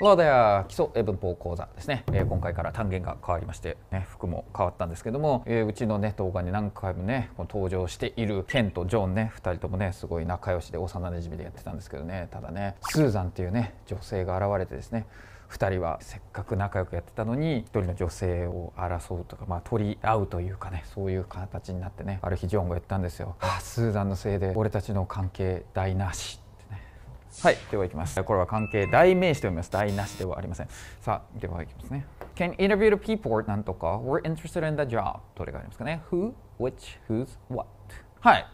ローデア基礎英文法講座ですね、えー、今回から単元が変わりまして、ね、服も変わったんですけども、えー、うちのね動画に何回もね登場しているケンとジョンね2人ともねすごい仲良しで幼なじみでやってたんですけどねただねスーザンっていうね女性が現れてですね2人はせっかく仲良くやってたのに1人の女性を争うとか、まあ、取り合うというかねそういう形になってねある日ジョンが言ったんですよ「あスーザンのせいで俺たちの関係台無し」はいではいきますこれは関係代名詞と読みます代なしではありませんさあではいきますね Can interview the people なんとか We're interested in the job どれがありますかね Who, which, who's, what はい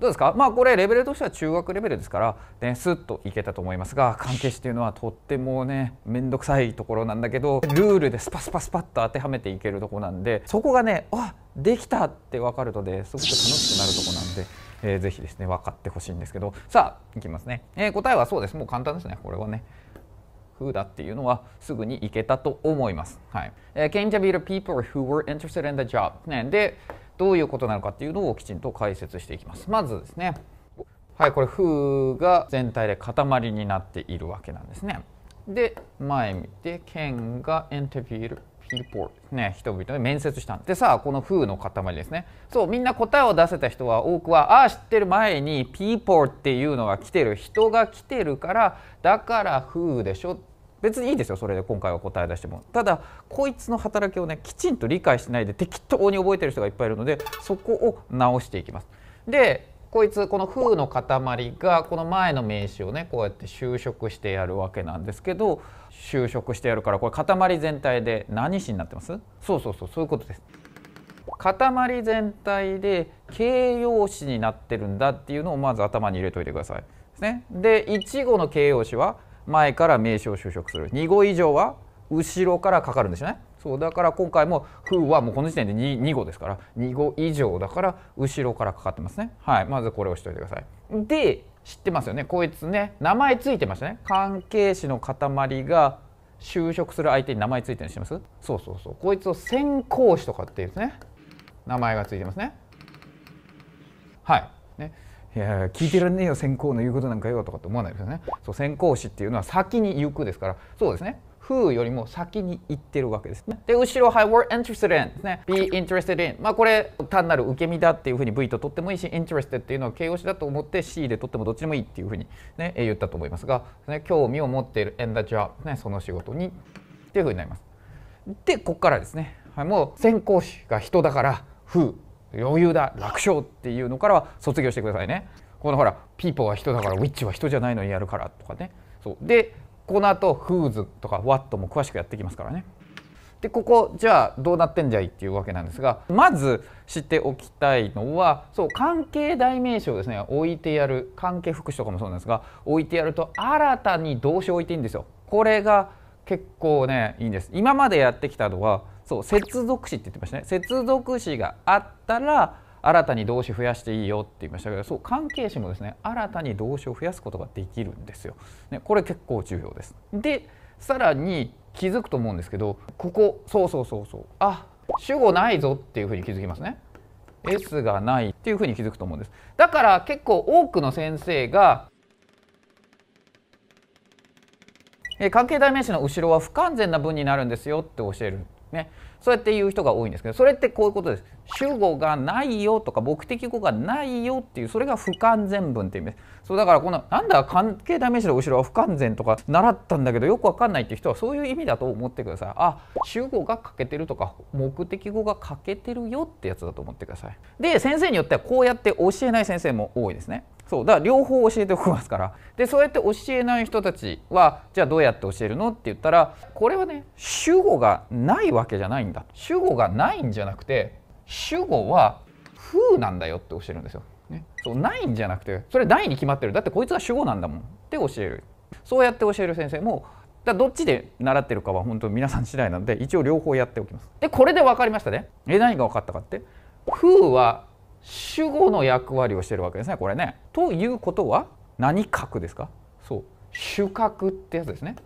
どうですかまあこれレベルとしては中学レベルですからねスッといけたと思いますが関係詞というのはとってもね面倒くさいところなんだけどルールでスパスパスパッと当てはめていけるとこなんでそこがねあできたって分かるとですごく楽しくなるとこなんで。えぜひですね分かってほしいんですけどさあいきますね、えー、答えはそうですもう簡単ですねこれはね風だっていうのはすぐにいけたと思いますはい、え Can i t e r v e t people who were interested in the job、ね、でどういうことなのかっていうのをきちんと解説していきます。まずですねはいこれ「風」が全体で塊になっているわけなんですね。で前見て「剣」がエンテビールピルポールですね人々に面接したんでさあこの「風」の塊ですねそうみんな答えを出せた人は多くはああ知ってる前に「ピーポー」っていうのが来てる人が来てるからだから「風」でしょ別にいいですよそれで今回は答え出してもただこいつの働きをねきちんと理解しないで適当に覚えてる人がいっぱいいるのでそこを直していきますでこいつこの「風」の塊がこの前の名詞をねこうやって就職してやるわけなんですけど就職してやるからこれ塊全体で何詞になってますそうそうそうそういうことです。塊全体で形容詞になってるんだっていうのをまず頭に入れておいてください。ですね。で、いちごの形容詞は「前から名称を修飾する2語以上は後ろからかかるんですよねそうだから今回も「ふ」はもうこの時点で 2, 2語ですから2語以上だから後ろからかかってますねはいまずこれをしておいてくださいで知ってますよねこいつね名前ついてましたね関係詞の塊が就職する相手に名前ついてるのますそうそうそうこいつを先行詞とかっていうですね名前がついてますねはいねいや聞いてらんねえよ先行の言うことなんかよとかって思わないですよねそう先行詞っていうのは先に行くですからそうですね風よりも先に行ってるわけですね。で、後ろ、はい、we're interested in ですね。be interested in。まあこれ、単なる受け身だっていうふうに V と取ってもいいし、interested っていうのは形容詞だと思って C で取ってもどっちでもいいっていうふうにね、言ったと思いますが、ね、興味を持っている in the job、ね、その仕事にっていうふうになります。で、ここからですね、はい、もう先行詞が人だから、風」余裕だ楽勝っていうのからは卒業してくださいねこのほらピーポーは人だからウィッチは人じゃないのにやるからとかねそうでこの後フーズとかワットも詳しくやってきますからねでここじゃあどうなってんじゃいっていうわけなんですがまず知っておきたいのはそう関係代名詞をですね置いてやる関係副詞とかもそうなんですが置いてやると新たに動詞を置いていいんですよこれが結構ねいいんです今までやってきたのはそう接続詞って言ってましたね接続詞があったら新たに動詞増やしていいよって言いましたけどそう関係詞もですね新たに動詞を増やすことができるんですよ。ね、これ結構重要です。でさらに気づくと思うんですけどここそうそうそうそうあ主語ないぞっていうふうに気づきますね。S がないっていうふうに気づくと思うんです。だから結構多くの先生が関係代名詞の後ろは不完全な文になるんですよって教えるねそうやって言う人が多いんですけどそれってこういうことです主語がないよとか目的語がないよっていうそれが不完全文っていう意味ですそうだからこのなんだ関係代名詞の後ろは不完全とか習ったんだけどよくわかんないって人はそういう意味だと思ってくださいあ主語が欠けてるとか目的語が欠けてるよってやつだと思ってくださいで先生によってはこうやって教えない先生も多いですねそうだから両方教えておきますからでそうやって教えない人たちはじゃあどうやって教えるのって言ったらこれはね主語がないわけじゃないんだ主語がないんじゃなくて主語は風なんだよって教えるんですよね、そうないんじゃなくてそれ大に決まってるだってこいつが主語なんだもんって教えるそうやって教える先生もだどっちで習ってるかは本当皆さん次第なので一応両方やっておきますでこれで分かりましたねえ何が分かったかって「風」は主語の役割をしてるわけですねこれねということは何格ですかそう主格ってやつですね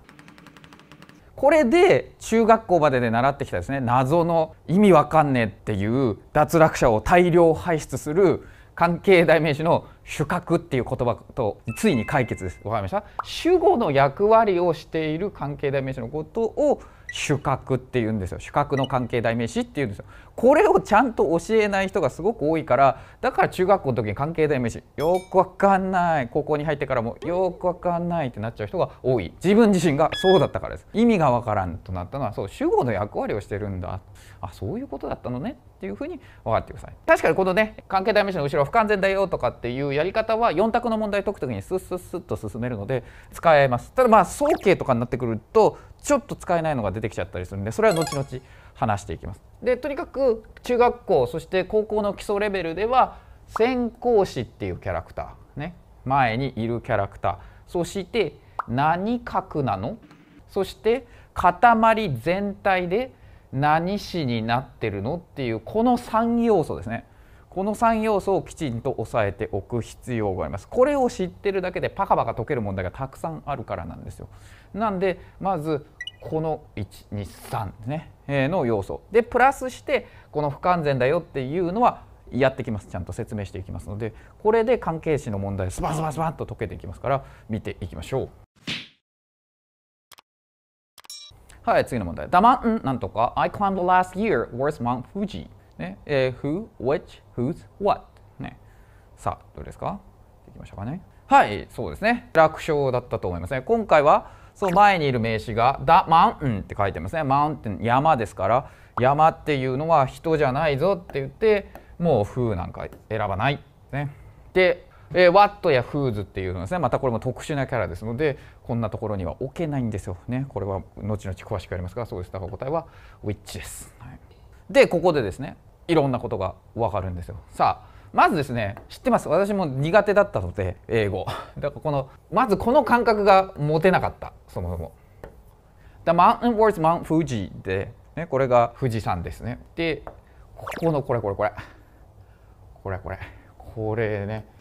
これで中学校までで習ってきたですね謎の意味わかんねえっていう脱落者を大量輩出する関係代名詞の主格っていう言葉とついに解決です。わかりました主語の役割をしている関係代名詞のことを主格って言うんですよ。主格の関係代名詞って言うんですよ。これをちゃんと教えない人がすごく多いから、だから中学校の時に関係代名詞よくわかんない。高校に入ってからもよくわかんないってなっちゃう人が多い。自分自身がそうだったからです。意味がわからんとなったのは、そう主語の役割をしてるんだ。あ、そういうことだったのねっていうふうに分かってください確かにこのね関係代名詞の後ろ不完全だよとかっていうやり方は4択の問題解くときにスッスッスッと進めるので使えますただまあ総計とかになってくるとちょっと使えないのが出てきちゃったりするんでそれは後々話していきますでとにかく中学校そして高校の基礎レベルでは先行詞っていうキャラクターね前にいるキャラクターそして何角なのそして塊全体で「何市になってるのっていうこの3要素ですねこの3要素をきちんと押さえておく必要がありますこれを知ってるだけでパカパカ解ける問題がたくさんあるからなんですよなんでまずこの123ね、の要素でプラスしてこの不完全だよっていうのはやってきますちゃんと説明していきますのでこれで関係詞の問題スバスバスバッと解けていきますから見ていきましょう。はい、次の問題。The mountain なんとか I climbed last year w h e r e s Mount Fuji。ね、えー、who, which, whose, what。ね。さあ、どうですかいきましょうかね。はい、そうですね。楽勝だったと思いますね。今回は、そう、前にいる名詞が The mountain って書いてますね。m o u n t 山ですから、山っていうのは人じゃないぞって言って、もう w なんか選ばない。ね。で、えー、ワットやフーズっていうのですねまたこれも特殊なキャラですのでこんなところには置けないんですよねこれは後々詳しくやりますがそうですだから答えはウィッチです、はい、でここでですねいろんなことが分かるんですよさあまずですね知ってます私も苦手だったので英語 だからこのまずこの感覚が持てなかったそもそも The mountain was Mount Fuji で、ね、これが富士山ですねでここのこれこれこれこれこれこれね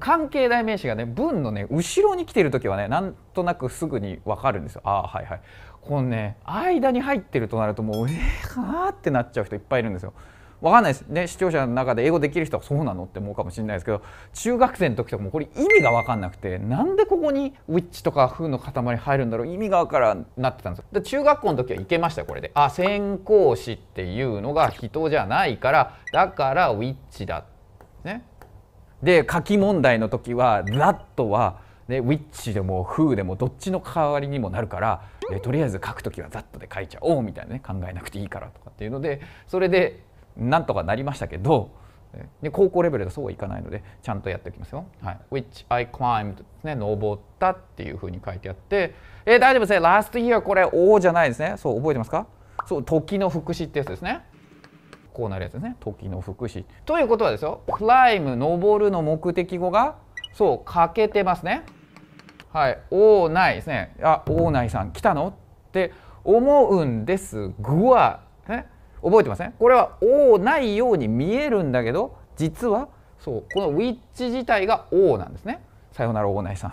関係代名詞がね文のね後ろに来てる時はねなんとなくすぐに分かるんですよ。あはいはい。このね間に入ってるとなるともうええー、はあってなっちゃう人いっぱいいるんですよ。分かんないですね視聴者の中で英語できる人はそうなのって思うかもしれないですけど中学生の時とかもこれ意味が分かんなくてなんでここにウィッチとか風の塊入るんだろう意味が分からんなってたんですよで中学校の時はいけましたこれであ先行詞っていうのが人じゃないからだからウィッチだってで書き問題の時は「that」は、ね「which」でも「who」でもどっちの代わりにもなるからえとりあえず書く時は「that」で書いちゃおうみたいなね考えなくていいからとかっていうのでそれでなんとかなりましたけどで高校レベルでそうはいかないのでちゃんとやっておきますよ。はい、Which I climbed ですね登ったっていうふうに書いてあってえ大丈夫ですね Last year これ O じゃないですねそう覚えてますかそう時の副詞ってやつですね。こうなるやつですね時の福祉。ということはですよ「クライム」「登る」の目的語がそう欠けてますねはい「オーナイ」ですね「あオーナイさん来たの?」って思うんですが、ね、覚えてません、ね、これは「オーないように見えるんだけど実はそうこの「ウィッチ」自体が「オーなんですね「さよならオーナイさん」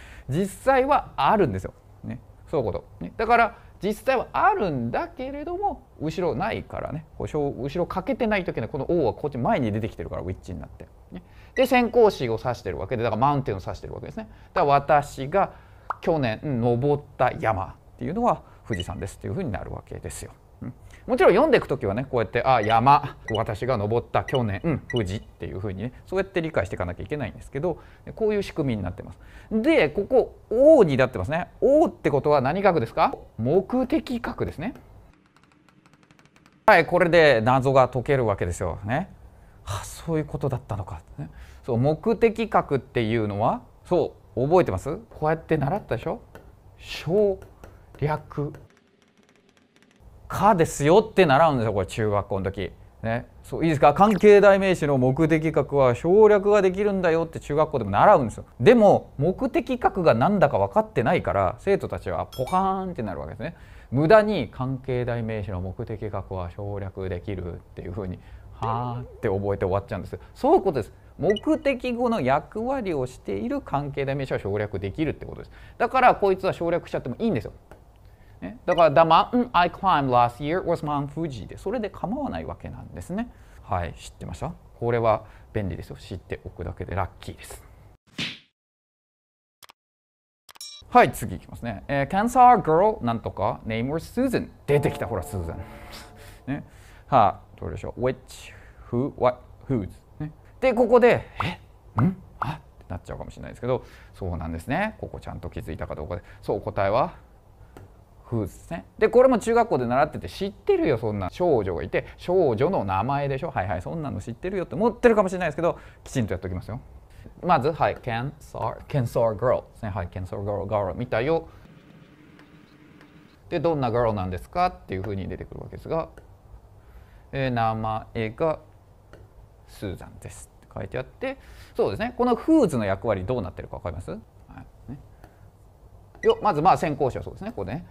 実際はあるんですよ、ね、そういうこと、ね、だから実際はあるんだけれども後ろないからね保証後ろかけてない時のこの王はこっち前に出てきてるからウィッチになって、ね、で先行詞を指してるわけでだからマウンテンを指してるわけですねだから私が去年登った山っていうのは富士山ですっていうふうになるわけですよ。もちろん読んでいく時はねこうやって「あ山私が登った去年富士」っていうふうにねそうやって理解していかなきゃいけないんですけどこういう仕組みになってます。でここ「王」になってますね。「王」ってことは何角ですか目的格ですね。はいこれで謎が解けるわけですよね。はそういうことだったのか、ね、そう目的格っていうのはそう覚えてますこうやって習ったでしょ省略かですよって習うんですよこれ中学校の時。ね、そういいですか関係代名詞の目的格は省略ができるんだよって中学校でも習うんですよでも目的格が何だか分かってないから生徒たちはポカーンってなるわけですね無駄に関係代名詞の目的格は省略できるっていうふうにはあって覚えて終わっちゃうんですそういうことです目的語の役割をしている関係代名詞は省略できるってことですだからこいつは省略しちゃってもいいんですよね、だから「The mountain I climbed last year was Mount Fuji」でそれで構わないわけなんですね。はい、知ってましたこれは便利ですよ。知っておくだけでラッキーです。はい、次いきますね。えー、Can our girl なんとか name was Susan 出てきたほら、Susan。ね、はあ、どうでしょう。Which, who, what, whose、ね。で、ここで、えんあってなっちゃうかもしれないですけど、そうなんですね。ここちゃんと気づいたかどうかで。そう、答えは風ですねでこれも中学校で習ってて知ってるよそんな少女がいて少女の名前でしょはいはいそんなの知ってるよって思ってるかもしれないですけどきちんとやっておきますよまずはい cancer cancer girl ですねはい cancer girl girl たよでどんな girl なんですかっていうふうに出てくるわけですが、えー、名前がスーザンですって書いてあってそうですねこのフーズの役割どうなってるか分かります、はいね、よまずまあ先行者そうですねここでね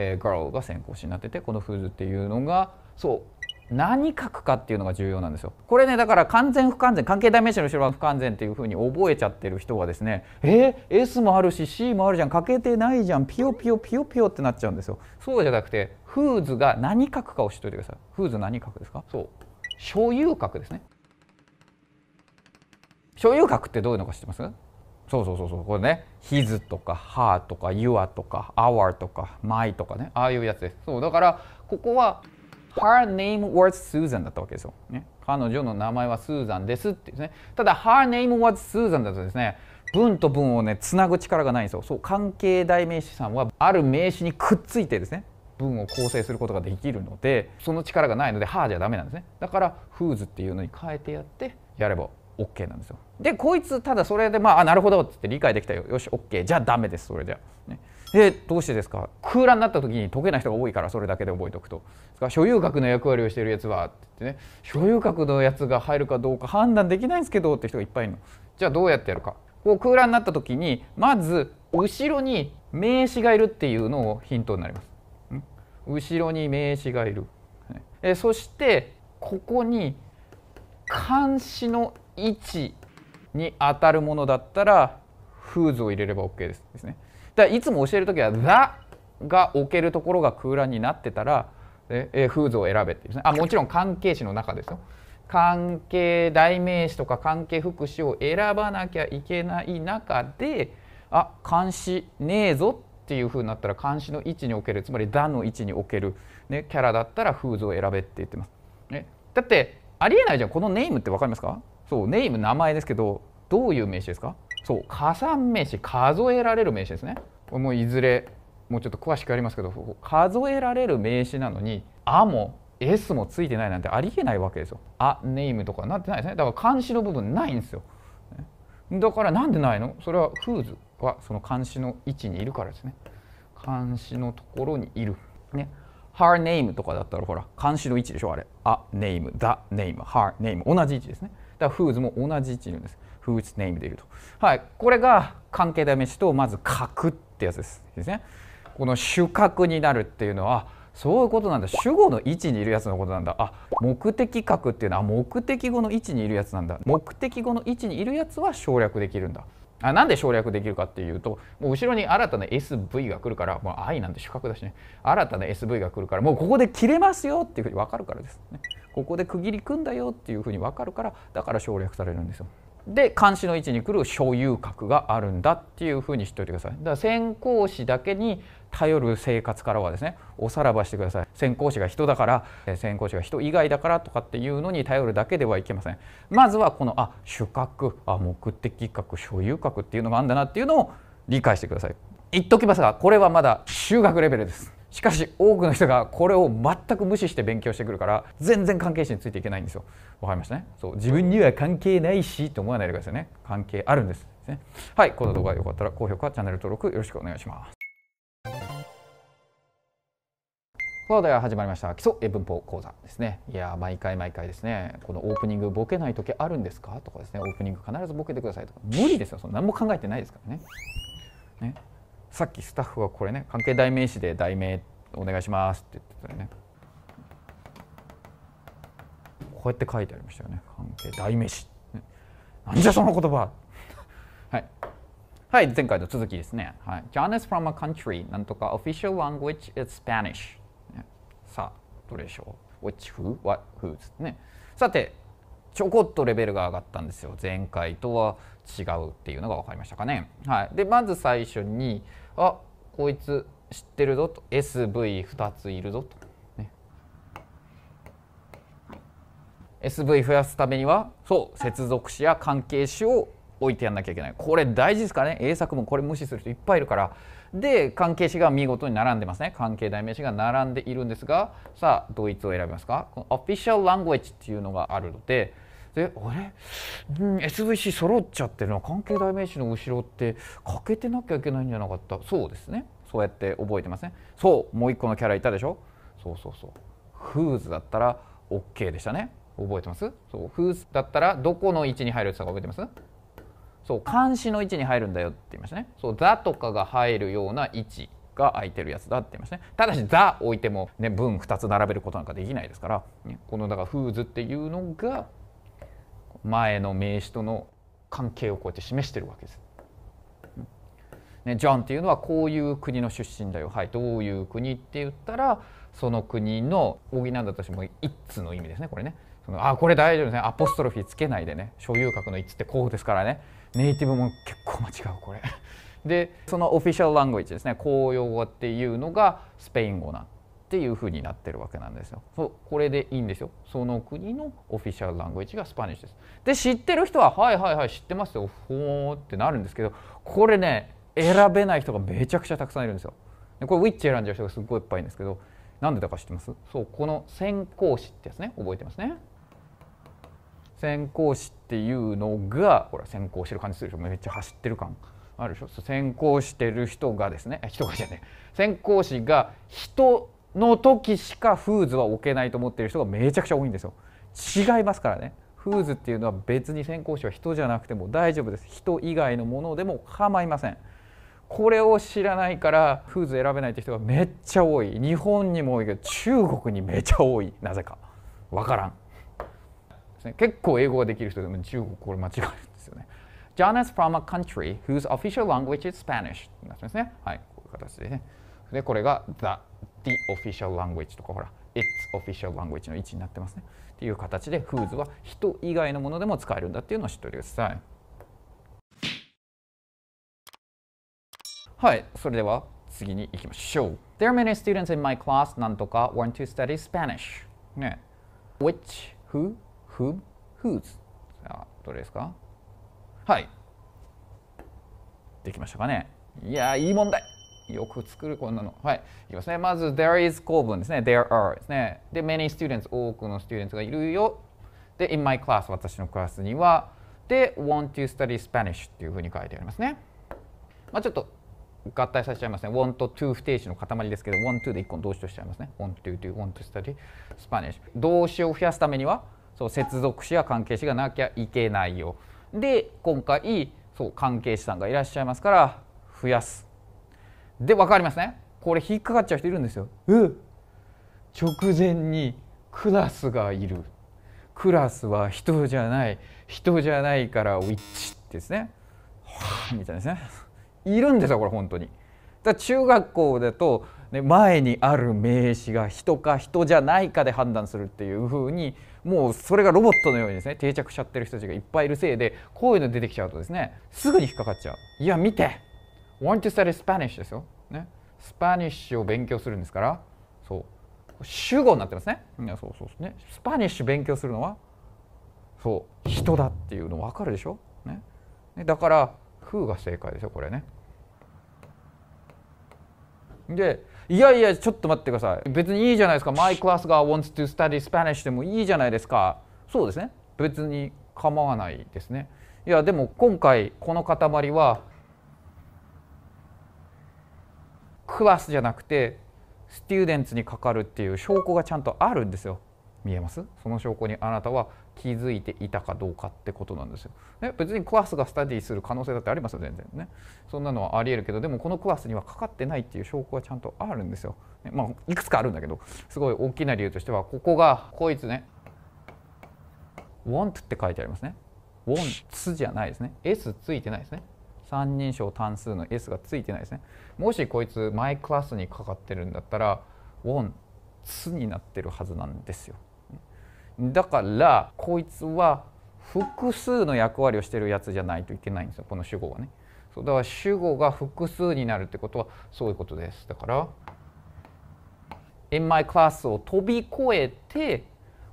えー、girl が先行詞になっててこの w h o s っていうのがそう何書くかっていうのが重要なんですよ。これねだから完全不完全関係代名詞の後ろは不完全っていうふうに覚えちゃってる人はですねえー、S もあるし C もあるじゃん書けてないじゃんピヨピヨピヨピヨってなっちゃうんですよ。そうじゃなくて w h o s が何書くかを知っておいてください。w h o s 何書くですかそう所有格ですね。所有格ってどういうのか知ってますそうそうそうそうこれね「his」とか「her」とか「your」とか「our」とか「my」とかねああいうやつですそうだからここは「her name was Susan」だったわけですよ、ね、彼女の名前はスーザンですってですねただ「her name was Susan」だとですね文と文をねつなぐ力がないんですよそう関係代名詞さんはある名詞にくっついてですね文を構成することができるのでその力がないので「は」じゃダメなんですねだから「whose」っていうのに変えてやってやれば OK なんですよでこいつただそれでまああなるほどって理解できたよよし OK じゃあダメですそれじゃ、ね、えどうしてですか空欄になった時に解けない人が多いからそれだけで覚えておくと所有格の役割をしてるやつはって言ってね所有格のやつが入るかどうか判断できないんですけどって人がいっぱいいるのじゃあどうやってやるかこう空欄になった時にまず後ろに名詞がいるっていうのをヒントになります後ろに名詞がいるえそしてここに監視の位置に当たるものだったら whose を入れれば OK ですですね。だいつも教える時は the が置けるところが空欄になってたら、えー、whose を選べっていう、ね、あもちろん関係詞の中ですよ。関係代名詞とか関係副詞を選ばなきゃいけない中であ監視ねえぞっていうふうになったら監視の位置におけるつまり「だ」の位置における、ね、キャラだったら「フーズを選べって言ってます。ね、だってありえないじゃんこのネームって分かりますかそうネーム名前ですけどどういう名詞ですかそう加算名詞数えられる名詞ですねもういずれもうちょっと詳しくやりますけど数えられる名詞なのに「あ」も「S」もついてないなんてありえないわけですよ「あ」「ネーム」とかなってないですねだから漢詞の部分ないんですよだからなんでないのそれは「フーズ」はその漢詞の位置にいるからですね漢詞のところにいるね Her name とかだったらほら漢詞の位置でしょあれ「あ」「ネーム」「The name」「Her name」同じ位置ですねだからフーズも同じ位置にいるんです。フーズネーでいると。はい、これが関係代名詞とまずくってやつですですね。この主格になるっていうのはそういうことなんだ主語の位置にいるやつのことなんだあ目的格っていうのは目的語の位置にいるやつなんだ目的語の位置にいるやつは省略できるんだあなんで省略できるかっていうともう後ろに新たな SV が来るからもう I なんて主格だしね新たな SV が来るからもうここで切れますよっていうふうに分かるからですねここで区切り組んだよっていうふうに分かるからだから省略されるんですよ。で監視の位置に来る所有格があるんだっていうふうに知っておいてくださいだから先行詞だけに頼る生活からはですねおさらばしてください先行詞が人だから先行詞が人以外だからとかっていうのに頼るだけではいけませんまずはこのあ主格あ目的格所有格っていうのがあるんだなっていうのを理解してください言っときますがこれはまだ修学レベルですしかし多くの人がこれを全く無視して勉強してくるから全然関係者についていけないんですよわかりましたねそう自分には関係ないしと思わないでくださいね関係あるんですねはいこの動画よかったら高評価チャンネル登録よろしくお願いしますさあでは始まりました基礎英文法講座ですねいや毎回毎回ですねこのオープニングボケない時あるんですかとかですねオープニング必ずボケてくださいとか無理ですよその何も考えてないですからねねさっきスタッフはこれね関係代名詞で「代名お願いします」って言ってたよねこうやって書いてありましたよね関係代名詞なんじゃその言葉 はいはい、前回の続きですね。はい、John is from a country なんとか official language is Spanish、さあ、どれでしょう ?Which, who, what, who ね。さて、ちょこっとレベルが上がったんですよ。前回とは違うっていうのが分かりましたかね。はい、で、まず最初に、あこいつ知ってるぞと SV2 ついるぞと、ね、SV 増やすためにはそう接続詞や関係詞を置いてやんなきゃいけないこれ大事ですかね英作もこれ無視する人いっぱいいるからで関係詞が見事に並んでますね関係代名詞が並んでいるんですがさあドイツを選びますかこのオフィシャルラン u エッジっていうのがあるのでであれ、うん、SVC 揃っちゃってるのは関係代名詞の後ろって欠けてなきゃいけないんじゃなかったそうですねそうやって覚えてますねそうもう一個のキャラいたでしょそうそうそうフーズだったら OK でしたね覚えてますそうフーズだったらどこの位置に入るってか覚えてますそう監視の位置に入るんだよって言いましたねそう「座とかが入るような位置が空いてるやつだって言いましたねただし「The」置いてもね文2つ並べることなんかできないですから、ね、このだから「フーズ」っていうのが前の名詞との関係をこうやって示してるわけです。ね、ジョンっていうのはこういう国の出身だよ、はい、どういう国って言ったらその国の大義なんだとしても「一つ」の意味ですねこれね。そのあこれ大丈夫ですねアポストロフィーつけないでね所有格の「一つ」ってこうですからねネイティブも結構間違うこれ。でそのオフィシャルラングエッジですね公用語っていうのがスペイン語なんです。っていうふうになってるわけなんですよ。そこれでいいんですよ。その国のオフィシャルラングエッジがスパニッシュです。で知ってる人は「はいはいはい知ってますよほー」ってなるんですけどこれね選べない人がめちゃくちゃたくさんいるんですよ。でこれウィッチ選んじゃう人がすごいいっぱいいるんですけどなんでだか知ってますそうこの先行詞ってやつね覚えてますね。先行詞っていうのがほら先行してる感じするでしょめっちゃ走ってる感。あるでしょ先行してる人がですね人がじゃね先行詞が人の時しかフーズは置けないと思ってる人がめちゃくちゃ多いんですよ違いますからねフーズっていうのは別に先行者は人じゃなくても大丈夫です人以外のものでも構いませんこれを知らないからフーズ選べないって人がめっちゃ多い日本にも多いけど中国にめちゃ多いなぜか分からん結構英語ができる人でも中国これ間違えるんですよね John is from a country whose official language is Spanish っなってますねはいこういう形でねでこれが The the official language とかほら its official language の位置になってますねっていう形で whose は人以外のものでも使えるんだっていうのを知っておいてくださいはいそれでは次に行きましょう There are many students in my class なんとか want to study Spanish ね Which, who, w h o whose さあどれですかはいできましたかねいやいい問題よく作るこんなの。はい。いきますね。まず、there is 構文ですね。there are ですね。で、many students 多くの students がいるよ。で、in my class 私のクラスには。で、want to study Spanish っていうふうに書いてありますね。まあ、ちょっと合体させちゃいますね。want to 不定詞の塊ですけど、want to で一個の動詞としちゃいますね。want to do, want to study Spanish。動詞を増やすためには、そう接続詞や関係詞がなきゃいけないよ。で、今回、そう関係詞さんがいらっしゃいますから増やすで分かりますねこれ引っかかっちゃう人いるんですよ。う直前にクラスがいるクラスは人じゃない人じゃないからウィッチですねはあみたいですねいるんですよこれ本当に。だ中学校だと、ね、前にある名詞が人か人じゃないかで判断するっていうふうにもうそれがロボットのようにですね定着しちゃってる人たちがいっぱいいるせいでこういうの出てきちゃうとですねすぐに引っかかっちゃう。いや見て want to study Spanish ですよ。ね。スパニッシュを勉強するんですから、そう。主語になってますね。うん、そうそうですね。スパニッシュ勉強するのは、そう、人だっていうの分かるでしょね。だから、who が正解ですよ、これね。で、いやいや、ちょっと待ってください。別にいいじゃないですか。My class が wants to study Spanish でもいいじゃないですか。そうですね。別に構わないですね。いや、でも今回、この塊は、クラスじゃなくてステューデンツにかかるっていう証拠がちゃんとあるんですよ見えますその証拠にあなたは気づいていたかどうかってことなんですよ。ね、別にクラスがスタディする可能性だってありますよ全然ね。そんなのはありえるけどでもこのクラスにはかかってないっていう証拠はちゃんとあるんですよ。ね、まあいくつかあるんだけどすごい大きな理由としてはここがこいつね「want」って書いてありますね。「want」じゃないですね。「s」ついてないですね。三人称単数の S がついてないですねもしこいつマイクラスにかかってるんだったら on になってるはずなんですよだからこいつは複数の役割をしてるやつじゃないといけないんですよこの主語はねそうだから主語が複数になるってことはそういうことですだから in my class を飛び越えて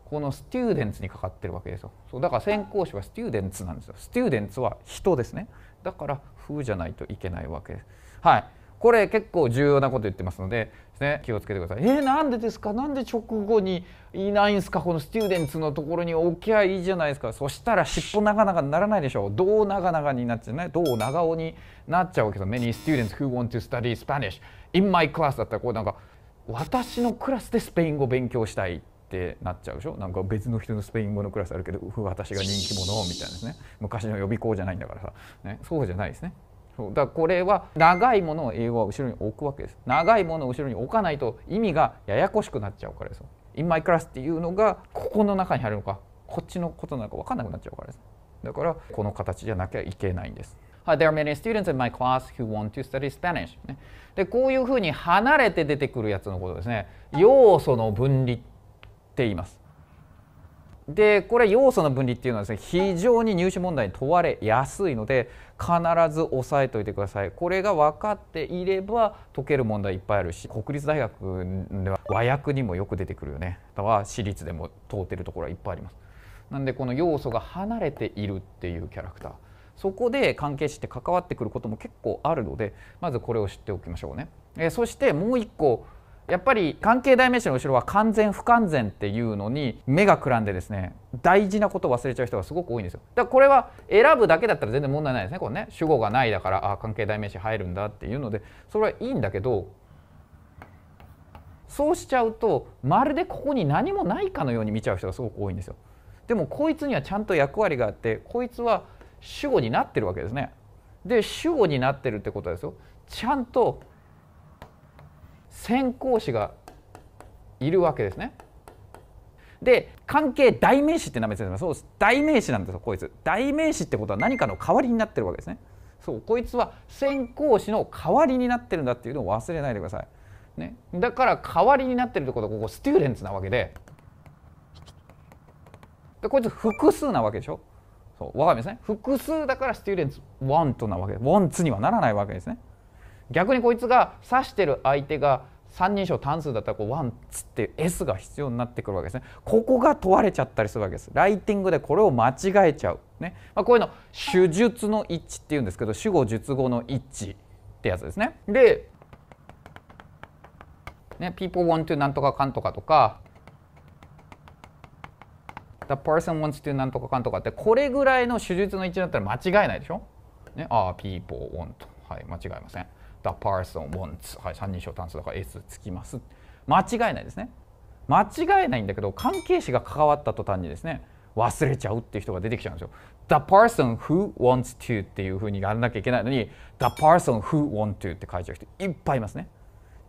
この students にかかってるわけですよそうだから先行詞は students なんですよ students は人ですねだから風じゃないといけないわけです。はい、これ結構重要なこと言ってますので、ね、気をつけてください。えー、なんでですかなんで直後にいないんですかこのスチューデンツのところに置きゃいいじゃないですか。そしたら尻尾長々にならないでしょう。どう長々になっちゃうね。どう長尾になっちゃうわけど、す。Many students who want to study Spanish in my class だったらこうなんか私のクラスでスペイン語を勉強したいってなっちゃうでしょなんか別の人のスペイン語のクラスあるけど私が人気者みたいなですね昔の予備校じゃないんだからさ、ね、そうじゃないですねそうだからこれは長いものを英語は後ろに置くわけです長いものを後ろに置かないと意味がややこしくなっちゃうからですよ in my class っていうのがここの中に入るのかこっちのことなのか分かんなくなっちゃうからですだからこの形じゃなきゃいけないんです There are many students in my class who want to study Spanish、ね、でこういうふうに離れて出てくるやつのことですね要素の分離っています。でこれ要素の分離っていうのはですね非常に入試問題に問われやすいので必ず押さえておいてくださいこれが分かっていれば解ける問題いっぱいあるし国立大学では和訳にもよく出てくるよねあとは私立でも通ってるところはいっぱいありますなんでこの要素が離れているっていうキャラクターそこで関係士って関わってくることも結構あるのでまずこれを知っておきましょうねえそしてもう一個やっぱり関係代名詞の後ろは完全不完全っていうのに目がくらんでですね大事なことを忘れちゃう人がすごく多いんですよだからこれは選ぶだけだったら全然問題ないですねこれね主語がないだからあ関係代名詞入るんだっていうのでそれはいいんだけどそうしちゃうとまるでここに何もないかのように見ちゃう人がすごく多いんですよでもこいつにはちゃんと役割があってこいつは主語になってるわけですねで主語になってるってことですよちゃんと先行詞がいるわけですね。で関係代名詞って名前ついてますそうです代名詞なんですよこいつ代名詞ってことは何かの代わりになってるわけですねそうこいつは先行詞の代わりになってるんだっていうのを忘れないでください、ね、だから代わりになってるってことはここステューレンツなわけででこいつ複数なわけでしょそうわかりますね複数だからステューレンツワントなわけでワンツにはならないわけですね逆にこいつが指してる相手が3人称単数だったらこうワンツっていう S が必要になってくるわけですねここが問われちゃったりするわけですライティングでこれを間違えちゃうね、まあ、こういうの手術の一致っていうんですけど主語述語の一致ってやつですねでね people want to なんとかかんとかとか the person wants to なんとかかんとかってこれぐらいの手術の位置だったら間違えないでしょねああ people want はい間違えません the person wants、はい、三人称単数だから S つきます間違いないですね間違いないんだけど関係詞が関わった途端にですね忘れちゃうっていう人が出てきちゃうんですよ the person who wants to っていうふうにやらなきゃいけないのに the person who want to って書いちゃう人いっぱいいますね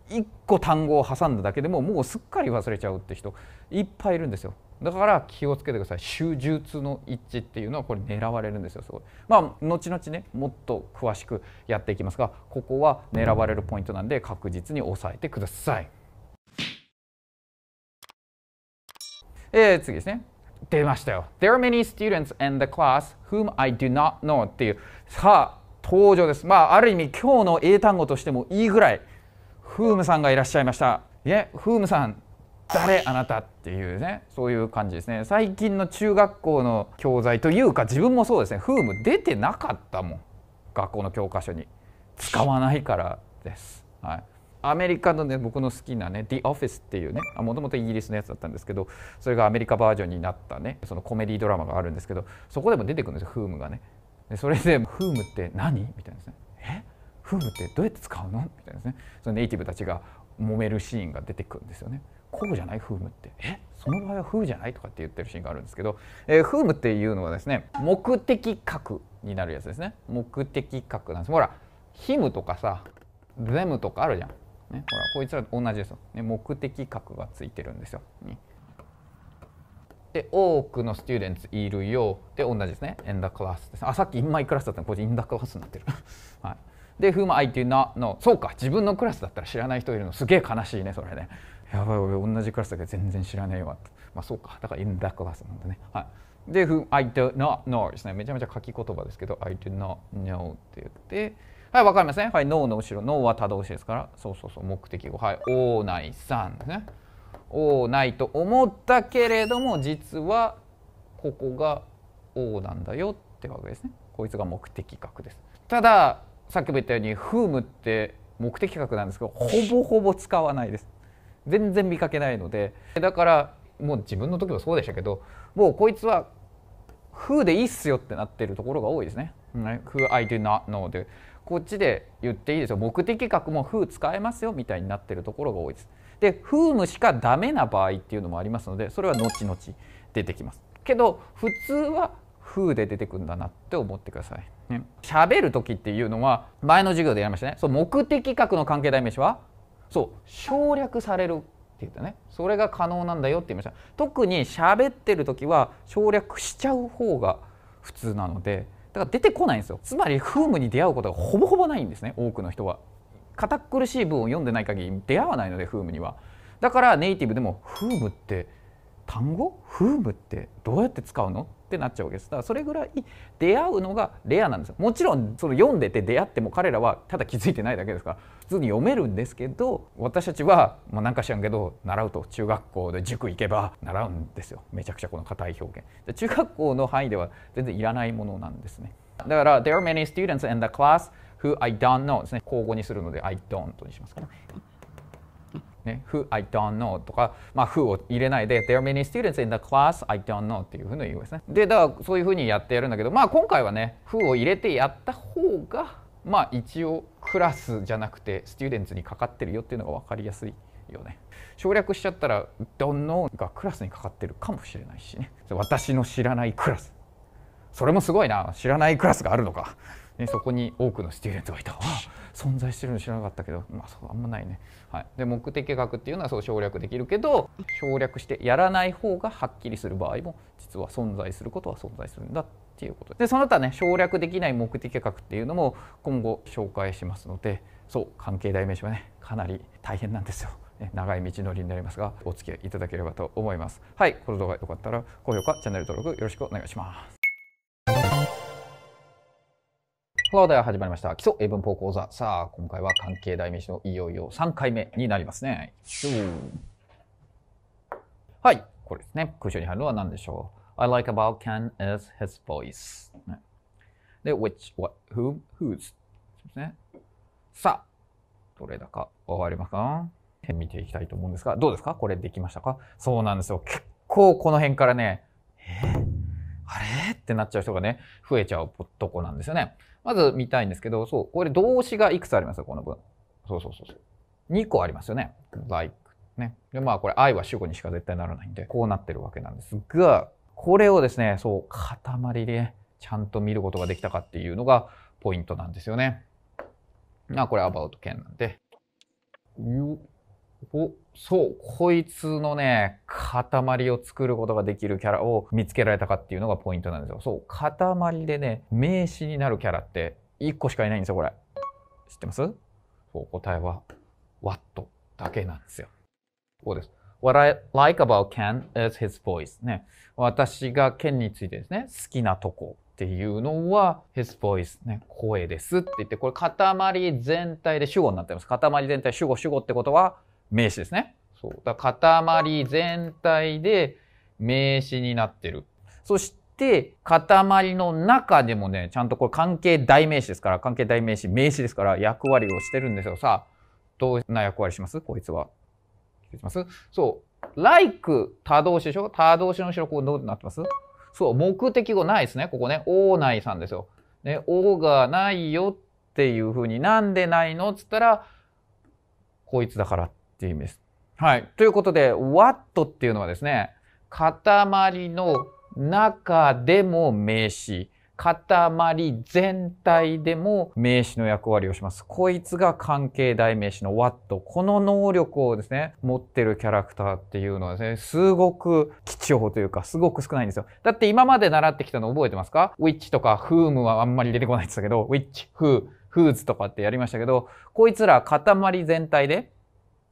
1個単語を挟んだだけでももうすっかり忘れちゃうって人いっぱいいるんですよだから気をつけてください集中の一致っていうのはこれ狙われるんですよすごいまあ後々ねもっと詳しくやっていきますがここは狙われるポイントなんで確実に押さえてくださいえー、次ですね出ましたよ There are many students in the class whom I do not know っていうさあ登場ですまあある意味今日の英単語としてもいいぐらいフームさんがいらっしゃいましたいえフームさん誰あなたっていうねそういう感じですね最近の中学校の教材というか自分もそうですねフーム出てなかったもん学校の教科書に使わないからです、はい、アメリカのね僕の好きなね「The Office」っていうねもともとイギリスのやつだったんですけどそれがアメリカバージョンになったねそのコメディドラマがあるんですけどそこでも出てくるんですよフームがねでそれで「フームって何?」みたいなですね「え夫婦ってどうやって使うのみたいなですねそのネイティブたちが揉めるシーンが出てくるんですよね。こうじゃない夫婦ってえその場合は夫婦じゃないとかって言ってるシーンがあるんですけど、えー、夫婦っていうのはですね目的格になるやつですね目的格なんですほらヒムとかさゼムとかあるじゃん、ね、ほらこいつらと同じですよ、ね、目的格がついてるんですよ、ね、で多くのスチューデンツいるよで同じですねエンダークラスですあさっき in my c だったのこっち in the c l になってる はいで「Whom I do not know」そうか自分のクラスだったら知らない人いるのすげえ悲しいねそれねやばい俺同じクラスだけど全然知らねえわまあそうかだから「in the class」なんでねはいで「Whom I do not know」ですねめちゃめちゃ書き言葉ですけど「I do not know」って言ってはいわかりますねはい「no」の後ろ「no」はた動詞ですからそうそうそう目的語はい「おないさん」ですね「おない」と思ったけれども実はここが「お」なんだよってわけですねこいつが目的格ですたださっきも言ったようにフームって目的格なんですけどほぼほぼ使わないです全然見かけないのでだからもう自分の時もそうでしたけどもうこいつは風でいいっすよってなってるところが多いですね。フー、I do not know で。こっちで言っていいですよ。目的格もフー使えますよみたいになってるところが多いです。で、フームしかダメな場合っていうのもありますので、それは後々出てきます。けど、普通は風で出てくんだなって思ってください。ね。喋る時っていうのは前の授業でやりましたね。そう目的格の関係代名詞はそう省略されるって言ったね。それが可能なんだよって言いました。特に喋ってる時は省略しちゃう方が普通なのでだから出てこないんですよ。つまりフームに出会うことがほぼほぼないんですね。多くの人は。堅苦しい文を読んでない限り出会わないのでフームには。だからネイティブでも「フームって単語フームってどうやって使うのってなっちゃうわけですだからそれぐらい出会うのがレアなんですよもちろんその読んでて出会っても彼らはただ気づいてないだけですから普通に読めるんですけど私たちはまあ、なんか知らんけど習うと中学校で塾行けば習うんですよめちゃくちゃこの硬い表現で中学校の範囲では全然いらないものなんですねだから There are many students in the class who I don't know ですね交互にするので I don't にしますね、who I don't know とか、まあ、who を入れないで there are many students in the class I don't know っていうふうに言うんですね。で、だからそういうふうにやってやるんだけど、まあ今回はね、who を入れてやった方が、まあ一応クラスじゃなくて students にかかってるよっていうのが分かりやすいよね。省略しちゃったら don't know がクラスにかかってるかもしれないしね。私の知らないクラス。それもすごいな。知らないクラスがあるのか。ね、そこに多くのスチューデントがいた存在してるの知らなかったけど、まあ、そうあんまないね、はい、で目的学っていうのはそう省略できるけど省略してやらない方がはっきりする場合も実は存在することは存在するんだっていうことでその他ね省略できない目的学っていうのも今後紹介しますのでそう関係代名詞はねかなり大変なんですよ。長い道のりになりますがお付き合いいただければと思います。はい、この動画が良かったら高評価、チャンネル登録よろしくお願いします。このでは始まりました。基礎英文法講座。さあ、今回は関係代名詞のいよいよ3回目になりますね。はい、これですね。空襲に入るのは何でしょう ?I like about Ken is his voice、ね。で、which, what, whom, whose ですね。さあ、どれだかわかりますか見ていきたいと思うんですが、どうですかこれできましたかそうなんですよ。結構この辺からね、えー、あれってなっちゃう人がね、増えちゃうとこなんですよね。まず見たいんですけど、そう、これ動詞がいくつありますよ、この文。そうそうそうそう。2個ありますよね。like ね。で、まあこれ愛は主語にしか絶対ならないんで、こうなってるわけなんですが、これをですね、そう、塊でちゃんと見ることができたかっていうのがポイントなんですよね。まあこれ about 件なんで。おそうこいつのね塊を作ることができるキャラを見つけられたかっていうのがポイントなんですよそう塊でね名詞になるキャラって1個しかいないんですよこれ知ってますそう答えは What だけなんですよこうです What I like about Ken is his voice ね私が Ken についてですね好きなとこっていうのは his voice ね声ですって言ってこれ塊全体で主語になってます塊全体主語主語ってことは名詞ですね。そう。だ塊全体で名詞になってる。そして、塊の中でもね、ちゃんとこれ関係代名詞ですから、関係代名詞、名詞ですから役割をしてるんですよ。さあ、どんな役割しますこいつは。しますそう。like 他動詞でしょ他動詞の後ろこうどうなってますそう、目的語ないですね。ここね。おないさんですよ。ね、おがないよっていうふうになんでないのっつったら、こいつだから。っていう意味です。はい。ということで、w a t っていうのはですね、塊の中でも名詞、塊全体でも名詞の役割をします。こいつが関係代名詞の w a t この能力をですね、持ってるキャラクターっていうのはですね、すごく貴重というか、すごく少ないんですよ。だって今まで習ってきたの覚えてますか w i t c h とか whom はあんまり出てこないんですけど、w i t c h who, w h o s とかってやりましたけど、こいつら塊全体で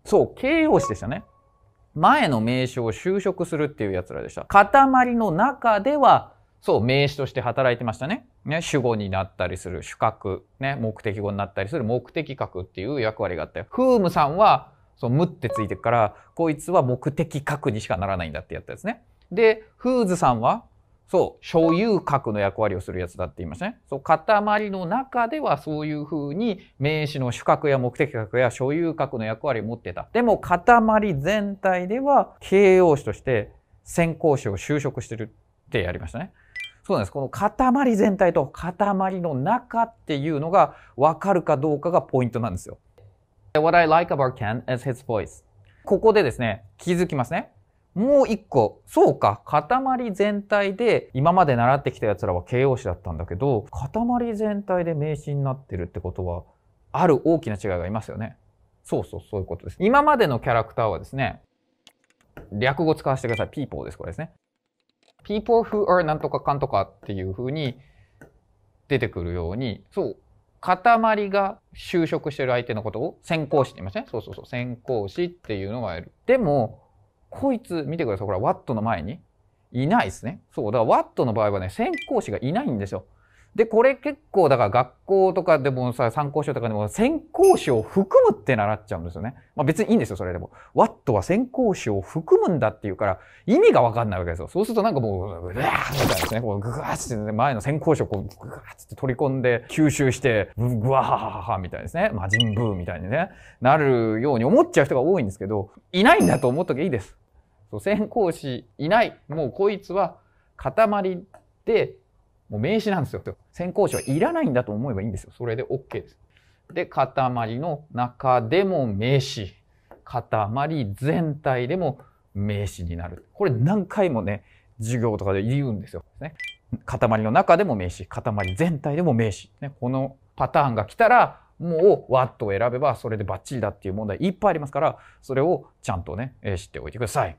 そう、形容詞でしたね。前の名詞を就職するっていうやつらでした。塊の中では、そう、名詞として働いてましたね。ね、主語になったりする主格、ね、目的語になったりする目的格っていう役割があったよ。フームさんは、そう、むってついてるから、こいつは目的格にしかならないんだってやったやつね。で、フーズさんは、そう、所有格の役割をするやつだって言いましたね。そう、塊の中ではそういうふうに名詞の主格や目的格や所有格の役割を持ってた。でも、塊全体では形容詞として先行詞を就職してるってやりましたね。そうなんです。この塊全体と塊の中っていうのが分かるかどうかがポイントなんですよ。What I like about Ken is his voice. ここでですね、気づきますね。もう一個、そうか、塊全体で、今まで習ってきた奴らは形容詞だったんだけど、塊全体で名詞になってるってことは、ある大きな違いがいますよね。そうそう、そういうことです。今までのキャラクターはですね、略語使わせてください。people です、これですね。people who are なんとかかんとかっていう風に出てくるように、そう、塊が就職してる相手のことを先行詞って言いませね。そうそうそう、先行詞っていうのがいる。でも、こいつ、見てください。これワットの前にいないですね。そう。だからワットの場合はね、先行詞がいないんですよ。で、これ結構、だから学校とかでもさ、参考書とかでも先行詞を含むって習っちゃうんですよね。まあ別にいいんですよ、それでも。ワットは先行詞を含むんだっていうから、意味がわかんないわけですよ。そうするとなんかもう、うわーみたいですね。こうぐわーって、前の先行詞をこう、ぐわーって取り込んで吸収して、うわーハみたいですね。魔人ブーみたいにね、なるように思っちゃう人が多いんですけど、いないんだと思っときゃいいです。そう先行師いない。もうこいつは塊で、もう名詞なんですよと。先行師はいらないんだと思えばいいんですよ。それで OK です。で、塊の中でも名詞。塊全体でも名詞になる。これ何回もね、授業とかで言うんですよ。ね、塊の中でも名詞、塊全体でも名詞。ね、このパターンが来たら、もうワットを選べばそれでバッチリだっていう問題いっぱいありますから、それをちゃんとね、知っておいてください。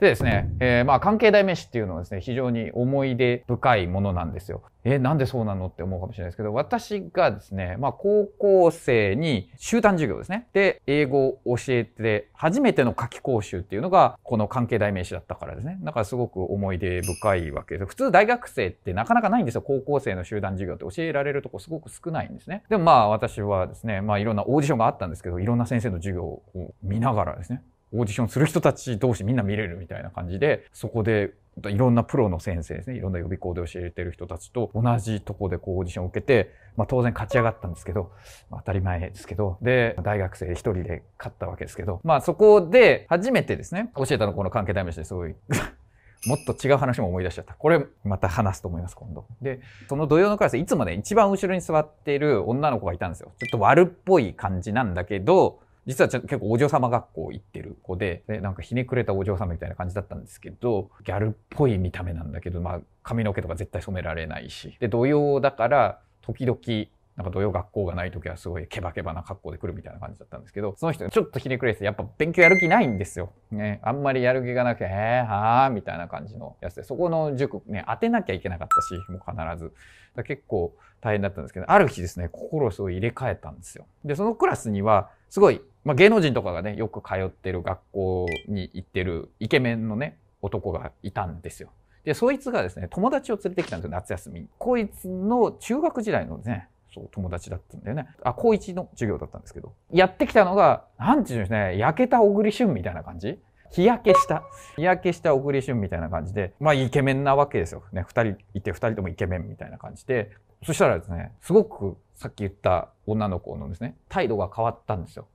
でですね、えー、まあ関係代名詞っていうのはですね、非常に思い出深いものなんですよ。えー、なんでそうなのって思うかもしれないですけど、私がですね、まあ高校生に集団授業ですね。で、英語を教えて、初めての夏期講習っていうのが、この関係代名詞だったからですね。だからすごく思い出深いわけです。普通大学生ってなかなかないんですよ。高校生の集団授業って教えられるとこすごく少ないんですね。でもまあ私はですね、まあいろんなオーディションがあったんですけど、いろんな先生の授業を見ながらですね、オーディションする人たち同士みんな見れるみたいな感じで、そこでいろんなプロの先生ですね、いろんな予備校で教えてる人たちと同じとこでこうオーディションを受けて、まあ当然勝ち上がったんですけど、当たり前ですけど、で、大学生一人で勝ったわけですけど、まあそこで初めてですね、教えたのこの関係代名詞ですごい もっと違う話も思い出しちゃった。これ、また話すと思います、今度。で、その土曜のクラス、いつもね、一番後ろに座っている女の子がいたんですよ。ちょっと悪っぽい感じなんだけど、実は結構お嬢様学校行ってる子で、で、なんかひねくれたお嬢様みたいな感じだったんですけど、ギャルっぽい見た目なんだけど、まあ髪の毛とか絶対染められないし。で、土曜だから、時々、なんか土曜学校がない時はすごいケバケバな格好で来るみたいな感じだったんですけど、その人ちょっとひねくれてやっぱ勉強やる気ないんですよ。ね、あんまりやる気がなくて、へーはーみたいな感じのやつで、そこの塾ね、当てなきゃいけなかったし、もう必ず。だ結構大変だったんですけど、ある日ですね、心をすごい入れ替えたんですよ。で、そのクラスには、すごい、まあ、芸能人とかがね、よく通ってる学校に行ってるイケメンのね、男がいたんですよ。で、そいつがですね、友達を連れてきたんですよ、夏休み。こいつの中学時代のね、そう友達だったんだよね。あ、高1の授業だったんですけど。やってきたのが、なんていうんですね、焼けた小栗旬みたいな感じ日焼けした。日焼けした小栗旬みたいな感じで、まあイケメンなわけですよ。ね、2人いて、2人ともイケメンみたいな感じで。そしたらですね、すごくさっき言った女の子のですね、態度が変わったんですよ。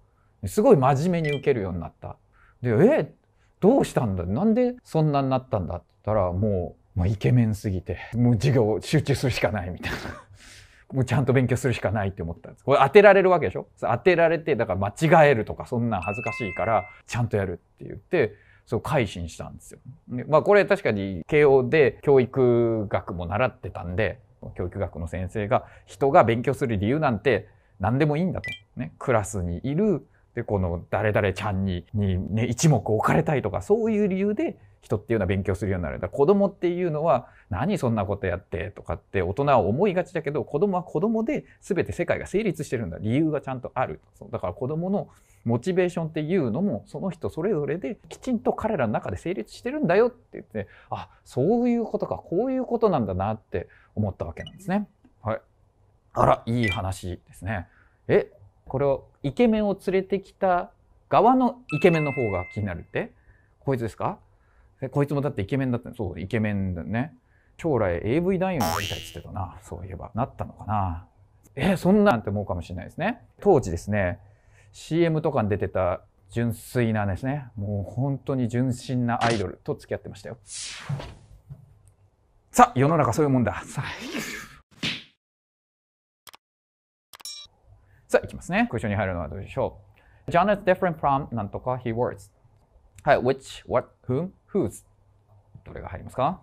すごい真面目に受けるようになった。で、えどうしたんだなんでそんなになったんだって言ったら、もう、もうイケメンすぎて、もう授業集中するしかないみたいな。もうちゃんと勉強するしかないって思ったんです。これ当てられるわけでしょ当てられて、だから間違えるとかそんなん恥ずかしいから、ちゃんとやるって言って、そう改心したんですよ。でまあこれ確かに慶応で教育学も習ってたんで、教育学の先生が人が勉強する理由なんて何でもいいんだと。ね。クラスにいる、で、この誰々ちゃんに、にね、一目置かれたいとか、そういう理由で人っていうのは勉強するようになる。だから子供っていうのは何そんなことやってとかって大人は思いがちだけど子供は子供で全て世界が成立してるんだ。理由がちゃんとある。だから子供のモチベーションっていうのもその人それぞれできちんと彼らの中で成立してるんだよって言って、あ、そういうことか、こういうことなんだなって思ったわけなんですね。はい。あら、いい話ですね。え、これをイケメンを連れてきた側のイケメンの方が気になるってこいつですかこいつもだってイケメンだったそう、イケメンだね。将来 AV 男優になりたいっつってたな。そういえば。なったのかな。え、そんなんって思うかもしれないですね。当時ですね、CM とかに出てた純粋なですね、もう本当に純真なアイドルと付き合ってましたよ。さあ、世の中そういうもんだ。さあ、いきますね。クエスョンに入るのはどうでしょう。John is different from なんとか he words. はい、which, what, whom, whose どれが入りますか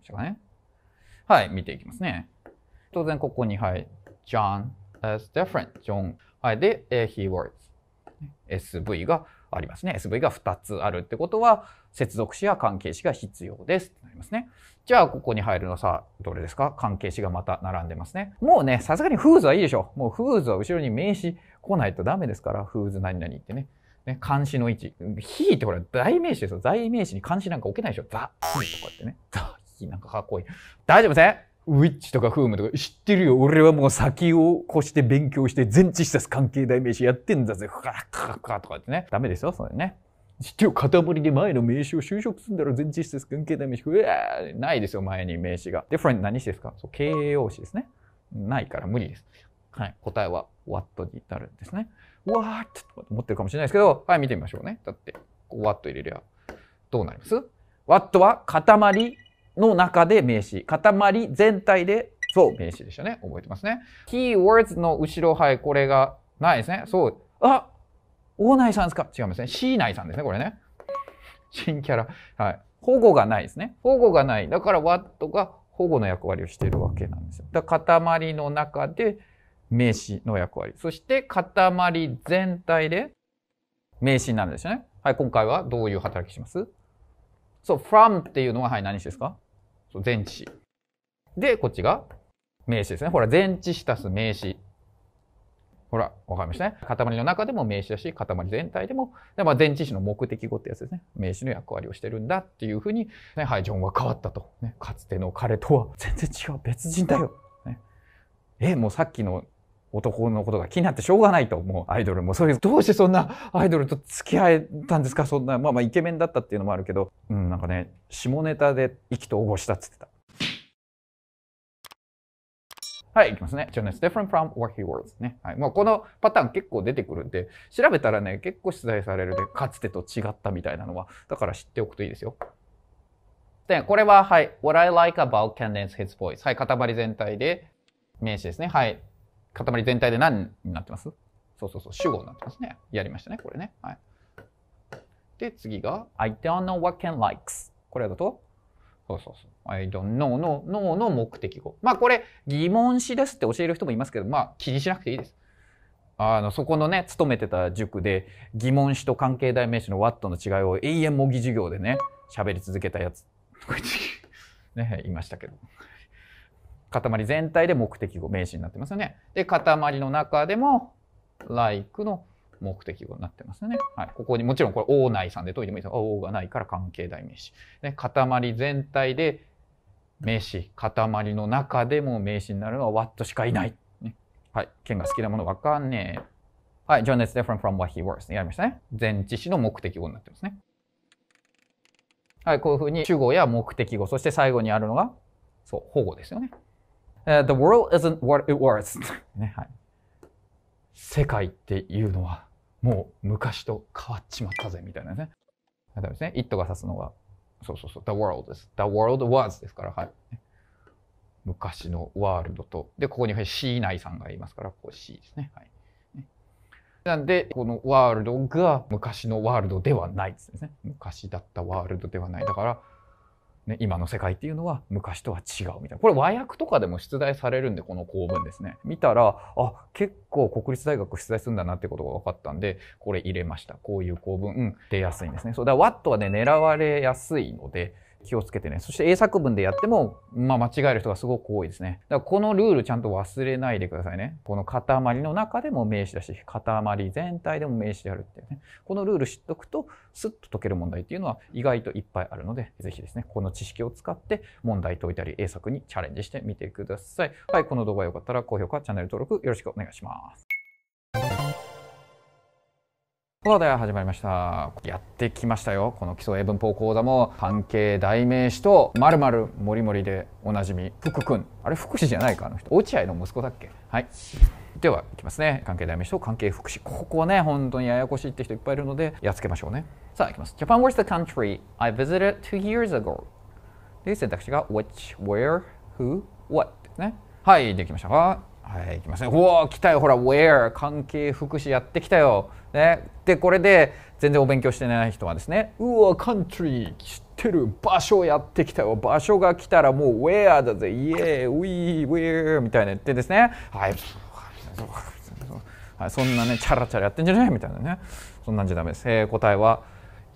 でしかねはい、見ていきますね。当然ここに、はい、John is different. John. はい、で、he words. SV がありますね。SV が2つあるってことは、接続詞や関係詞が必要ですってなりますね。じゃあ、ここに入るのさ、どれですか関係詞がまた並んでますね。もうね、さすがに whose はいいでしょ。もう whose は後ろに名詞来ないとダメですから、whose 何々ってね。ね、監視の位置。ひってほら、代名詞ですよ。代名詞に監視なんか置けないでしょ。ザ・ヒとかってね。ザ・ヒなんかかっこいい。大丈夫ですねウィッチとかフームとか知ってるよ。俺はもう先を越して勉強して全知す関係代名詞やってんだぜ。ふかカかか、かとかってね。ダメですよ、それね。知ってる塊で前の名詞を就職するんだろ全知す関係代名詞。うわないですよ、前に名詞が。different 何詞ですかそう形容詞ですね。ないから無理です。はい。答えは what になるんですね。わーって思ってるかもしれないですけど、はい、見てみましょうね。だって、こう、と入れりゃ、どうなりますわっとは塊の中で名詞、塊全体で、そう、名詞でしたね。覚えてますね。keywords の後ろ、はい、これがないですね。そう。あ大内さんですか違いますね。C 内さんですね、これね。新キャラ。はい。保護がないですね。保護がない。だから、わっとが保護の役割をしてるわけなんですよ。だ塊の中で、名詞の役割。そして塊全体で名詞になるんですよね。はい、今回はどういう働きしますそう、from っていうのは、はい、何詞ですかそう、前置詞。で、こっちが名詞ですね。ほら、前置詞足す名詞。ほら、わかりましたね。塊の中でも名詞だし、塊全体でも、でまあ、前置詞の目的語ってやつですね。名詞の役割をしてるんだっていうふうに、ね、はい、ジョンは変わったと。ね、かつての彼とは全然違う、別人だよ。ね、え、もうさっきの男のことが気になってしょうがないと、思うアイドルも、そういう、どうしてそんなアイドルと付き合えたんですか、そんな、まあまあイケメンだったっていうのもあるけど、うん、なんかね、下ネタで意気投合したっつってた。はい、いきますね。j o ね、n is different from what he was ね。はい。まあ、このパターン結構出てくるんで、調べたらね、結構出題されるで、かつてと違ったみたいなのは、だから知っておくといいですよ。で、これは、はい。What I like about Candace his voice。はい、塊全体で、名詞ですね。はい。塊全体で何になってますそうそうそう、主語になってますね。やりましたね、これね。はい。で、次が、I don't know what Ken likes。これだと、そうそうそう。I don't know の、know の目的語。まあこれ、疑問詞ですって教える人もいますけど、まあ気にしなくていいです。あの、そこのね、勤めてた塾で、疑問詞と関係代名詞の what の違いを永遠模擬授業でね、喋り続けたやつ、ね、いましたけど。塊全体で目的語、名詞になってますよね。で、塊の中でも、like の目的語になってますよね。はい。ここにもちろんこれ、王内さんで解いてもいいですよ。王がないから関係代名詞。で、塊全体で名詞、塊の中でも名詞になるのは what しかいない。ね、はい。剣が好きなものわかんねえ。はい。John is different from what he was. やりましたね。前置詞の目的語になってますね。はい。こういうふうに主語や目的語、そして最後にあるのが、そう、保護ですよね。The world isn't what it was ね、はい、世界っていうのはもう昔と変わっちまったぜみたいなね。ダですね。it が指すのは、そうそうそう、the world です。the world was ですから、はい。昔のワールドと、で、ここに C 内さんがいますから、ここ C ですね。はい。なんで、このワールドが昔のワールドではないですね。昔だったワールドではない。だから、ね、今の世界っていうのは昔とは違うみたいな。これ和訳とかでも出題されるんで、この構文ですね。見たら、あ、結構国立大学出題するんだなってことが分かったんで、これ入れました。こういう構文、うん、出やすいんですね。そうだ、ワットはね、狙われやすいので、気をつけてね。そして英作文でやっても、まあ、間違える人がすごく多いですね。だからこのルールちゃんと忘れないでくださいね。この塊の中でも名詞だし、塊全体でも名詞であるっていうね。このルール知っとくと、スッと解ける問題っていうのは意外といっぱいあるので、ぜひですね、この知識を使って問題解いたり、英作にチャレンジしてみてください。はい、この動画が良かったら高評価、チャンネル登録よろしくお願いします。ところで始まりました。やってきましたよ。この基礎英文法講座も関係代名詞と〇〇もりもりでおなじみ、福くん。あれ、福祉じゃないか、あの人。落合の息子だっけはい。では、いきますね。関係代名詞と関係福祉。ここはね、本当にややこしいって人いっぱいいるので、やっつけましょうね。さあ、いきます。Japan was the country I visited two years ago. と選択肢が、which, where, who, what ね。はい、できましたかはい、いきますね。うわ来たよ、ほら、ウェア、関係福祉やってきたよ。ね、で、これで全然お勉強してない人はですね、うわ、カントリー、知ってる、場所やってきたよ、場所が来たらもうウェアだぜ、イエー、ウィー、ウィー、みたいな言ってですね、はい、はい、そんなね、チャラチャラやってんじゃねえみたいなね、そんなんじゃダメです。えー、答えは、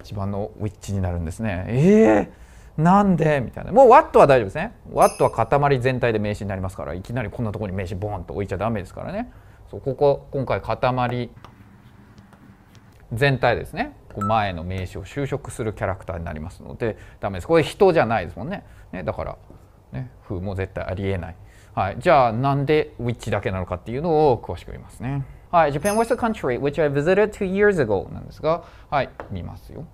一番のウィッチになるんですね。えーなんでみたいなもう What は大丈夫ですね What は塊全体で名詞になりますからいきなりこんなところに名詞ボーンと置いちゃダメですからねそうここ今回塊全体ですね前の名詞を修飾するキャラクターになりますのでダメですこれ人じゃないですもんねねだからね風も絶対ありえない、はい、じゃあなんでウィッチだけなのかっていうのを詳しく見ますねはい Japan was a country which I visited two years ago なんですがはい見ますよ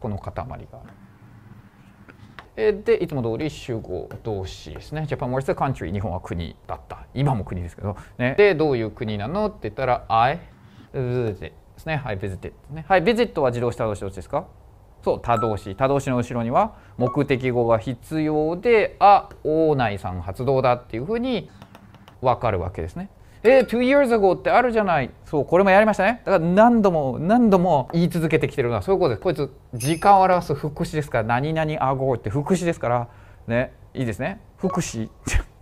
この塊があるで、いつも通り主語動詞ですね。Japan was t country. 日本は国だった。今も国ですけど。ね、で、どういう国なのって言ったら、I visited ですね。I visited ですね。はい、visit は自動詞、た動詞どっちですかそう、他動詞。他動詞の後ろには目的語が必要で、あ、オーナイさん発動だっていうふうにわかるわけですね。えー、2 years ago ってあるじゃない。そう、これもやりましたね。だから何度も何度も言い続けてきてるのはそういうことです。こいつ、時間を表す副詞ですから、何々あごって副詞ですから、ね、いいですね。副詞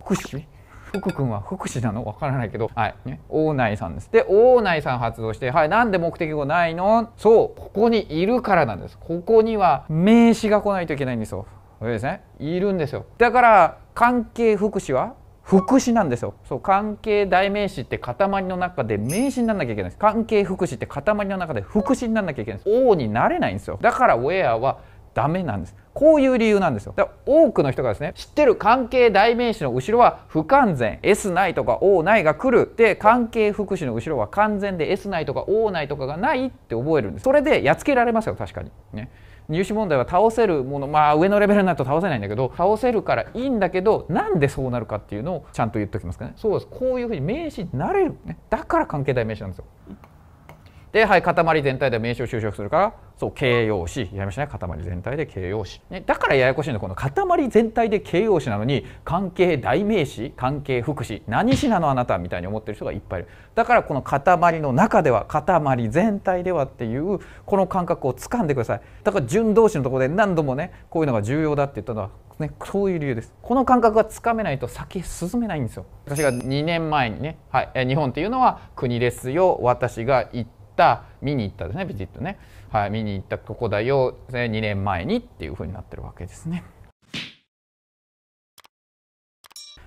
副詞福君は福祉なのわからないけど、はい、ね、大内さんです。で、大内さん発動して、はい、なんで目的語ないのそう、ここにいるからなんです。ここには名詞が来ないといけないんですよ。そうですね。いるんですよ。だから、関係福祉は副詞なんですよそう関係代名詞って塊の中で名詞にならなきゃいけないんです関係副詞って塊の中で副詞にならなきゃいけないんです王になれないんですよだからウェアはダメなんですこういう理由なんですよだから多くの人がですね知ってる関係代名詞の後ろは不完全 S ないとか O ないが来るで関係副詞の後ろは完全で S ないとか O ないとかがないって覚えるんですそれでやっつけられますよ確かにね入試問題は倒せるものまあ上のレベルになると倒せないんだけど倒せるからいいんだけどなんでそうなるかっていうのをちゃんと言っときますかねそうですこういうふうに名詞になれる、ね、だから関係代名詞なんですよで、はい、塊全体で名称就職するから、そう、形容詞。やりましたね。塊全体で形容詞。ね、だからややこしいの。この塊全体で形容詞なのに、関係代名詞、関係副詞、何詞なのあなたみたいに思ってる人がいっぱいいる。だからこの塊の中では、塊全体ではっていう、この感覚を掴んでください。だから順動詞のところで何度もね、こういうのが重要だって言ったのは、ね、そういう理由です。この感覚がつかめないと先へ進めないんですよ。私が2年前にね、はい、え日本っていうのは国ですよ、私がって、見に行ったですね、ビジットね。はい、見に行ったここだよ、ね、2年前にっていうふうになってるわけですね。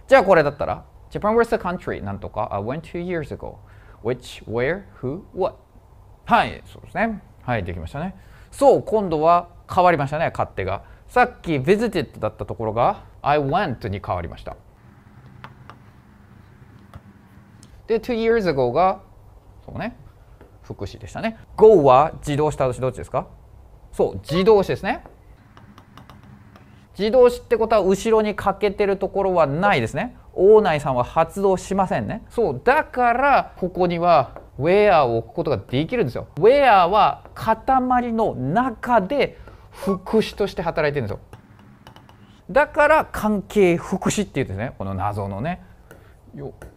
じゃあこれだったら、Japan was a country なんとか、I went two years ago. Which, where, who, what? はい、そうですね。はい、できましたね。そう、今度は変わりましたね、勝手が。さっき visited だったところが I went に変わりました。で、2 years ago がそうね、副詞でしたね Go は自動詞と動どっちですかそう自動詞ですね自動詞ってことは後ろに欠けてるところはないですね大内さんは発動しませんねそうだからここには where を置くことができるんですよ where は塊の中で副詞として働いてるんですよだから関係副詞っていうんですねこの謎のねよっ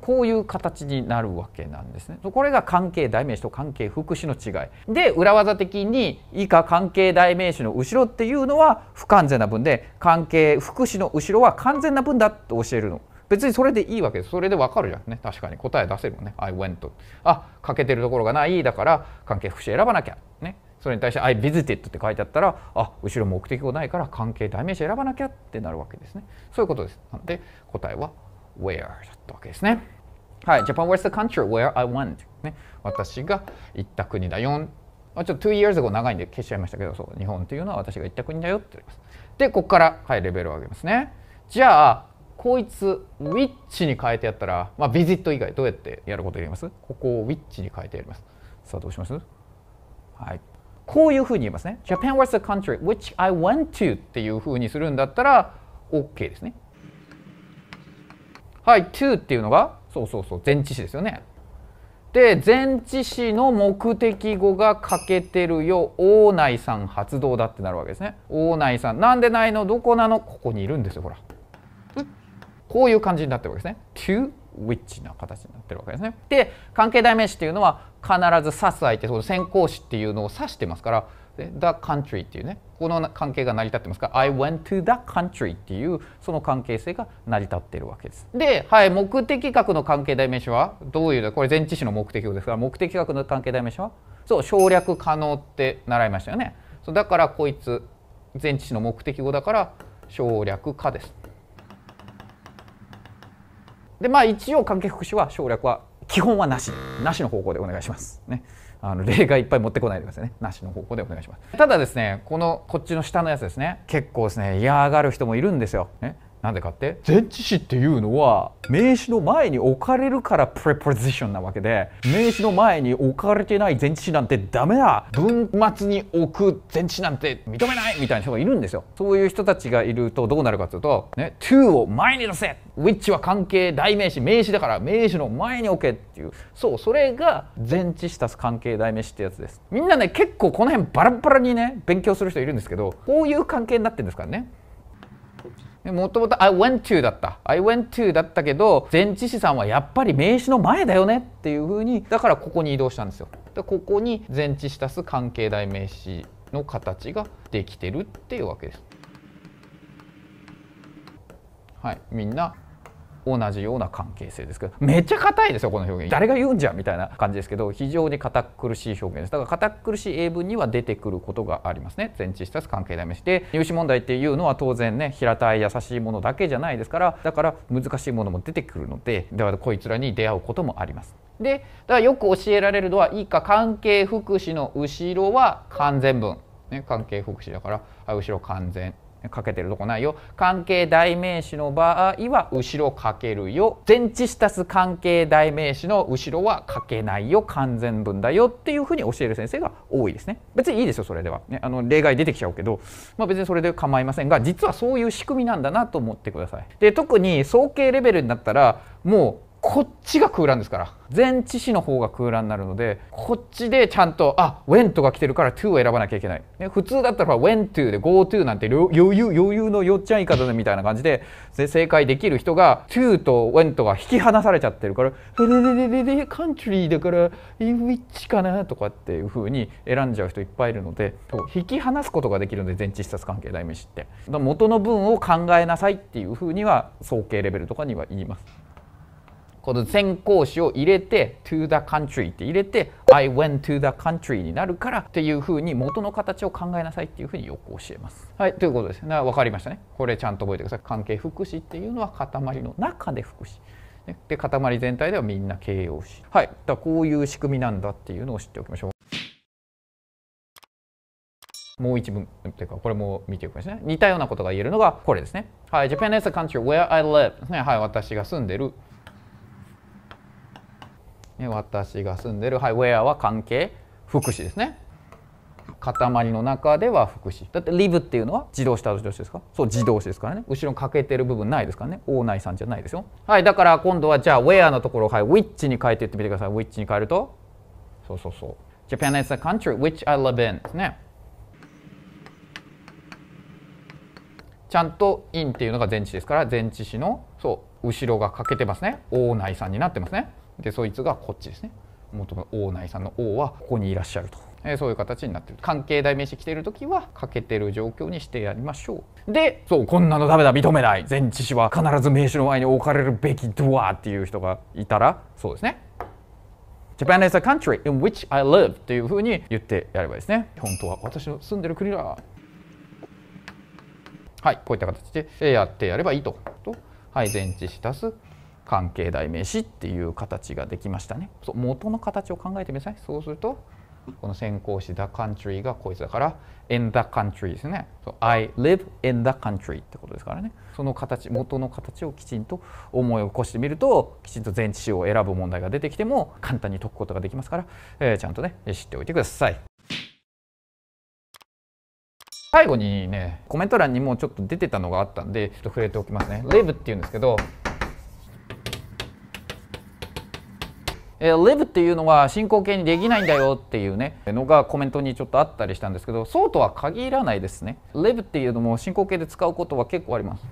こういう形になるわけなんですね。これが関係代名詞と関係副詞の違い。で裏技的に以下関係代名詞の後ろっていうのは不完全な文で関係副詞の後ろは完全な文だって教えるの。別にそれでいいわけです。それでわかるじゃんね。確かに答え出せるもんね。I went. あ、書けてるところがない。だから関係副詞選ばなきゃ。ね。それに対して I visited って書いてあったら、あ、後ろ目的語ないから関係代名詞選ばなきゃってなるわけですね。そういうことです。なので答えは where だったわけですね。はい、Japan was the country where I went、ね、私が行った国だよあちょっと2 years ago 長いんで消しちゃいましたけどそう日本というのは私が行った国だよってでここから、はい、レベルを上げますねじゃあこいつウィッチに変えてやったら、まあ、ビジット以外どうやってやることやりますここをウィッチに変えてやりますさあどうしますはいこういうふうに言いますね Japan was the country which I went to っていうふうにするんだったら OK ですねはい「to」っていうのがそうそうそう前置詞ですよね。で前置詞の目的語が欠けてるよ大内さん発動だってなるわけですね大内さんなんでないのどこなのここにいるんですよほらこういう感じになってるわけですね to which な形になってるわけですねで関係代名詞っていうのは必ず指す相手その先行詞っていうのを指してますからで The country っていうねこの関係が成り立ってますから I went to the country っていうその関係性が成り立ってるわけです。で、はい、目的格の関係代名詞はどういうこれ前置詞の目的語ですが目的格の関係代名詞はそう省略可能って習いましたよね。そうだからこいつ前置詞の目的語だから省略可です。でまあ一応関係副詞は省略は基本はなしなしの方向でお願いします。ねあの例外いっぱい持ってこないでくださいねなしの方向でお願いしますただですねこのこっちの下のやつですね結構ですね嫌がる人もいるんですよ、ね、なんでかって前置詞っていうのは名詞の前に置かれるからプレポジションなわけで名詞の前に置かれてない前置詞なんてダメだ文末に置く前置詞なんて認めないみたいな人がいるんですよそういう人たちがいるとどうなるかというとね to を前に出せ which は関係代名詞名詞だから名詞の前に置けっていうそうそれが前置詞足す関係代名詞ってやつですみんなね結構この辺バラバラにね勉強する人いるんですけどこういう関係になってるんですからねもともと I went to だった。I went to だったけど、前置詞さんはやっぱり名詞の前だよねっていうふうに、だからここに移動したんですよ。でここに前置詞足す関係代名詞の形ができてるっていうわけです。はい、みんな同じような関係性ですけどめっちゃ硬いですよこの表現誰が言うんじゃみたいな感じですけど非常に堅苦しい表現ですだから堅苦しい英文には出てくることがありますね前置した関係代名詞で入試問題っていうのは当然ね平たい優しいものだけじゃないですからだから難しいものも出てくるのでだからこいつらに出会うこともありますでだからよく教えられるのは以下関係副詞の後ろは完全文ね、関係副詞だから後ろ完全かけてるとこないよ関係代名詞の場合は後ろかけるよ前置詞足す関係代名詞の後ろはかけないよ完全文だよっていうふうに教える先生が多いですね別にいいですよそれでは、ね、あの例外出てきちゃうけど、まあ、別にそれで構いませんが実はそういう仕組みなんだなと思ってくださいで特に総計レベルになったらもうこっちが空欄ですから前置詞の方が空欄になるのでこっちでちゃんとあ when とか来てるから to を選ばなきゃいけない、ね、普通だったら when to で go to なんて余裕余裕のよっちゃん言い方でみたいな感じで正解できる人が to と when とが引き離されちゃってるから「でででででカントリーだから which かな?」とかっていうふうに選んじゃう人いっぱいいるので引き離すことができるので前置詞冊関係代名詞って元の文を考えなさいっていうふうには総計レベルとかには言います。この先行詞を入れて to the country って入れて I went to the country になるからっていうふうに元の形を考えなさいっていうふうによく教えます。はい、ということです。な分かりましたね。これちゃんと覚えてください。関係副詞っていうのは塊の中で副詞。で塊全体ではみんな形容詞。はい、だこういう仕組みなんだっていうのを知っておきましょう。もう一文っていうかこれも見ておきますね似たようなことが言えるのがこれですねはい Japan is a country where I live ねはい私が住んでる私が住んでる、はい、where は関係副詞ですね塊の中では副詞だって live っていうのは自動した助詞ですかそう自動詞ですからね後ろに欠けてる部分ないですからねオーナイさんじゃないですよはいだから今度はじゃあ where のところを、はい、which に変えていってみてください which に変えるとそうそうそう Japan is a country which I live in ですねちゃんと in っていうのが前置詞ですから前置詞のそう後ろが欠けてますねオーナイさんになってますねでそいつがこっちですね元の王内さんの王はここにいらっしゃると、えそういう形になってる関係代名詞来てる時は欠けてる状況にしてやりましょうでそうこんなのダメだ認めない全知詞は必ず名詞の前に置かれるべきドアっていう人がいたらそうですね Japan is a country in which I live というふうに言ってやればですね本当は私の住んでる国だはいこういった形でやってやればいいととはい前置詞足す関係代名詞っていう形ができましたね。そう元の形を考えてみなさい。そうするとこの先行詞 the country がこいつだから in the country ですね。そう I live in the country ってことですからね。その形元の形をきちんと思い起こしてみるときちんと前置詞を選ぶ問題が出てきても簡単に解くことができますから、えー、ちゃんとね知っておいてください。最後にねコメント欄にもちょっと出てたのがあったんでちょっと触れておきますね。live っていうんですけどえー、レブっていうのは進行形にできないんだよっていうねのがコメントにちょっとあったりしたんですけどそうとは限らないですねレブっていうのも進行形で使うことは結構あります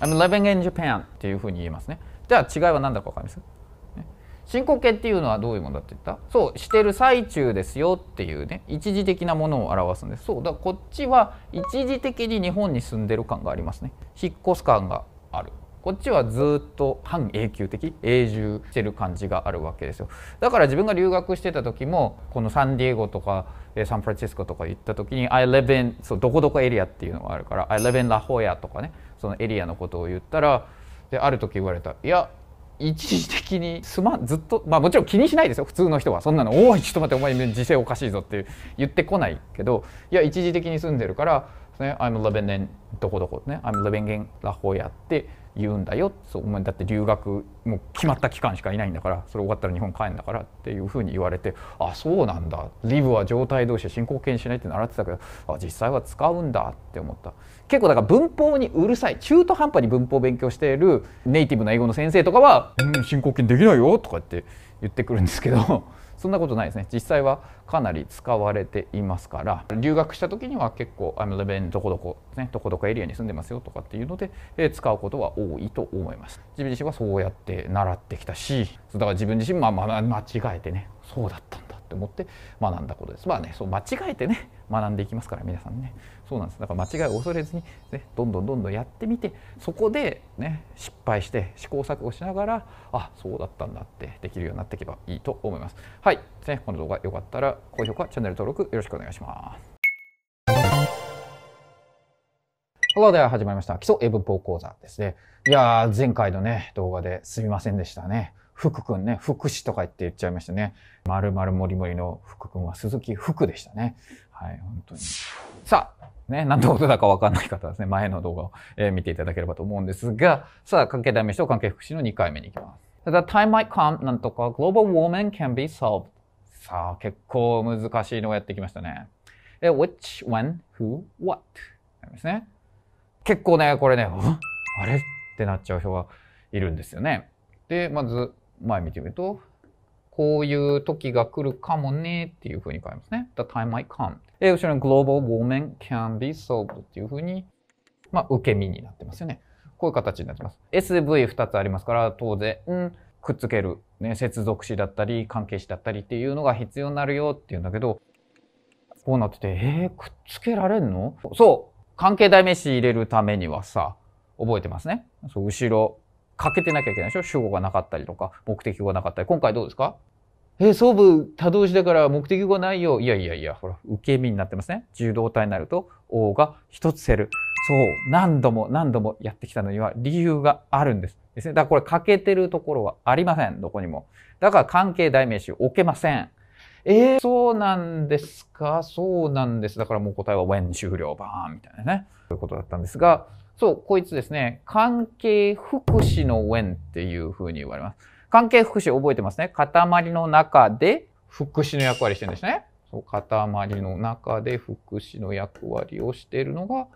I'm living in Japan っていうふうに言いますねじゃあ違いは何だか分かります進行形っていうのはどういうものだって言ったそうしてる最中ですよっていうね一時的なものを表すんですそうだからこっちは一時的に日本に住んでる感がありますね引っ越す感があるこっちはずっと半永久的永住してる感じがあるわけですよだから自分が留学してた時もこのサンディエゴとかサンフランシスコとか行った時に「I live in そうどこどこエリア」っていうのがあるから「I live in ラホヤ」とかねそのエリアのことを言ったらである時言われた「いや一時的にすまんずっとまあもちろん気にしないですよ普通の人はそんなの「おいちょっと待ってお前時制おかしいぞ」って言ってこないけどいや一時的に住んでるから、ね「I'm living in どこどこ」ね「I'm living in ラホヤ」って言うんだよそうお前だって留学もう決まった期間しかいないんだからそれ終わったら日本帰るんだからっていうふうに言われてあそうなんだリブは状態同士で進行形にしないって習ってたけどあ実際は使うんだって思った結構だから文法にうるさい中途半端に文法を勉強しているネイティブな英語の先生とかは「うん進行形できないよ」とかって言ってくるんですけどそんなことないですね実際はかなり使われていますから留学した時には結構あのレベルどこどこねどこどこエリアに住んでますよとかっていうので、えー、使うことは多いと思います自分自身はそうやって習ってきたしだから自分自身まあ、まあ、間違えてねそうだったんだって思って学んだことですまあねそう間違えてね学んでいきますから皆さんね。そうなんですだから間違いを恐れずに、ね、どんどんどんどんやってみてそこで、ね、失敗して試行錯誤しながらあそうだったんだってできるようになっていけばいいと思いますはい、ね、この動画良かったら高評価チャンネル登録よろしくお願いします Hello では始まりました基礎英文法講座ですねいやー前回のね動画ですみませんでしたね福くんね、福祉とか言って言っちゃいましたね。まるまるもりもりの福くんは鈴木福でしたね。はい、本当に。さあ、ね、何のことだか分かんない方はですね、前の動画を、え見ていただければと思うんですが、さあ、関係代名詞と関係副詞の2回目に行きます。The time might come なんとか global w ー r m i n can be solved さあ、結構難しいのをやってきましたね。え、which, when, who, what ですね。結構ね、これね、あれってなっちゃう人がいるんですよね。で、まず前見てみると、こういう時が来るかもねっていうふうに変えますね。The time might come. え後ろに global warming can be solved っていうふうに、まあ、受け身になってますよね。こういう形になってます。SV2 つありますから、当然、くっつける、ね、接続詞だったり、関係詞だったりっていうのが必要になるよっていうんだけど、こうなってて、えー、くっつけられんのそう関係代名詞入れるためにはさ、覚えてますね。そう、後ろ、かけてなきゃいけないでしょ主語がなかったりとか、目的語がなかったり。今回どうですかえ総部多動詞だから目的語ないよ。いやいやいや、ほら、受け身になってますね。受動体になると、O が一つ減る。そう、何度も何度もやってきたのには理由があるんです。ですね。だからこれ欠けてるところはありません。どこにも。だから関係代名詞置けません。えー、そうなんですかそうなんです。だからもう答えは when 終了バーンみたいなね。ということだったんですが、そう、こいつですね、関係副詞の when っていうふうに言われます。関係副詞覚えてますね。塊の中で副詞の役割してるんですね。そう塊の中で副詞の役割をしているのが、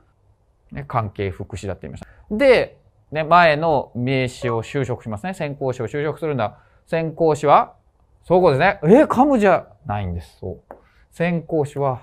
ね、関係副詞だって言いました。で、ね、前の名詞を就職しますね。先行詞を就職するんだ。先行詞は、そうこですね。えー、カムじゃないんです。そう。先行詞は、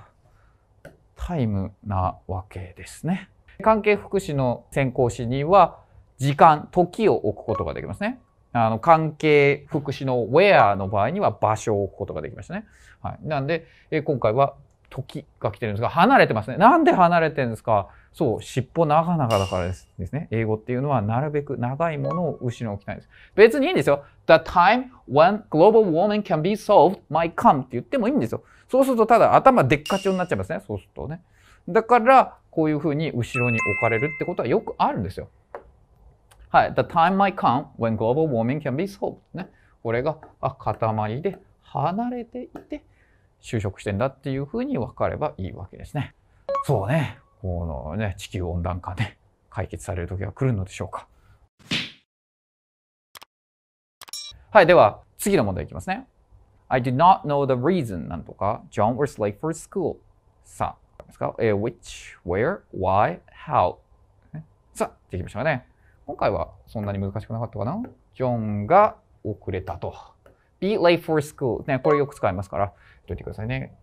タイムなわけですね。関係副詞の先行詞には、時間、時を置くことができますね。あの、関係副詞の where の場合には場所を置くことができましたね。はい。なんで、え今回は時が来てるんですが、離れてますね。なんで離れてるんですかそう、尻尾長々だからですですね。英語っていうのはなるべく長いものを後ろに置きたいんです。別にいいんですよ。The time when global warming can be solved might come って言ってもいいんですよ。そうするとただ頭でっかちになっちゃいますね。そうするとね。だから、こういうふうに後ろに置かれるってことはよくあるんですよ。はい。The time might come when global warming can be solved. ね。俺が、あ、塊で離れていて、就職してんだっていうふうに分かればいいわけですね。そうね。このね、地球温暖化ね、解決される時が来るのでしょうか。はい。では、次の問題いきますね。I do not know the reason なんとか、John was late for school. さあ、ですか、え which, where, why, how. さあ、できましたかね。今回はそんなに難しくなかったかなジョンが遅れたと。be late for school ね、これよく使いますから、っといてくださいね。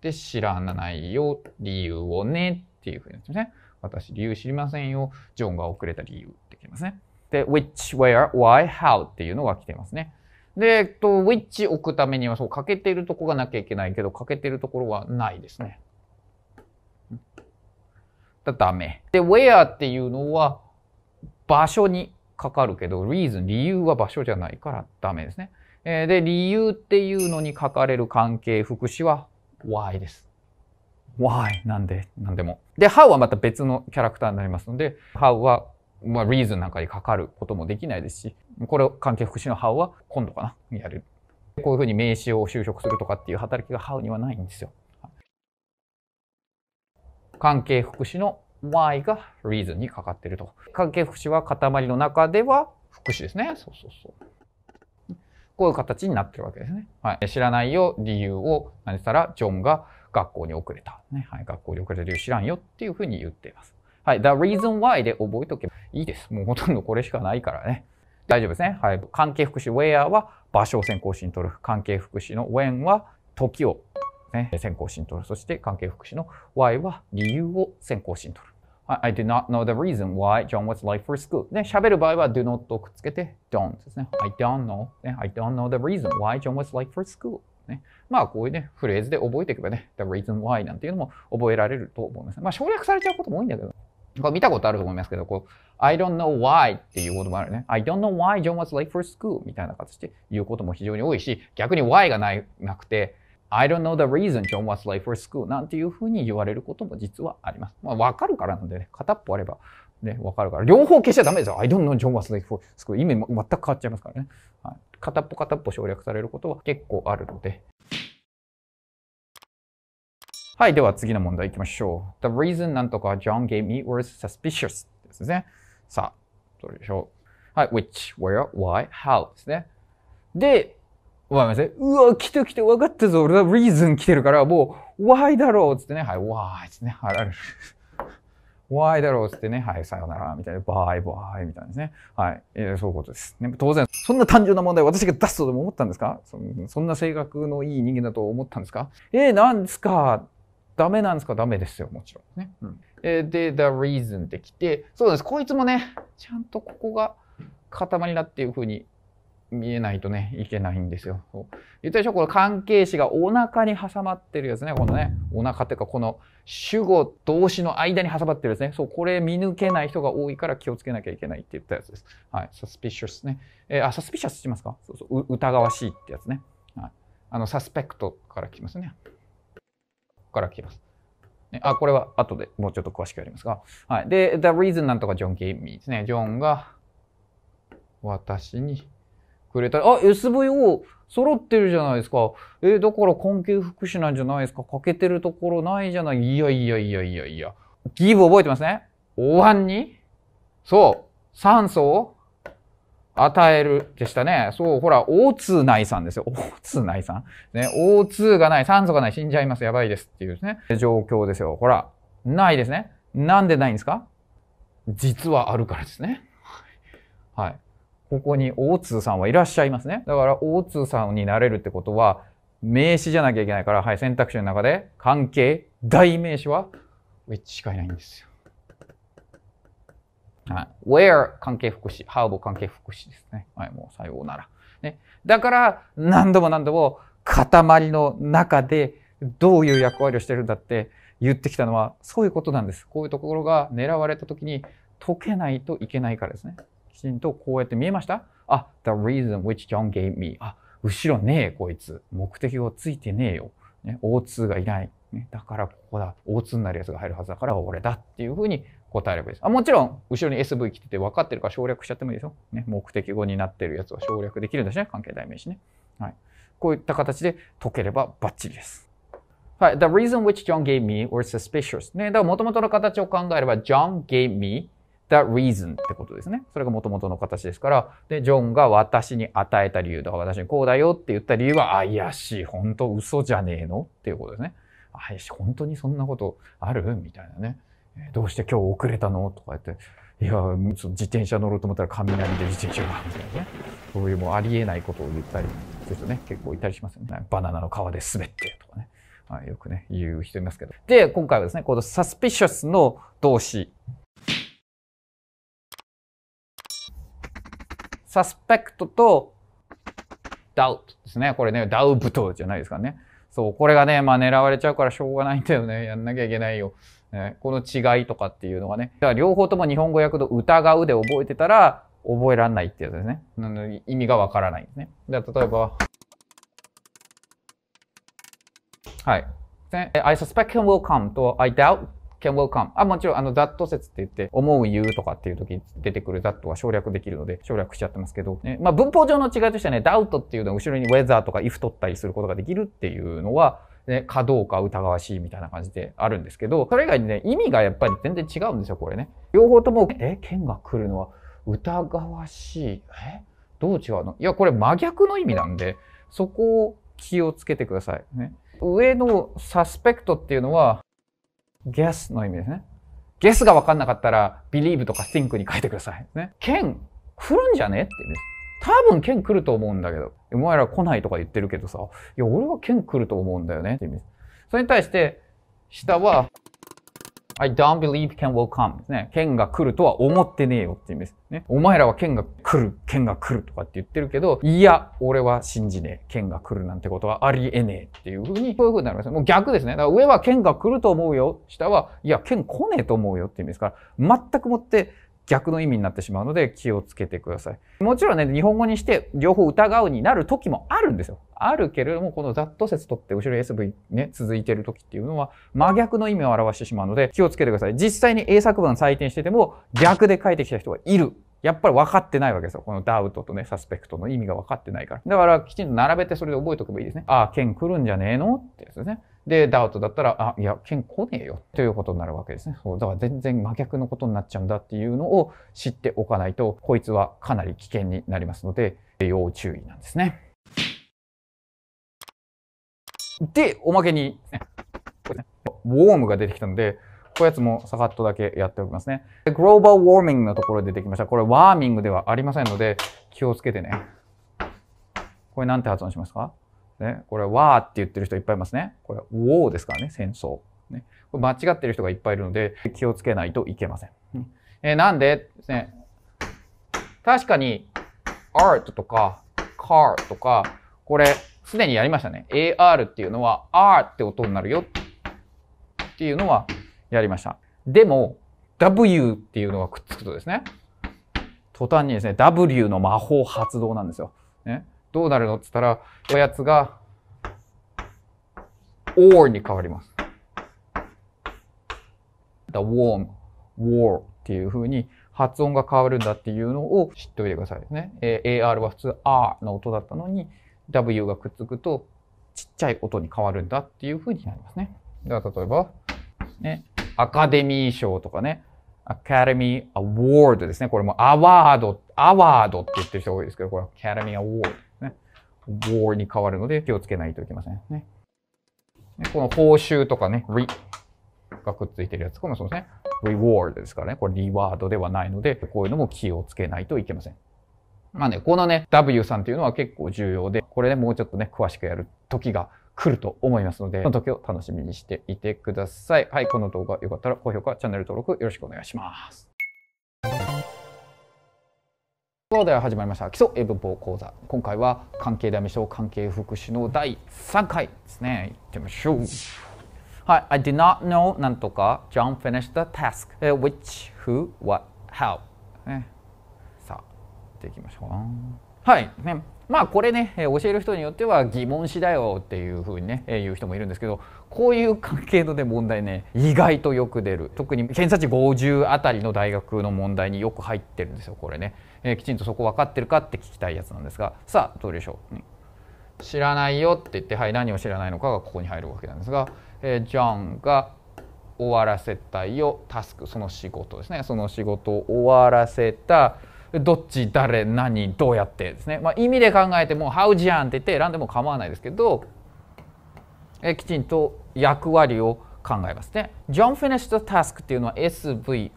で、知らないよ、理由をねっていうふうになってますね。私、理由知りませんよ。ジョンが遅れた理由ってきますね。で、which, where, why, how っていうのが来てますね。で、えっと、which 置くためには、そう、欠けてるとこがなきゃいけないけど、欠けてるところはないですね。ダメ。で、where っていうのは場所にかかるけど、reason、理由は場所じゃないからダメですね。えで、理由っていうのに書かれる関係副詞は why です。why なんで、なんでも。で、how はまた別のキャラクターになりますので、how はまあ、reason なんかにかかることもできないですし、これを関係副詞の how は今度かな、やる。こういうふうに名詞を就職するとかっていう働きが how にはないんですよ。関係副詞の y が reason にかかってると。関係副詞は塊の中では副詞ですね。そうそうそう。こういう形になってるわけですね。はい、知らないよ、理由を何したら、ジョンが学校に遅れた。ねはい、学校に遅れた理由知らんよっていうふうに言っています。はい、the reason why で覚えとけばいいです。もうほとんどこれしかないからね。大丈夫ですね。はい、関係副詞 where は場所を先行しにとる。関係副詞の when は時をね、先行しんとる。そして関係副詞の y は理由を先行しんとる。I do not know the reason why John was late for school. ね、喋る場合は do not をくっつけて don't ですね。I don't know.、ね、I don't know the reason why John was late for school. ね、まあこういうね、フレーズで覚えていけばね、the reason why なんていうのも覚えられると思います。まあ省略されちゃうことも多いんだけど。これ見たことあると思いますけど、こう、I don't know why っていうこともあるね。I don't know why John was late for school みたいな形で言うことも非常に多いし、逆に why がないなくて、I don't know the reason John was late for school なんていうふうに言われることも実はあります。まあ、わかるからなんでね、片っぽあればね、わかるから。両方消しちゃダメですよ。I don't know John was late for school 意味全く変わっちゃいますからね。はい、片っぽ片っぽ省略されることは結構あるので。はい、では次の問題いきましょう。The reason なんとか John gave me was suspicious ですね。さあ、どうでしょう。はい、which, where, why, how ですね。で、わかりますうわ、来て来て、分かったぞ。俺はリーズン来てるから、もう、why だろうっつってね、はい、why っつってね、はい、why だろうっつってね、はい、さよなら、みたいな、バイバイ、みたいなですね。はい、えー、そういうことです。ね、当然、そんな単純な問題私が出すとでも思ったんですかそんな性格のいい人間だと思ったんですかえー、なんですかダメなんですかダメですよ、もちろんね。うん、えー、で、the reason って来て、そうです。こいつもね、ちゃんとここが塊だっていうふうに見えないとね、いけないんですよ。そう言ったでしょこの関係詞がお腹に挟まってるやつね。このね、お腹っていうか、この主語、動詞の間に挟まってるやつね。そう、これ見抜けない人が多いから気をつけなきゃいけないって言ったやつです。はい。suspicious ね。えー、あ、suspicious しますかそうそう。疑わしいってやつね。はい。あの、suspect から来ますね。こから来ます。ね、あ、これは後でもうちょっと詳しくやりますが。はい。で、the reason なんとか John gave me ですね。ジョンが私にくれたあ、SVO 揃ってるじゃないですか。えだから関係福祉なんじゃないですか。欠けてるところないじゃない。いやいやいやいやいや。ギブ覚えてますねお椀に、そう、酸素を与えるでしたね。そう、ほら、O2 ないんですよ。O2 ないんね、O2 がない、酸素がない、死んじゃいます、やばいですっていうですね、状況ですよ。ほら、ないですね。なんでないんですか実はあるからですね。はい。ここに大津さんはいらっしゃいますね。だから大津さんになれるってことは、名詞じゃなきゃいけないから、はい、選択肢の中で、関係、代名詞は、which しかいないんですよ。はい。where 関係副詞、how 関係副詞ですね。はい、もうさようなら。ね。だから、何度も何度も、塊の中で、どういう役割をしてるんだって言ってきたのは、そういうことなんです。こういうところが狙われた時に、解けないといけないからですね。きちんとこうやって見えましたあ、the reason which John gave me. あ、後ろねえ、こいつ。目的をついてねえよ。ね、O2 がいない。ね、だからここだ。O2 になるやつが入るはずだから俺だっていうふうに答えればいいです。あもちろん、後ろに SV 来てて分かってるから省略しちゃってもいいですよ。ね、目的語になってるやつは省略できるんですね。関係代名詞ね。はい。こういった形で解ければバッチリです。はい。The reason which John gave me w a s e suspicious. ね、だから元々の形を考えれば、John gave me the reason ってことですね。それが元々の形ですから、で、ジョンが私に与えた理由とか私にこうだよって言った理由は怪しい。本当嘘じゃねえのっていうことですね。怪しい。本当にそんなことあるみたいなね。どうして今日遅れたのとか言って、いや、自転車乗ろうと思ったら雷で自転車が、みたいなね。そういうもうありえないことを言ったりする人ね、結構いたりしますよね。バナナの皮で滑ってとかね。はい、よくね、言う人いますけど。で、今回はですね、この suspicious の動詞サスペクトとダウトですね。これね、ダウブトじゃないですかね。そう、これがね、まあ狙われちゃうからしょうがないんだよね。やんなきゃいけないよ。ね、この違いとかっていうのがね。だから両方とも日本語訳と疑うで覚えてたら、覚えらんないってやつですね。意味がわからないですね。じゃ例えば、はい。I suspect him will come と I doubt can welcome。あ、もちろん、あの、that 説って言って、思う言うとかっていう時に出てくる that は省略できるので、省略しちゃってますけど、ね、まあ、文法上の違いとしてはね、doubt っていうのは後ろに whether とか if 取ったりすることができるっていうのは、ね、かどうか疑わしいみたいな感じであるんですけど、それ以外にね、意味がやっぱり全然違うんですよ、これね。両方とも、え、剣が来るのは疑わしい。えどう違うのいや、これ真逆の意味なんで、そこを気をつけてください。ね、上のサスペクトっていうのは、guess の意味ですね。guess が分かんなかったら believe とか think に書いてください。ね。剣来るんじゃねって意味です。多分剣来ると思うんだけど。お前ら来ないとか言ってるけどさ。いや、俺は剣来ると思うんだよねって意味です。それに対して、下は I don't believe Ken will come ですね。k が来るとは思ってねえよって意味です。ね。お前らは剣が来る、剣が来るとかって言ってるけど、いや、俺は信じねえ。剣が来るなんてことはありえねえっていうふうに、こういうふうになります。もう逆ですね。だから上は剣が来ると思うよ。下は、いや、剣来ねえと思うよって意味ですから、全くもって、逆の意味になってしまうので気をつけてください。もちろんね、日本語にして両方疑うになる時もあるんですよ。あるけれども、このざっと説取って後ろ SV ね、続いてる時っていうのは真逆の意味を表してしまうので気をつけてください。実際に英作文採点してても逆で書いてきた人がいる。やっぱり分かってないわけですよ。このダウトとね、サスペクトの意味が分かってないから。だからきちんと並べてそれで覚えておけばいいですね。ああ、剣来るんじゃねえのってやつですね。で、ダウトだったら、あ、いや、剣来ねえよということになるわけですね。そう、だから全然真逆のことになっちゃうんだっていうのを知っておかないと、こいつはかなり危険になりますので、要注意なんですね。で、おまけに、ね、ウォームが出てきたので、こうやつもさかっとだけやっておきますね。グローバルウォーミングのところ出てきました。これ、ワーミングではありませんので、気をつけてね。これなんて発音しますかね、これ、わーって言ってる人いっぱいいますね。これ、ウォーですからね、戦争。ね、これ間違ってる人がいっぱいいるので、気をつけないといけません。えー、なんでですね、確かに、アートとか、カーとか、これ、すでにやりましたね。ar っていうのは、r って音になるよっていうのはやりました。でも、w っていうのがくっつくとですね、途端にですね、w の魔法発動なんですよ。どうなるのって言ったら、おやつが or に変わります。the warm, war っていう風に発音が変わるんだっていうのを知っておいてくださいね。え AR は普通 R の音だったのに W がくっつくとちっちゃい音に変わるんだっていう風になりますね。では例えば、ね、アカデミー賞とかね、アカデミーアワードですね。これもアワード、アワードって言ってる人多いですけど、これアカデミーアワード。w に変わるので気をつけないといけませんね。この報酬とかね、re がくっついてるやつ。このそうですね。reward ですからね。これリワードではないので、こういうのも気をつけないといけません。まあね、このね、W さんっていうのは結構重要で、これね、もうちょっとね、詳しくやる時が来ると思いますので、その時を楽しみにしていてください。はい、この動画良かったら高評価、チャンネル登録よろしくお願いします。とこでは始まりました基礎英文法講座今回は関係ダメ症関係副詞の第3回ですねいってみましょうはい I did not know なんとか John finished the task which who what how ねさあいっていきましょうはいねまあこれね教える人によっては疑問詞だよっていうふうにね言う人もいるんですけどこういう関係のね問題ね意外とよく出る特に偏差値50あたりの大学の問題によく入ってるんですよこれね、えー、きちんとそこ分かってるかって聞きたいやつなんですがさあどうでしょう、ね、知らないよって言ってはい何を知らないのかがここに入るわけなんですが、えー、ジョンが終わらせたいよタスクその仕事ですねその仕事を終わらせたどっち誰何どうやってですね、まあ、意味で考えても「ハウジアゃって言って選んでも構わないですけどえきちんと役割を考えますね。John finished the task っていうのは SVO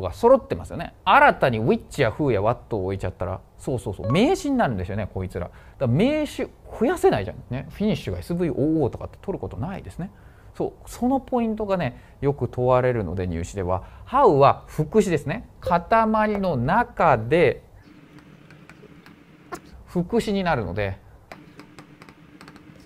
が揃ってますよね。新たに which や who や what を置いちゃったらそうそうそう名詞になるんですよねこいつら。だ名詞増やせないじゃんね。フィニッシュが SVOO とかって取ることないですね。そうそのポイントがねよく問われるので入試ではハウは副詞ですね塊の中で副詞になるので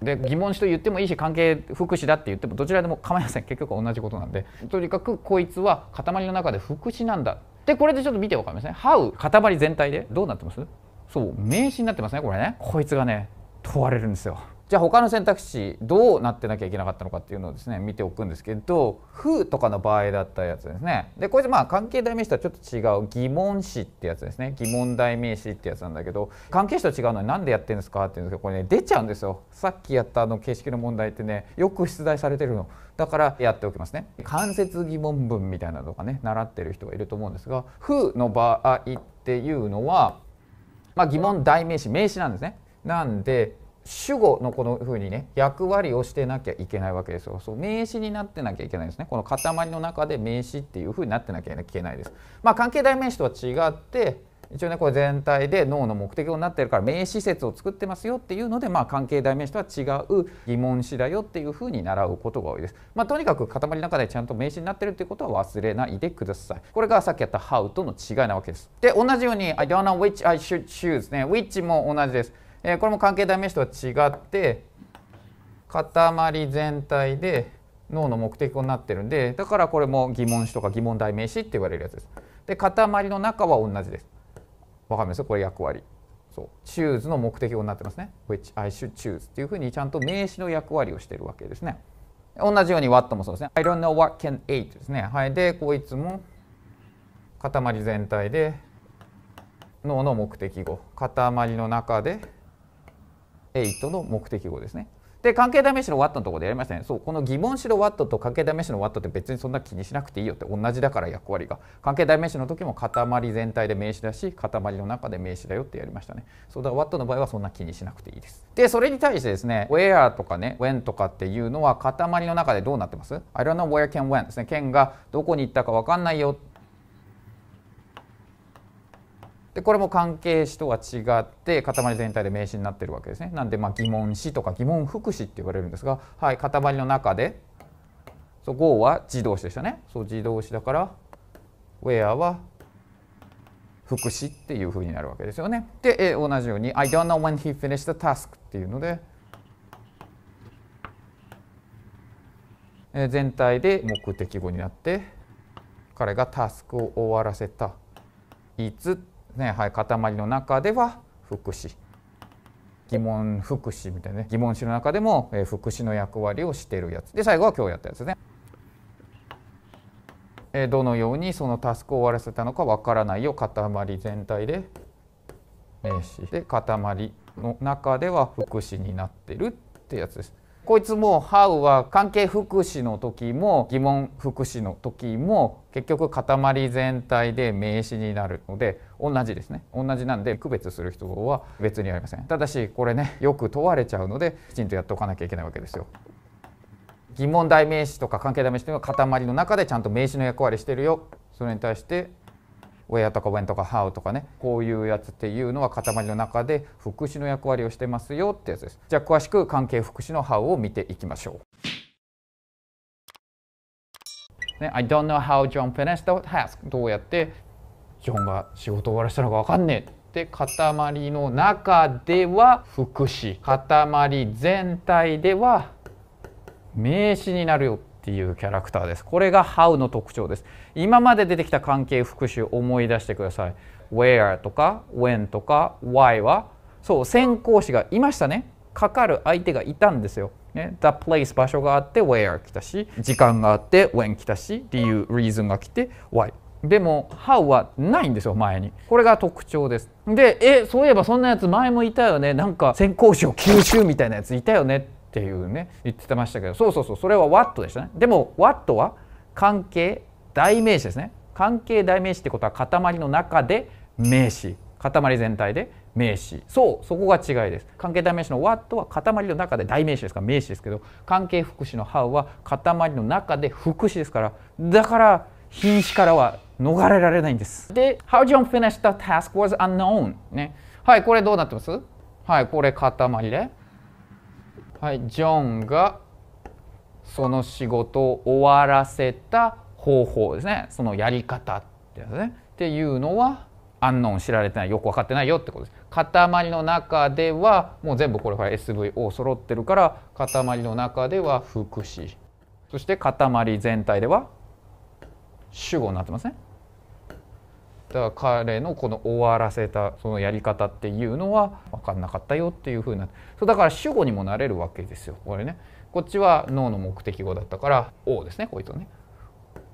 で疑問詞と言ってもいいし関係副詞だって言ってもどちらでも構いません結局同じことなんでとにかくこいつは塊の中で副詞なんだでこれでちょっと見て分かりますね「ハウ塊全体でどうなってますそう名詞になってますねこれねこいつがね問われるんですよじゃあ他の選択肢どうなってなきゃいけなかったのかっていうのをですね見ておくんですけど「風」とかの場合だったやつですねでこれまあ関係代名詞とはちょっと違う疑問詞ってやつですね疑問代名詞ってやつなんだけど関係詞と違うのになんでやってるんですかっていうんですけどこれね出ちゃうんですよさっきやったあの形式の問題ってねよく出題されてるのだからやっておきますね間接疑問文みたいなのとかね習ってる人がいると思うんですが「風」の場合っていうのは、まあ、疑問代名詞名詞なんですねなんで主語のこのふうにね役割をしてなきゃいけないわけですよそう名詞になってなきゃいけないですねこの塊の中で名詞っていうふうになってなきゃいけないですまあ関係代名詞とは違って一応ねこれ全体で脳の目的になってるから名詞説を作ってますよっていうので、まあ、関係代名詞とは違う疑問詞だよっていうふうに習うことが多いです。まあ、とにかく塊の中でちゃんと名詞になってるっていうことは忘れないでください。これがさっきやった How との違いなわけです。で同じように I don't know which I should choose ね which も同じです。えこれも関係代名詞とは違って塊全体で脳の目的語になってるんでだからこれも疑問詞とか疑問代名詞って言われるやつです。で塊の中は同じです。わかりますこれ役割。そう choose の目的語になってますね。which I should choose っていうふうにちゃんと名詞の役割をしてるわけですね。同じように what もそうですね。I don't know what can eat ですね。はい。で、こいつも塊全体で脳の目的語。塊の中で8の目的語ですね。で関係代名詞の what のところでやりましたね。そうこの疑問詞の what と関係代名詞の what って別にそんな気にしなくていいよって同じだから役割が。関係代名詞の時も塊全体で名詞だし塊の中で名詞だよってやりましたね。そうだから what の場合はそんな気にしなくていいです。でそれに対してですね where とかね when とかっていうのは塊の中でどうなってます ?I don't know where can when ですね。can がどこに行ったかわかんないよってでこれも関係詞とは違って塊全体で名詞になってるわけですね。なんでまあ疑問詞とか疑問副詞って言われるんですが、はい、塊の中でそう5は自動詞でしたね。そう自動詞だから where は副詞っていうふうになるわけですよね。で、え同じように I don't know when he finished the task っていうので、え全体で目的語になって彼がタスクを終わらせたいつってねはい、塊の中では福祉疑問副詞みたいなね疑問詞の中でも、え祉副詞の役割をしてるやつで最後は今日やったやつね。えどのようにそのタスクを終わらせたのかわからないよ塊全体で名詞で塊の中では副詞になってるってやつです。こいつもハウは関係福祉の時も疑問福祉の時も結局塊全体で名詞になるので同じですね同じなんで区別する人は別にありませんただしこれねよく問われちゃうのできちんとやっておかなきゃいけないわけですよ疑問代名詞とか関係代名詞というのは塊の中でちゃんと名詞の役割してるよそれに対して Where とか When とか How とかねこういうやつっていうのは塊の中で副詞の役割をしてますよってやつですじゃあ詳しく関係副詞の How を見ていきましょう、ね、I don't know how John finished the task どうやってジョンが仕事終わらせたのか分かんねえで塊の中では副詞塊全体では名詞になるよっていうキャラクターですこれが How の特徴です今まで出てきた関係復習思い出してください Where とか When とか Why はそう先行詞がいましたねかかる相手がいたんですよね、the place 場所があって where 来たし時間があって when 来たし理由 reason が来て why でも how はないんですよ前にこれが特徴ですでえそういえばそんなやつ前もいたよねなんか先行詞を吸収みたいなやついたよねっていうね言ってましたけどそうそうそうそれは what でしたねでも what は関係代名詞ですね関係代名詞ってことは塊の中で名詞塊全体で名詞そうそこが違いです関係代名詞の what は塊の中で代名詞ですから名詞ですけど関係副詞の how は塊の中で副詞ですからだから品詞からは逃れられないんですで How John finished the task was unknown ねはいこれどうなってますはいこれ塊ではい、ジョンがその仕事を終わらせた方法ですねそのやり方ってやつねっていうのはアンノン知られてないよく分かってないよってことです塊の中ではもう全部これから SVO 揃ってるから塊の中では副詞そして塊全体では主語になってますねだから彼のこの終わらせたそのやり方っていうのは分かんなかったよっていうふうなそうだから主語にもなれるわけですよこれねこっちは脳の目的語だったから「王」ですねこいつはね。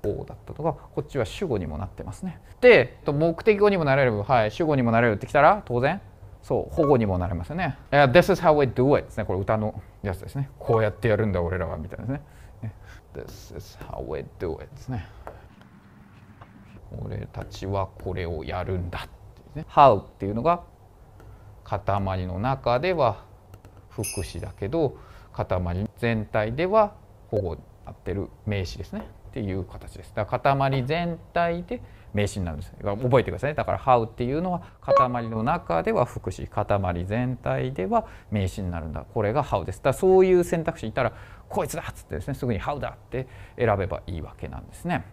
王だったとかこっちは主語にもなってますね。で目的語にもなれる、はい、主語にもなれるってきたら当然そう保護にもなれますよね。Uh, This is how we do it ですねこれ歌のやつですね。こうやってやるんだ俺らはみたいなですね。This is how we do it ですね。俺たちはこれをやるんだってね「How」っていうのが塊の中では副詞だけど塊全体では保護合ってる名詞ですねっていう形です。だから塊全体で名詞になるんです。覚えてくださいね。だから「How」っていうのは塊の中では副詞塊全体では名詞になるんだこれが「How」です。だからそういう選択肢いたら「こいつだ!」っつってですねすぐに「How」だって選べばいいわけなんですね。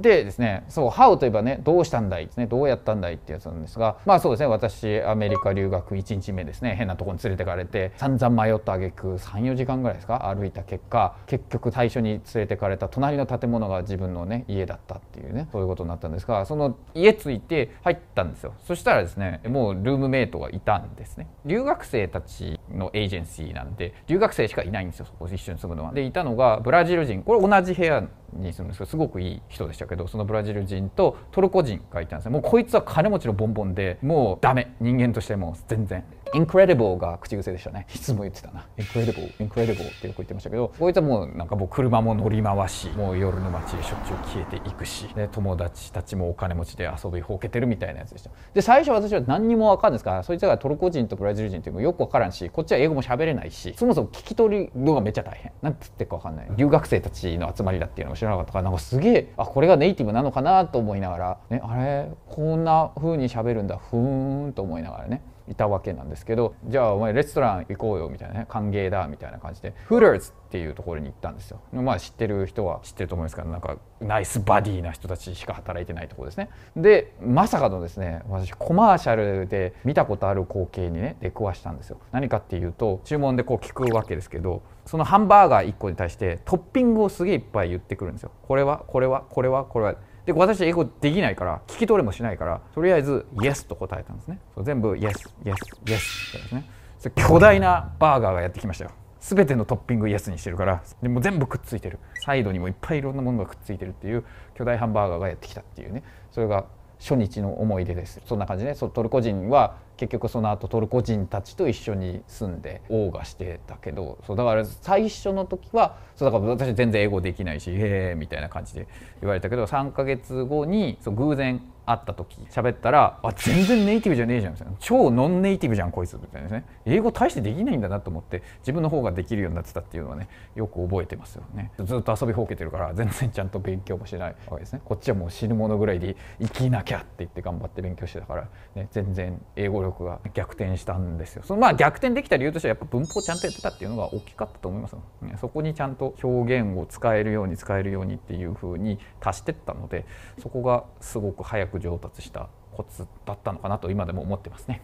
でですね、そう、How といえばね、どうしたんだいですね、どうやったんだいってやつなんですが、まあそうですね、私、アメリカ留学1日目ですね、変なとこに連れてかれて、散々迷った挙句3、4時間ぐらいですか、歩いた結果、結局最初に連れてかれた隣の建物が自分のね、家だったっていうね、そういうことになったんですが、その家着いて入ったんですよ。そしたらですね、もうルームメイトがいたんですね。留学生たちのエージェンシーなんで、留学生しかいないんですよ、そこ一緒に住むのは。で、いたのがブラジル人、これ同じ部屋にするんですけどすごくいい人でしたけどそのブラジル人とトルコ人がいたんですねもうこいつは金持ちのボンボンでもうダメ人間としてもう全然 incredible が口癖でしたねいつも言ってたな incredible incredible ってよく言ってましたけどこいつはもうなんかもう車も乗り回しもう夜の街しょっちゅう消えていくしで友達たちもお金持ちで遊びほうけてるみたいなやつでしたで最初私は何にも分かんないですからそいつがトルコ人とブラジル人っていうのよく分からんしこっちは英語も喋れないしそもそも聞き取るのがめっちゃ大変なんつってか分かんない留学生たちの集まりだっていうのも知らなかったからなんかすげえあこれがネイティブなのかなと思いながら、ね、あれこんな風に喋るんだふーんと思いながらねいたわけなんですけどじゃあお前レストラン行こうよみたいなね歓迎だみたいな感じでフルーツっていうところに行ったんですよまあ知ってる人は知ってると思いますからなんかナイスバディな人たちしか働いてないところですねでまさかのですね私コマーシャルで見たことある光景にね出くわしたんですよ何かっていうと注文でこう聞くわけですけどそのハンバーガー1個に対してトッピングをすげえいっぱい言ってくるんですよこれはこれはこれはこれはで私は英語できないから聞き取れもしないからとりあえず「Yes」と答えたんですね全部「Yes」「Yes」「Yes」ってですねそれ巨大なバーガーがやってきましたよ全てのトッピング Yes」にしてるからでも全部くっついてるサイドにもいっぱいいろんなものがくっついてるっていう巨大ハンバーガーがやってきたっていうねそれが初日の思い出ですそんな感じねトルコ人は結局その後トルコ人たちと一緒に住んで謳歌してたけどそうだから最初の時はそうだから私全然英語できないし「へえ」みたいな感じで言われたけど3ヶ月後にそう偶然会った時喋ったら「あ全然ネイティブじゃねえじゃん」みたいな「超ノンネイティブじゃんこいつ」みたいなね英語大してできないんだなと思って自分の方ができるようになってたっていうのはねよく覚えてますよねずっと遊びほうけてるから全然ちゃんと勉強もしないわけですねこっちはもう死ぬものぐらいで生きなきゃって言って頑張って勉強してたから、ね、全然英語力が逆転したんですよそのまあ逆転できた理由としてはやっぱ文法ちゃんとやってたっていうのが大きかったと思います、ね、そこにちゃんと表現を使えるように使えるようにっていうふうに足してったのでそこがすごく早く上達したコツだったのかなと今でも思ってますね。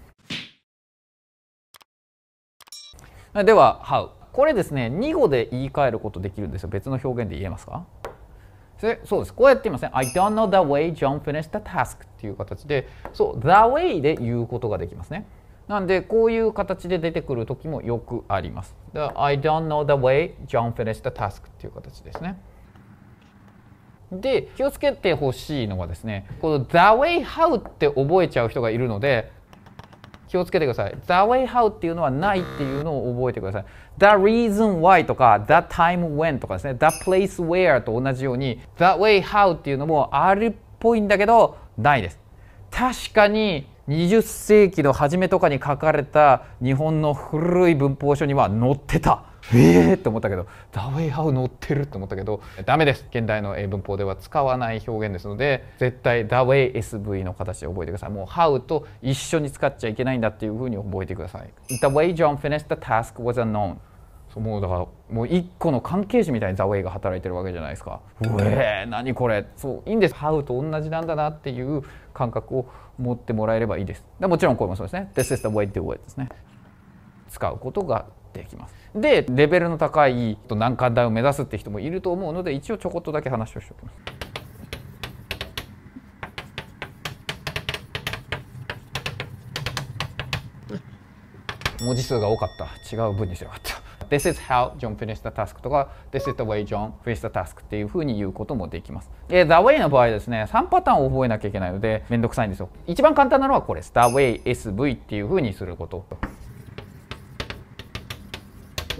では How これですね2語で言い換えることできるんですよ別の表現で言えますかそうですこうやって言いますね I don't know the way John finished the task っていう形でそう the way で言うことができますねなんでこういう形で出てくる時もよくあります I don't know the way John finished the task っていう形ですねで気をつけてほしいのはですねこの「The way how」って覚えちゃう人がいるので気をつけてください。The way how っていうのはないっていうのを覚えてください。The reason why とか The time when とかですね。The place where と同じように The way how っていうのもあるっぽいんだけどないです。確かに20世紀の初めとかに書かれた日本の古い文法書には載ってた。えーって思ったけど「ダウェイハウ乗ってる」って思ったけどダメです現代の英文法では使わない表現ですので絶対「ダウェイ SV」の形で覚えてくださいもう「How」と一緒に使っちゃいけないんだっていうふうに覚えてください「The way John finished the task was unknown」もうだからもう一個の関係詞みたいに「The ウェイ」が働いてるわけじゃないですか「うえー、何これ」そういいんです「How」と同じなんだなっていう感覚を持ってもらえればいいですでもちろんこれもそうですね「This is the way to do it」ですね使うことがってきます。でレベルの高い難関台を目指すって人もいると思うので一応ちょこっとだけ話をしておきます。文字数が多かった違う文にしてよかった This is how John finished the task とか This is the way John finished the task っていうふうに言うこともできます、え The way の場合ですね3パターンを覚えなきゃいけないのでめんどくさいんですよ一番簡単なのはこれ The way SV っていうふうにすること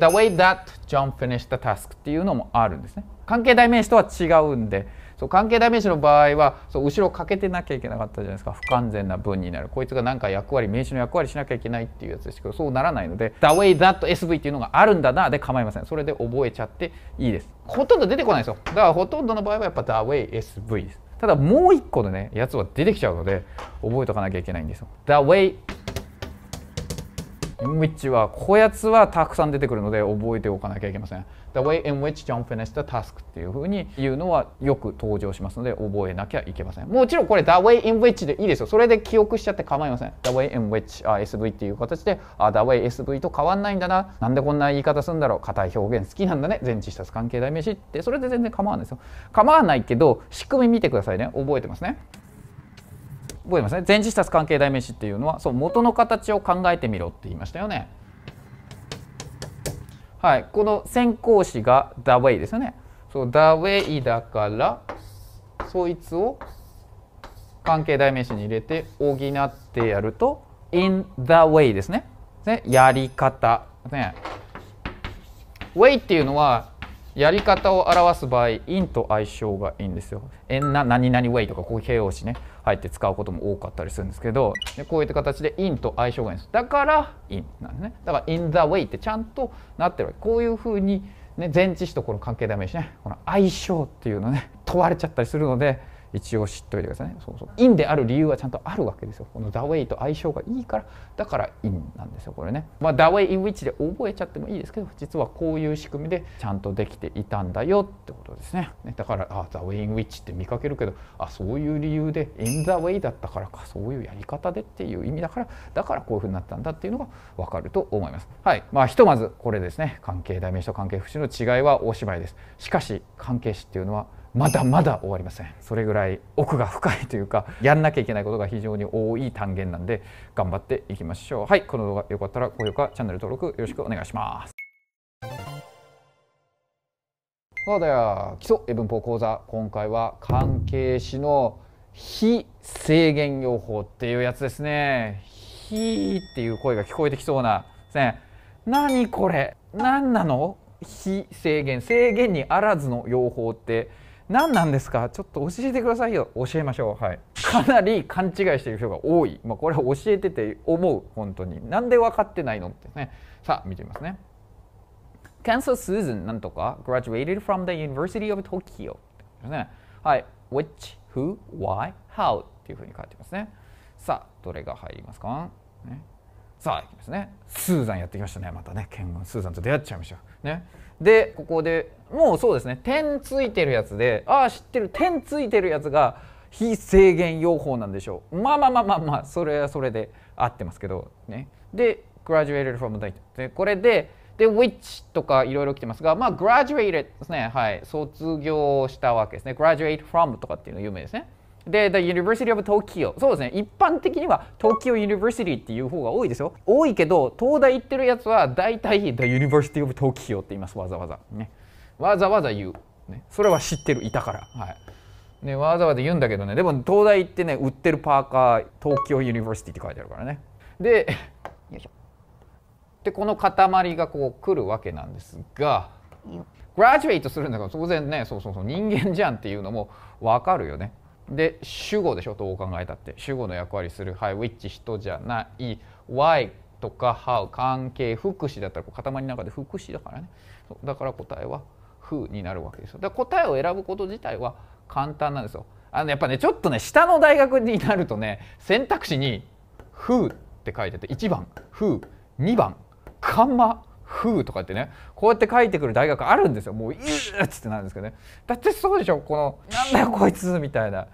the way that John finished the task っていうのもあるんですね。関係代名詞とは違うんで、そう関係代名詞の場合はそう後ろをかけてなきゃいけなかったじゃないですか不完全な文になるこいつが何か役割名詞の役割しなきゃいけないっていうやつですけどそうならないので「The way that SV」っていうのがあるんだなで構いませんそれで覚えちゃっていいですほとんど出てこないですよだからほとんどの場合はやっぱ「The way SV」ですただもう一個のねやつは出てきちゃうので覚えとかなきゃいけないんですよ「The way which はこやつはたくさん出てくるので覚えておかなきゃいけません。The way in which John finished the task っていうふうに言うのはよく登場しますので覚えなきゃいけません。もちろんこれ The way in which でいいですよ。それで記憶しちゃって構いません。The way in which、uh, SV っていう形で、あ、uh,、The way SV と変わんないんだな。なんでこんな言い方するんだろう。硬い表現好きなんだね。前置詞た関係代名詞ってそれで全然構わないですよ。構わないけど仕組み見てくださいね。覚えてますね。覚えますね前置詞足す関係代名詞っていうのはそう元の形を考えてみろって言いましたよね。はい、この先行詞が the way ですよね。そう the way だからそいつを関係代名詞に入れて補ってやると in the way ですね。ねやり方。ね、way っていうのはやり方を表す場合 in と相性がいいんですよ。えんな何々 way とかこう形容詞ね。入って使うことも多かったりするんですけどでこういった形で in と相性がいいんですだから in なんですねだから in the way ってちゃんとなってるわけこういうふうに、ね、前置詞とこの関係代名詞ねこの相性っていうのね問われちゃったりするので一応知っておいてくださいねそうそう陰である理由はちゃんとあるわけですよこのダウェイと相性がいいからだからンなんですよこれねまあダウェイインウィッチで覚えちゃってもいいですけど実はこういう仕組みでちゃんとできていたんだよってことですねねだからあダウェイインウィッチって見かけるけどあそういう理由でインザウェイだったからかそういうやり方でっていう意味だからだからこういうふうになったんだっていうのが分かると思いますはいまあひとまずこれですね関係代名詞と関係不詞の違いはおしまいですしかし関係詞っていうのはまだまだ終わりませんそれぐらい奥が深いというかやんなきゃいけないことが非常に多い単元なんで頑張っていきましょうはいこの動画よかったら高評価チャンネル登録よろしくお願いしますそうだよ基礎英文法講座今回は関係詞の非制限用法っていうやつですね非っていう声が聞こえてきそうなですね何これ何なの非制限制限にあらずの用法って何なんですかちょっと教えてくださいよ教えましょうはいかなり勘違いしている人が多い、まあ、これは教えてて思う本当になんで分かってないのってねさあ見てみますね k a n c e Susan なんとか graduated from the University of Tokyo ねはい which who why how っていうふうに書いてますねさあどれが入りますか、ね、さあいきますねスーザンやってきましたねまたねケンスーザンと出会っちゃいましたねでここでもうそうですね点ついてるやつでああ知ってる点ついてるやつが非制限用法なんでしょうまあまあまあまあまあそれはそれで合ってますけどねで graduated from the でこれでで which とかいろいろ来てますがまあ graduated ですねはい卒業したわけですね graduate from とかっていうの有名ですねで、The University of Tokyo。そうですね。一般的には Tokyo University っていう方が多いですよ。多いけど、東大行ってるやつは大体 The University of Tokyo って言います。わざわざ。ね。わざわざ言う、ね、それは知ってるいたから、はいね、わざわざ言うんだけどねでも東大ってね売ってるパーカー東京ユニバーシティって書いてあるからねでよいしょでこの塊がこう来るわけなんですがグラジュエイトするんだから当然ねそうそうそう人間じゃんっていうのも分かるよねで主語でしょどう考えたって主語の役割する「はい」「ウィッチ人」じゃない「why」とか「how」関係副詞だったらこう塊の中で副詞だからねだから答えは「風になるわけですよだから答えを選ぶこと自体は簡単なんですよあのやっぱねちょっとね下の大学になるとね選択肢に「風」って書いてて1番「風」2番「カンマ」風とかってねこうやって書いてくる大学あるんですよもう「いーっつってなるんですけどねだってそうでしょこの「なんだよこいつ」みたいな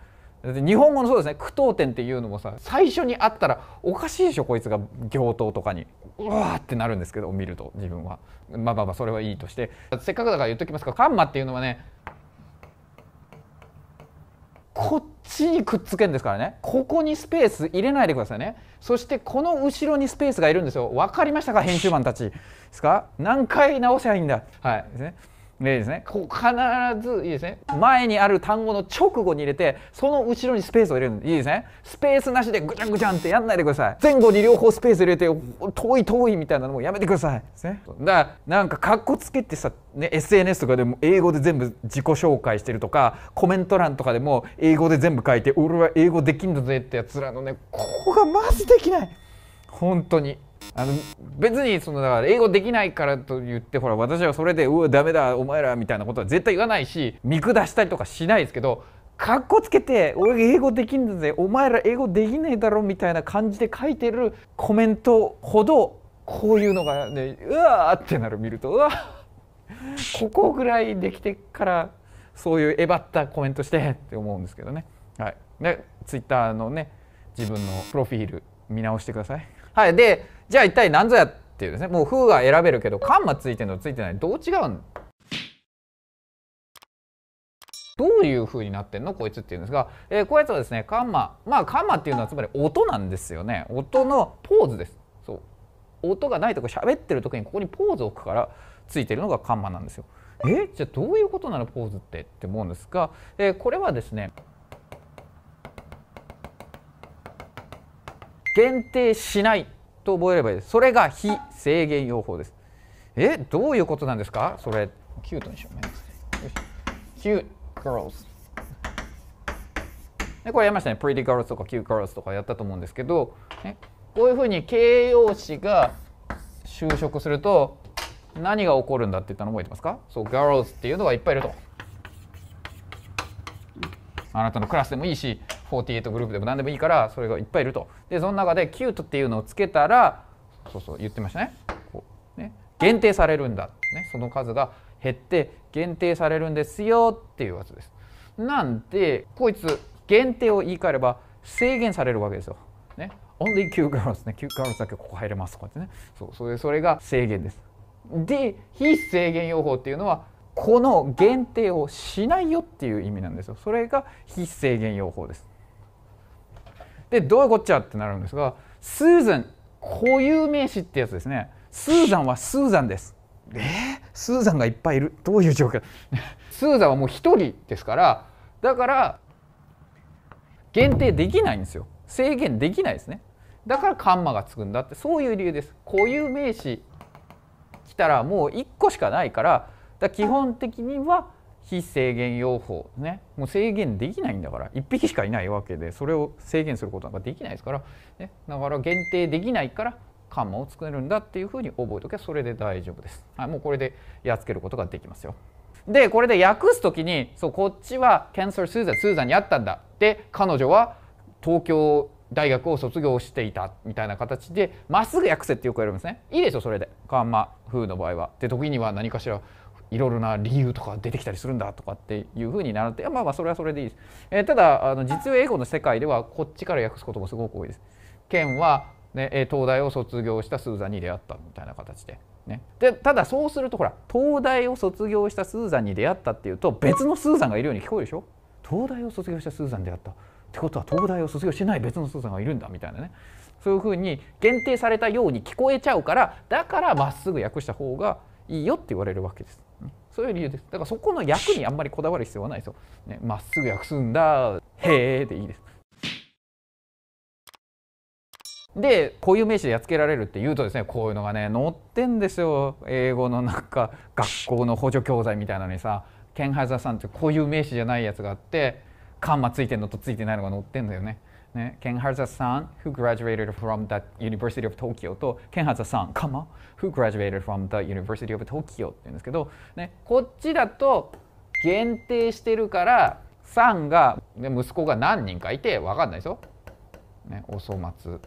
日本語のそうですね句読点っていうのもさ最初にあったらおかしいでしょこいつが行頭とかにうわーってなるんですけど見ると自分はまあまあまあそれはいいとしてせっかくだから言っときますかカンマっていうのはねこっちにくっつけんですからねここにスペース入れないでくださいねそしてこの後ろにスペースがいるんですよ分かりましたか編集マンたちですか何回直せばいいんだはいですねですね、ここ必ずいいですね前にある単語の直後に入れてその後ろにスペースを入れるんでいいですねスペースなしでぐちゃぐちゃんってやんないでください前後に両方スペース入れて遠い遠いみたいなのもやめてくださいねだからなんかかっこつけてさ、ね、SNS とかでも英語で全部自己紹介してるとかコメント欄とかでも英語で全部書いて俺は英語できんだぜってやつらのねここがマジできない本当にあの別にそのだから英語できないからと言ってほら私はそれで「うわダメだお前ら」みたいなことは絶対言わないし見下したりとかしないですけどかっこつけて「俺英語できんだぜお前ら英語できねえだろ」みたいな感じで書いてるコメントほどこういうのがねうわーってなる見るとうわここぐらいできてからそういうえばったコメントしてって思うんですけどね。はい、でツイッターのね自分のプロフィール見直してください。はい、でじゃあ一体何ぞやっていうですねもう「風」が選べるけどカンマついてるのついてないどう違うんどういう風になってんのこいつっていうんですが、えー、こういつはですねカンマまあカンマっていうのはつまり音なんですよね音のポーズですそう音がないとこ喋ってる時にここにポーズを置くからついてるのがカンマなんですよえじゃあどういうことなのポーズってって思うんですが、えー、これはですね限定しないと覚えればいいですそれが非制限用法ですえどういうことなんですかそれキュートにしようキュー girls でこれやりましたね pretty girls とか cute girls とかやったと思うんですけど、ね、こういうふうに形容詞が就職すると何が起こるんだって言ったの覚えてますかそう girls っていうのがいっぱいいるとあなたのクラスでもいいし48グループでも何でもいいからそれがいっぱいいるとでその中でキュートっていうのをつけたらそうそう言ってましたねこうね限定されるんだ、ね、その数が減って限定されるんですよっていうやつです。なんでこいつ限定を言い換えれば制限されるわけですよ。ね、only Q girls ね Q girls だけここ入れますとかってねそうそれそれが制限です。で非制限用法っていうのはこの限定をしないよっていう意味なんですよ。それが非制限用法です。でどういうこっちゃってなるんですがスーザン固有名詞ってやつですねスーザンはスーザンですえー、スーザンがいっぱいいるどういう状況 スーザンはもう1人ですからだから限定できないんですよ制限できないですねだからカンマがつくんだってそういう理由です固有名詞来たらもう1個しかないからだ基本的には非制限用法ねもう制限できないんだから1匹しかいないわけでそれを制限することなんかできないですから、ね、だから限定できないからカンマを作るんだっていうふうに覚えとけばそれで大丈夫です、はい、もうこれでやっつけることができますよでこれで訳す時にそうこっちはキャンセルスーザンスーザンにあったんだで彼女は東京大学を卒業していたみたいな形でまっすぐ訳せってよくやるんですねいいでしょそれでカンマ風の場合はで時には何かしらいろいろな理由とか出てきたりするんだとかっていうふうに習ってまあまあそれはそれでいいです、えー、ただあの実用英語の世界ではこっちから訳すこともすごく多いです。県は、ね、東大を卒業したスーザンに出会ったみたいな形で。ね、でただそうするとほら東大を卒業したスーザンに出会ったっていうと別のスーザンがいるように聞こえるでしょ東大を卒業したスーザンに出会ったってことは東大を卒業してない別のスーザンがいるんだみたいなねそういうふうに限定されたように聞こえちゃうからだからまっすぐ訳した方がいいよって言われるわけです。そういう理由ですだからそこの役にあんまりこだわる必要はないですよま、ね、っすぐ訳すんだへえでいいですで固有名詞でやっつけられるっていうとですねこういうのがね載ってんですよ英語のなんか学校の補助教材みたいなのにさ「ケンハイザーさん」って固有名詞じゃないやつがあってカンマついてんのとついてないのが載ってんだよね。ね、ケンハザさん who graduated from the University of Tokyo とケンハザさんかま who graduated from the University of Tokyo って言うんですけど、ね、こっちだと限定してるからさんが息子が何人かいて分かんないですよ。ね、お粗末東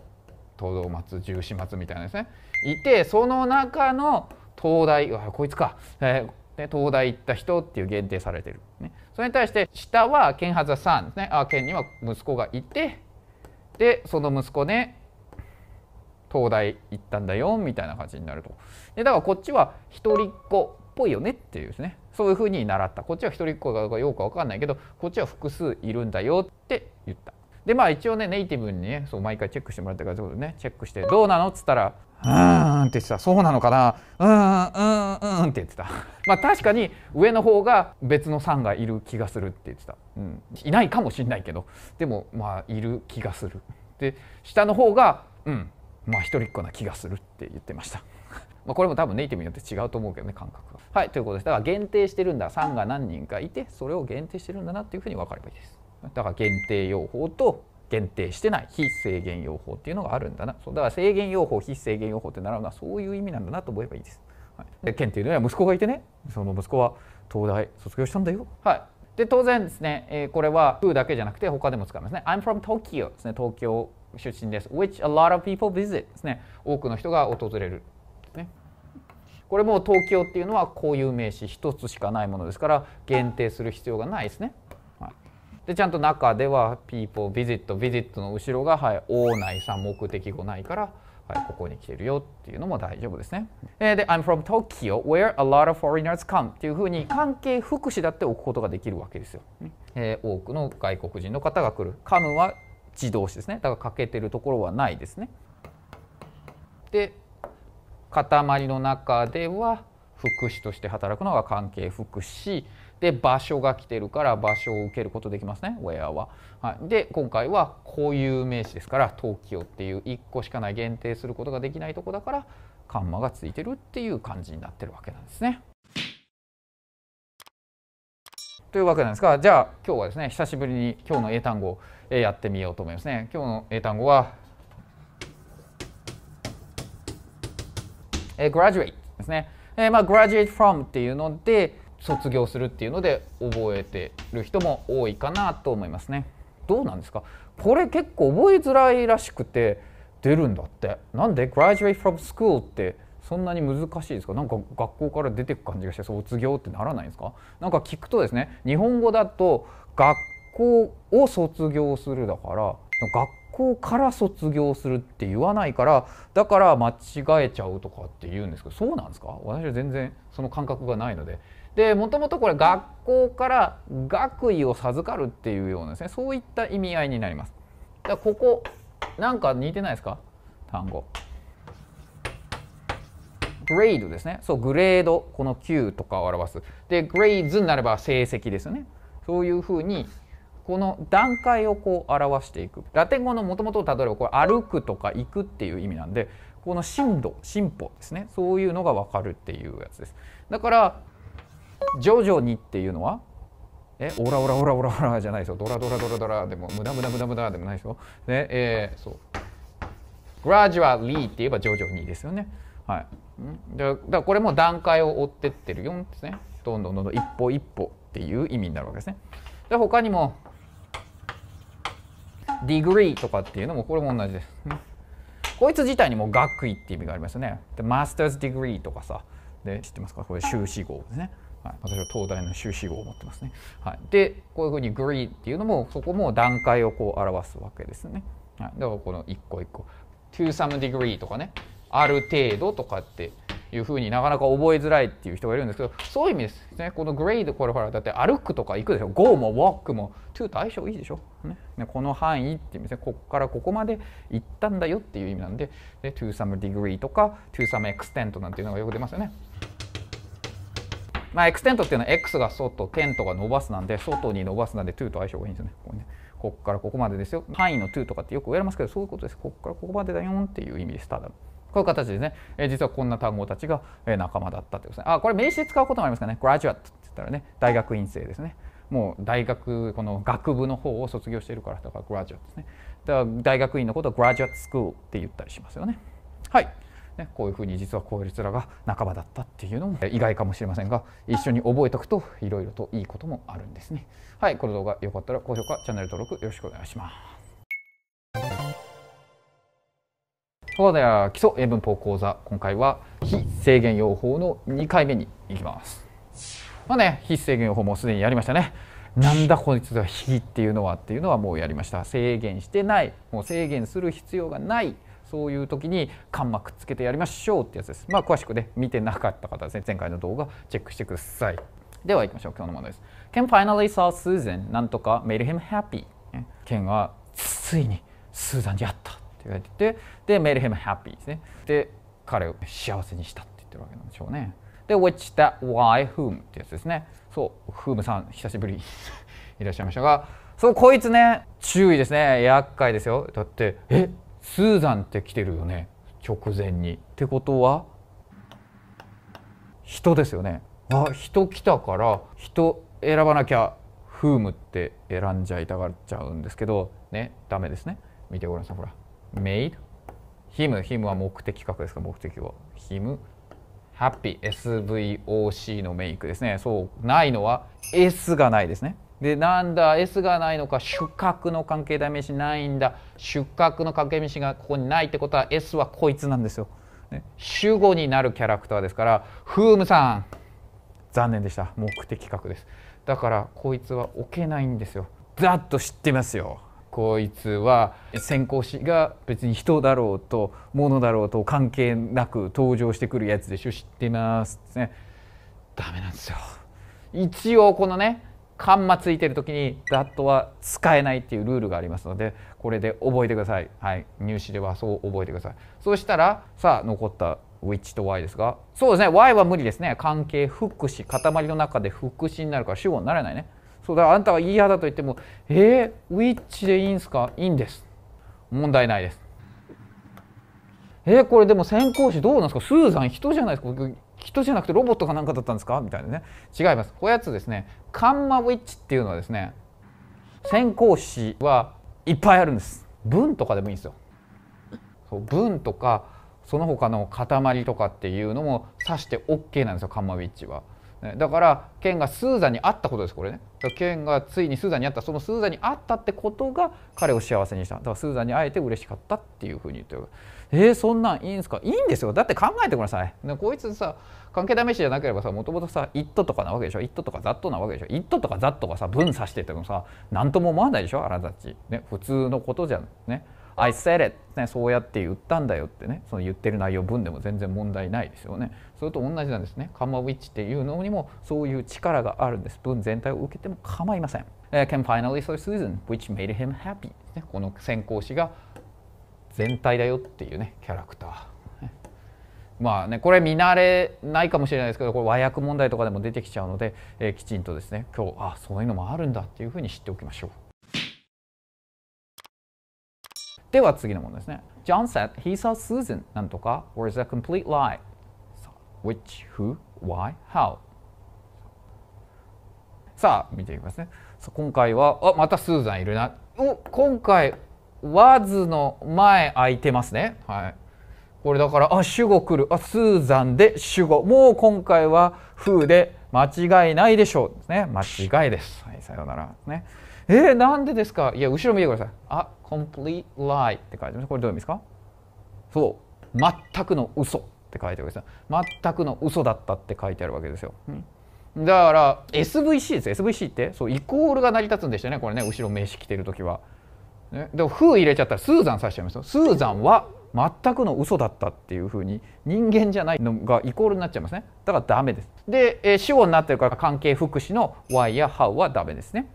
道松十四松みたいなですねいてその中の東大あこいつか、えー、東大行った人っていう限定されてる、ね、それに対して下はケンハザさんですねあ剣には息子がいてでその息子ね東大行ったんだよみたいな感じになるとでだからこっちは一人っ子っぽいよねっていうですねそういうふうに習ったこっちは一人っ子がようか分かんないけどこっちは複数いるんだよって言ったでまあ一応ねネイティブにねそう毎回チェックしてもらったからそうねチェックして「どうなの?」っつったらうーんって言ってたそうなのかなうーんうんうんって言ってたまあ確かに上の方が別のさんがいる気がするって言ってた、うん、いないかもしんないけどでもまあいる気がするで下の方がうんまあ一人っ子な気がするって言ってました まあこれも多分ネイティブによって違うと思うけどね感覚がはいということですだから限定してるんださんが何人かいてそれを限定してるんだなっていうふうに分かればいいですだから限定用法と限定してない非制限用法っていうのがあるんだなそうだから制限用法非制限用法って習うのはそういう意味なんだなと思えばいいです。はい、で県っていうのは息子がいてねその息子は東大卒業したんだよ。はいで当然ですね、えー、これは「w h だけじゃなくて他でも使いますね。I'm from Tokyo ですね東京出身です。which a lot of people visit ですね多くの人が訪れる。ね、これも東京っていうのはこういう名詞一つしかないものですから限定する必要がないですね。でちゃんと中では people visit visit の後ろが、はい、王内さん目的語ないから、はい、ここに来てるよっていうのも大丈夫ですね。えー、で I'm from Tokyo where a lot of foreigners come っていうふうに関係副詞だって置くことができるわけですよ。えー、多くの外国人の方が来る。come は自動詞ですね。だから欠けてるところはないですね。で塊の中では副詞として働くのが関係副詞で場所が来てるから場所を受けることできますね where は、はい、で今回はこういう名詞ですから東京っていう1個しかない限定することができないとこだからカンマがついてるっていう感じになってるわけなんですね。というわけなんですがじゃあ今日はですね久しぶりに今日の英単語をやってみようと思いますね。今日の英単語は graduate ですね。えー、まあ graduate from っていうので卒業するっていうので覚えてる人も多いかなと思いますね。どうなんですかこれ結構覚えづらいらしくて出るんだってなんで graduate from school ってそんなに難しいですかなんか学校から出てく感じがして卒業ってならないんですかなんか聞くとですね日本語だと学校を卒業するだから学校から卒業するって言わないからだから間違えちゃうとかって言うんですけどそうなんですか私は全然その感覚がないのででもともとこれ学校から学位を授かるっていうようなですねそういった意味合いになります。だここなんか似てないですか単語。グレードですね。そうグレードこの Q とかを表す。でグレーズになれば成績ですよね。そういうふうにこの段階をこう表していくラテン語のもともと例えばこれ歩くとか行くっていう意味なんでこの進度進歩ですねそういうのが分かるっていうやつですだから徐々にっていうのはえオラオラオラオラオラじゃないですよドラドラドラドラでも無駄無駄無駄無駄でもないですよねえー、そうグラジュアリーって言えば徐々にですよねはいだからこれも段階を追ってってるよんですねどんどんどんどん一歩一歩っていう意味になるわけですねで他にもディグリーとかっていうのもこれも同じです、ね、こいつ自体にも学位って意味がありますよねでマスターズディグリーとかさで知ってますかこれ修士号ですねはい、私は東大の修士号を持ってますね。はい、でこういうふうにグリーっていうのもそこも段階をこう表すわけですね。はい、だからこの一個一個 to some degree とかねある程度とかっていうふうになかなか覚えづらいっていう人がいるんですけどそういう意味ですねこのグレードこれほらだって歩くとか行くでしょ go も walk も to と相性いいでしょ、ね、この範囲っていう意味ですねここからここまで行ったんだよっていう意味なんでで to some degree とか to some extent なんていうのがよく出ますよね。まあ、エクステントっていうのは X が外、テントが伸ばすなんで、外に伸ばすなんで、ーと相性がいいんですね。ここねここからここまでですよ。範囲のトゥーとかってよく言われますけど、そういうことです。ここからここまでだよんっていう意味です、ただ。こういう形ですね。えー、実はこんな単語たちが、えー、仲間だったってことですね。あ、これ名詞で使うこともありますかね。グラジュアットって言ったらね、大学院生ですね。もう大学、この学部の方を卒業しているから、だからグラジュアットですね。だから大学院のことはグラジュアットスクールって言ったりしますよね。はい。ね、こういうふうに実はこういうらが半ばだったっていうのも意外かもしれませんが一緒に覚えておくといろいろといいこともあるんですね。はい、この動画良かったら高評価、チャンネル登録よろしくお願いします。そこでは基礎英文法講座今回は非制限用法の2回目に行きますまあね非制限用法もすでにやりましたねなんだこいつは非っていうのはっていうのはもうやりました制限してないもう制限する必要がないそういう時にカンマくっつけてやりましょうってやつです。まあ詳しくね見てなかった方ですね前回の動画チェックしてください。では行きましょう今日のものです。Ken finally saw Susan なんとか made him happy。ケンはついにスーザンに会ったって言われててで made him happy ですね。で彼を幸せにしたって言ってるわけなんでしょうね。で which that why whom ってやつですね。そうフームさん久しぶり いらっしゃいましたがそうこいつね注意ですね厄介ですよだってえスーザンって来てるよね直前に。ってことは人ですよね。あ人来たから人選ばなきゃフームって選んじゃいたがっちゃうんですけどねダメですね。見てごらんなさいほら。メイドヒムヒムは目的格ですか目的を。ヒムハッピー SVOC のメイクですね。そうないのは S がないですね。でなんだ S がないのか主格の関係代名詞ないんだ主格の関係名詞がここにないってことは S はこいつなんですよ、ね、主語になるキャラクターですからフームさん残念でした目的格ですだからこいつは置けないんですよざっと知ってますよこいつは先行詞が別に人だろうと物だろうと関係なく登場してくるやつでしょ知ってますねダメなんですよ一応このねカンマついてる時にダットは使えないっていうルールがありますのでこれで覚えてください、はい、入試ではそう覚えてくださいそうしたらさあ残った which と y ですがそうですね y は無理ですね関係副詞塊の中で副詞になるから主語にならないねそうだあんたは嫌だと言ってもえー、which でいいんですかいいんです問題ないですえー、これでも先行詞どうなんですかスーザン人じゃないですか人じゃなくてロボットかなんかだったんですかみたいなね違いますこやつですねカンマウィッチっていうのはですね先行詞はいっぱいあるんです文とかでもいいんですよそう文とかその他の塊とかっていうのも指して OK なんですよカンマウィッチはね、だからケがスーザンに会ったことですこれねケがついにスーザンに会ったそのスーザンに会ったってことが彼を幸せにしただからスーザンに会えて嬉しかったっていうふうに言ってるえー、そんなんいいんですかいいんですよだって考えてください、ね、こいつさ関係試しじゃなければさもともとさ「イット!」とかなわけでしょ「イット!」とか「ザット!」なわけでしょ「イット!」とか「ザット!」がさ分さしててもさ何とも思わないでしょあなたたち、ね、普通のことじゃんね I said it、ね、そうやって言ったんだよってねその言ってる内容文でも全然問題ないですよねそれと同じなんですねカマウィッチっていうのにもそういう力があるんです文全体を受けても構いません、can finally so Susan which made him happy、ね、この先行詞が全体だよっていうねキャラクターまあね、これ見慣れないかもしれないですけどこれ和訳問題とかでも出てきちゃうので、えー、きちんとですね今日あそういうのもあるんだっていうふうに知っておきましょう。では次のものですね。John said he saw Susan なんとか or i s a complete lie. Which, who, why, how? さあ見ていきますね。さ今回はあまたスーザンいるな。お今回 was の前空いてますね。はい。これだからあ主語来るあスーザンで主語もう今回はふ h で間違いないでしょうね間違いです。はい、さようならね。えー、なんでですかいや、後ろ見てください。あ、complete lie って書いてます。これどういう意味ですかそう。全くの嘘って書いてあるわけです全くの嘘だったって書いてあるわけですよ。うん、だから SVC です。SVC ってそうイコールが成り立つんでしたよね。これね、後ろ名詞来てるときは。ね、でも「ふ」入れちゃったらスーザンさしちゃいますよ。スーザンは全くの嘘だったっていうふうに人間じゃないのがイコールになっちゃいますねだからダメですで、えー、主語になってるから関係副詞の why や how はダメですね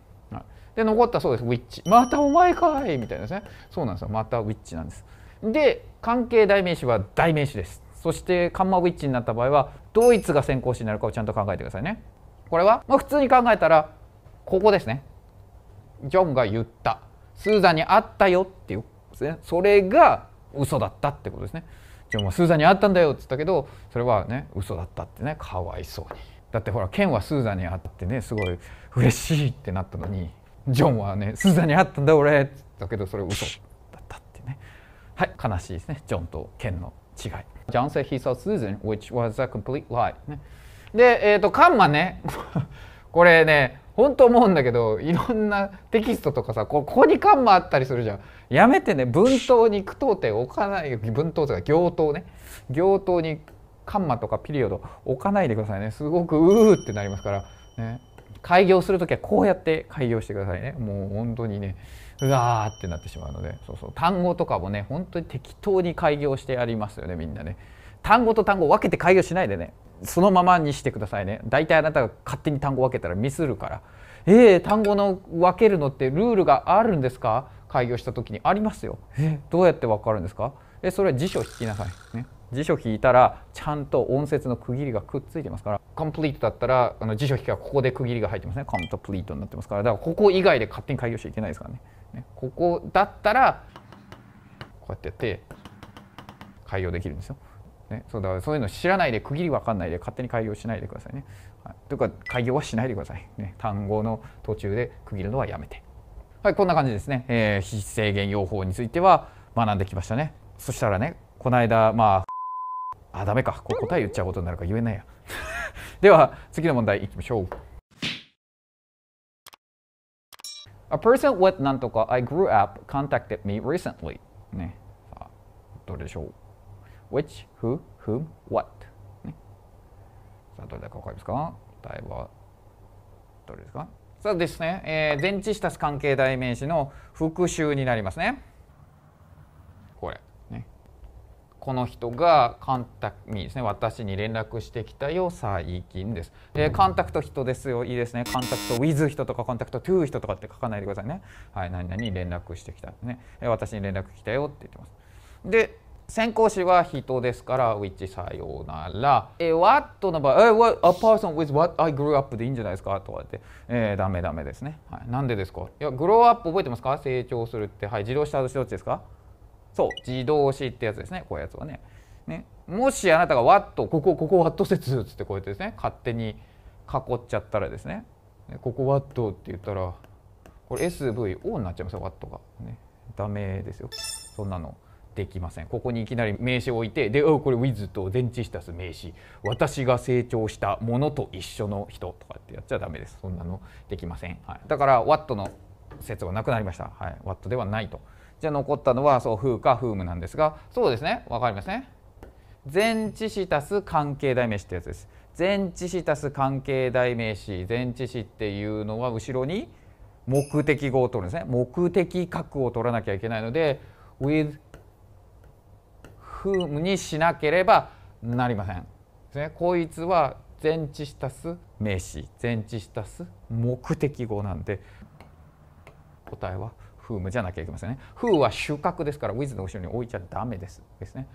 で残ったそうですウィッチまたお前かいみたいなですねそうなんですよまたウィッチなんですで関係代名詞は代名詞ですそしてカンマウィッチになった場合はドイツが先行詞になるかをちゃんと考えてくださいねこれは、まあ、普通に考えたらここですねジョンが言ったスーザンに会ったよっていうですねそれが嘘だったってことですねジョンはスーザンに会ったんだよって言ったけどそれはね嘘だったってねかわいそうにだってほらケンはスーザンに会ってねすごい嬉しいってなったのにジョンはねスーザンに会ったんだ俺だけどそれ嘘だったってねはい悲しいですねジョンとケンの違いジ o ン said he saw Susan which was a complete lie、ね、でえっ、ー、とカンマね これね本当思うんだけどいろんなテキストとかさここにカンマあったりするじゃんやめてね文頭に句読点置かない文頭とか行頭ね行頭にカンマとかピリオド置かないでくださいねすごくうーってなりますからね開業する時はこうやって開業してくださいねもう本当にねうわーってなってしまうのでそうそう単語とかもね本当に適当に開業してやりますよねみんなね単語と単語分けて開業しないでねそのままにしてくださいね大体あなたが勝手に単語分けたらミスるからえー、単語の分けるのってルールがあるんですか開業した時にありますよえどうやって分かるんですかえそれは辞書引きなさいね辞書引いたらちゃんと音節の区切りがくっついてますからコンプリートだったらあの辞書引きはここで区切りが入ってますねコンプリートになってますからだからここ以外で勝手に開業しちゃいけないですからねねここだったらこうやってやって開業できるんですよ。ね、そうだそういうの知らないで区切り分かんないで勝手に開業しないでくださいね。はい、というか開業はしないでください、ね。単語の途中で区切るのはやめて。はいこんな感じですね。えー、非制限用法については学んできましたね。そしたらねこの間まああダメかこ答え言っちゃうことになるか言えないや では次の問題いきましょう A person with なんとか I grew up contacted me recently ねさあどれでしょう Which, who, whom, what、ね、さあどれだかわかりますか答えはどれですかそうですね、えー、前置詞た関係代名詞の復習になりますねこの人がカンタにですね私に連絡してきたよ最近です、えー、カンタクト人ですよいいですねカンタクト with 人とかコンタクト to 人とかって書かないでくださいねはい何々に連絡してきたね、え私に連絡来たよって言ってますで先行詞は人ですから which さようなら、えー、what の場合、えー、what a person with what I grew up でいいんじゃないですかとかって、えー、ダメダメですね、はい、なんでですかいや grow up 覚えてますか成長するってはい自動車どっちですかそう自動詞ってやつですねこういうやつはねねもしあなたがワットここここワット説っつってこうやってですね勝手に囲っちゃったらですねここワットって言ったらこれ SVO になっちゃいますよワットがねダメですよそんなのできませんここにいきなり名詞を置いてでこれ with と電池詞足す名詞私が成長したものと一緒の人とかってやっちゃダメですそんなのできません、はい、だから w a t の説はなくなりました、はい、what ではないと。じゃあ残ったのはそう風か風無なんですがそうですね分かりますね前置詞足す関係代名詞ってやつです前置詞足す関係代名詞前置詞っていうのは後ろに目的語を取るんですね目的格を取らなきゃいけないので with 風無にしなければなりませんですねこいつは前置詞足す名詞前置詞足す目的語なんで答えは「ームじゃなきゃいけませんね。ーは収穫ですから、ウィズの後ろに置いちゃダメです。ですね。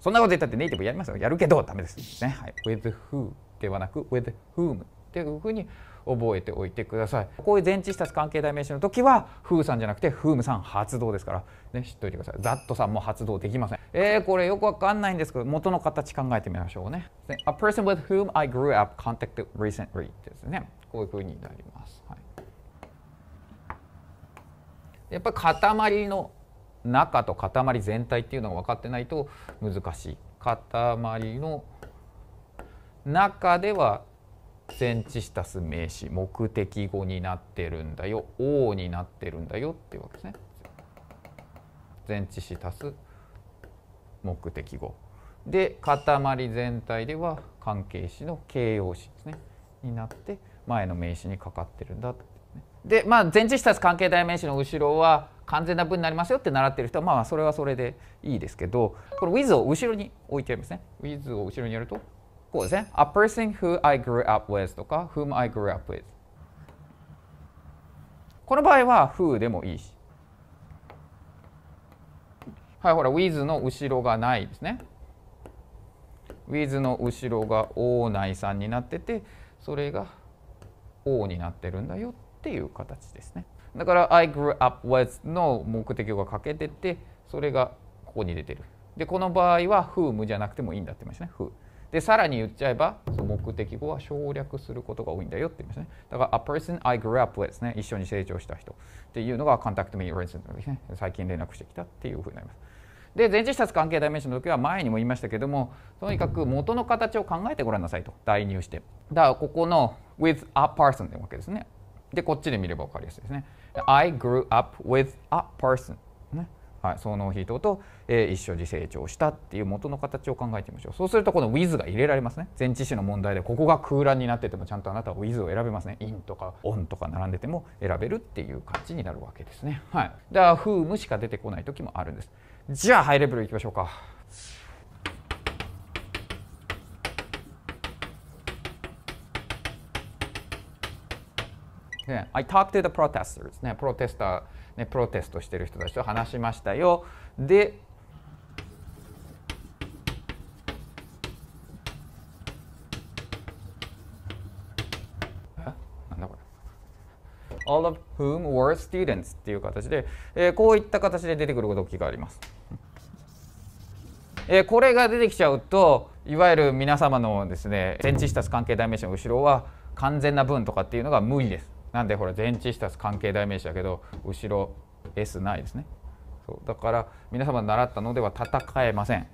そんなこと言ったってネイティブやりますよ。やるけどダメです。ね。はい。with who ではなく with whom っていうふうに覚えておいてください。こういう前置詞たす関係代名詞の時は、フーさんじゃなくて、フームさん発動ですから、ね、知っておいてください。ザットさんも発動できません。えー、これよくわかんないんですけど、元の形考えてみましょうね。A person with whom I grew up contacted recently ですね。こういうふうになります。やっぱり塊の中と塊全体っていうのが分かってないと難しい塊の中では前置し足す名詞目的語になってるんだよ「王」になってるんだよっていうわけですね。前置し足す目的語で塊全体では関係詞の形容詞ですねになって前の名詞にかかってるんだってで、まあ、前置詞足す関係代名詞の後ろは完全な文になりますよって習ってる人はまあそれはそれでいいですけどこの with を後ろに置いてるんですね。with を後ろにやるとこうですね。A person who I grew up with とか whom I grew up with この場合は who でもいいしはいほら with の後ろがないですね。with の後ろが王内さんになっててそれが王になってるんだよってっていう形ですねだから「I grew up with」の目的語が欠けててそれがここに出てるでこの場合は「whom」じゃなくてもいいんだって言いましたね「who」でさらに言っちゃえば目的語は省略することが多いんだよって言いましたねだから「a person I grew up with」ね一緒に成長した人っていうのが「contact me recently、ね」最近連絡してきたっていうふうになりますで前置詞関係代名詞の時は前にも言いましたけどもとにかく元の形を考えてごらんなさいと代入してだからここの with a person ってわけですねで、こっちで見れば分かりやすいですね。I grew up with a person、ね。はい、その人と、えー、一緒に成長したっていう元の形を考えてみましょう。そうするとこの with が入れられますね。前置詞の問題でここが空欄になっててもちゃんとあなたは with を選べますね。in とか on とか並んでても選べるっていう感じになるわけですね。はい。では、whom しか出てこない時もあるんです。じゃあハイレベルいきましょうか。ね、I talked to the protesters ね、プロテスター、ね、プロテストしてる人たちと話しましたよ。で、all of whom were students っていう形で、えー、こういった形で出てくるきがあります。えー、これが出てきちゃうといわゆる皆様のですねセンチシタス関係代名詞の後ろは完全な文とかっていうのが無理です。なんでほら前置した関係代名詞だけど後ろ S ないですねそうだから皆様習ったのでは戦えません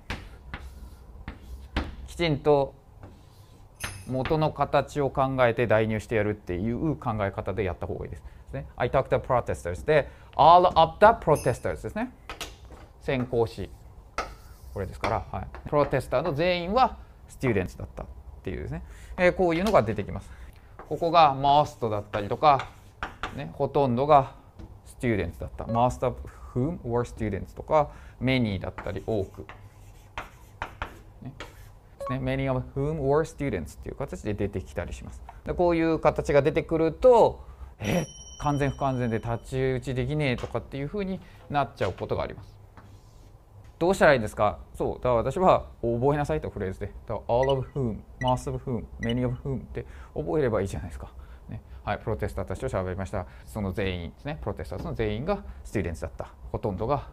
きちんと元の形を考えて代入してやるっていう考え方でやった方がいいです。ですね、I talked to protesters で All of the protesters ですね。先行し。これですから、はい、プロテスターの全員はスチューデン t だったっていうですね、えー、こういうのが出てきます。ここがマーストだったりとか、ね、ほとんどがスチューデンツだった。マースト of whom were students とか、many だったり多く。ね、many of whom were students っていう形で出てきたりします。でこういう形が出てくると、え完全不完全で太刀打ちできねえとかっていうふうになっちゃうことがあります。どうしたらいいんですかそう、だから私は覚えなさいとフレーズで、だから all of whom, most of whom, many of whom って覚えればいいじゃないですか。ねはい、プロテスターたちと喋りました。その全員ですね、プロテスターの全員がスチューデンツだった。ほとんどが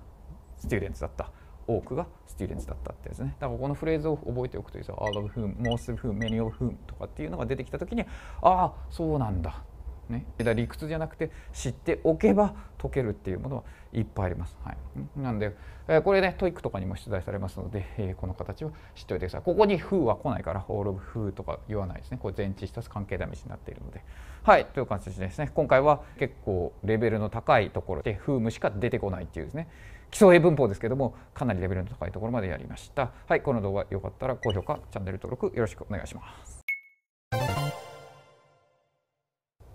スチューデンツだった。多くがスチューデンツだったってですね。だからこのフレーズを覚えておくというさ、all of whom, most of whom, many of whom とかっていうのが出てきたときに、ああ、そうなんだね理屈じゃなくて知っておけば解けるっていうものはいっぱいあります。はい、なんで、えこれねトイックとかにも出題されますので、えこの形は知っておいてください。ここに「風は来ないから「a ール・風」とか言わないですね。これ前置したす関係試しになっているので。はいという感じですね。今回は結構レベルの高いところで「風無」しか出てこないっていうですね。基礎英文法ですけどもかなりレベルの高いところまでやりました。はい、この動画良かったら高評価、チャンネル登録よろしくお願いします。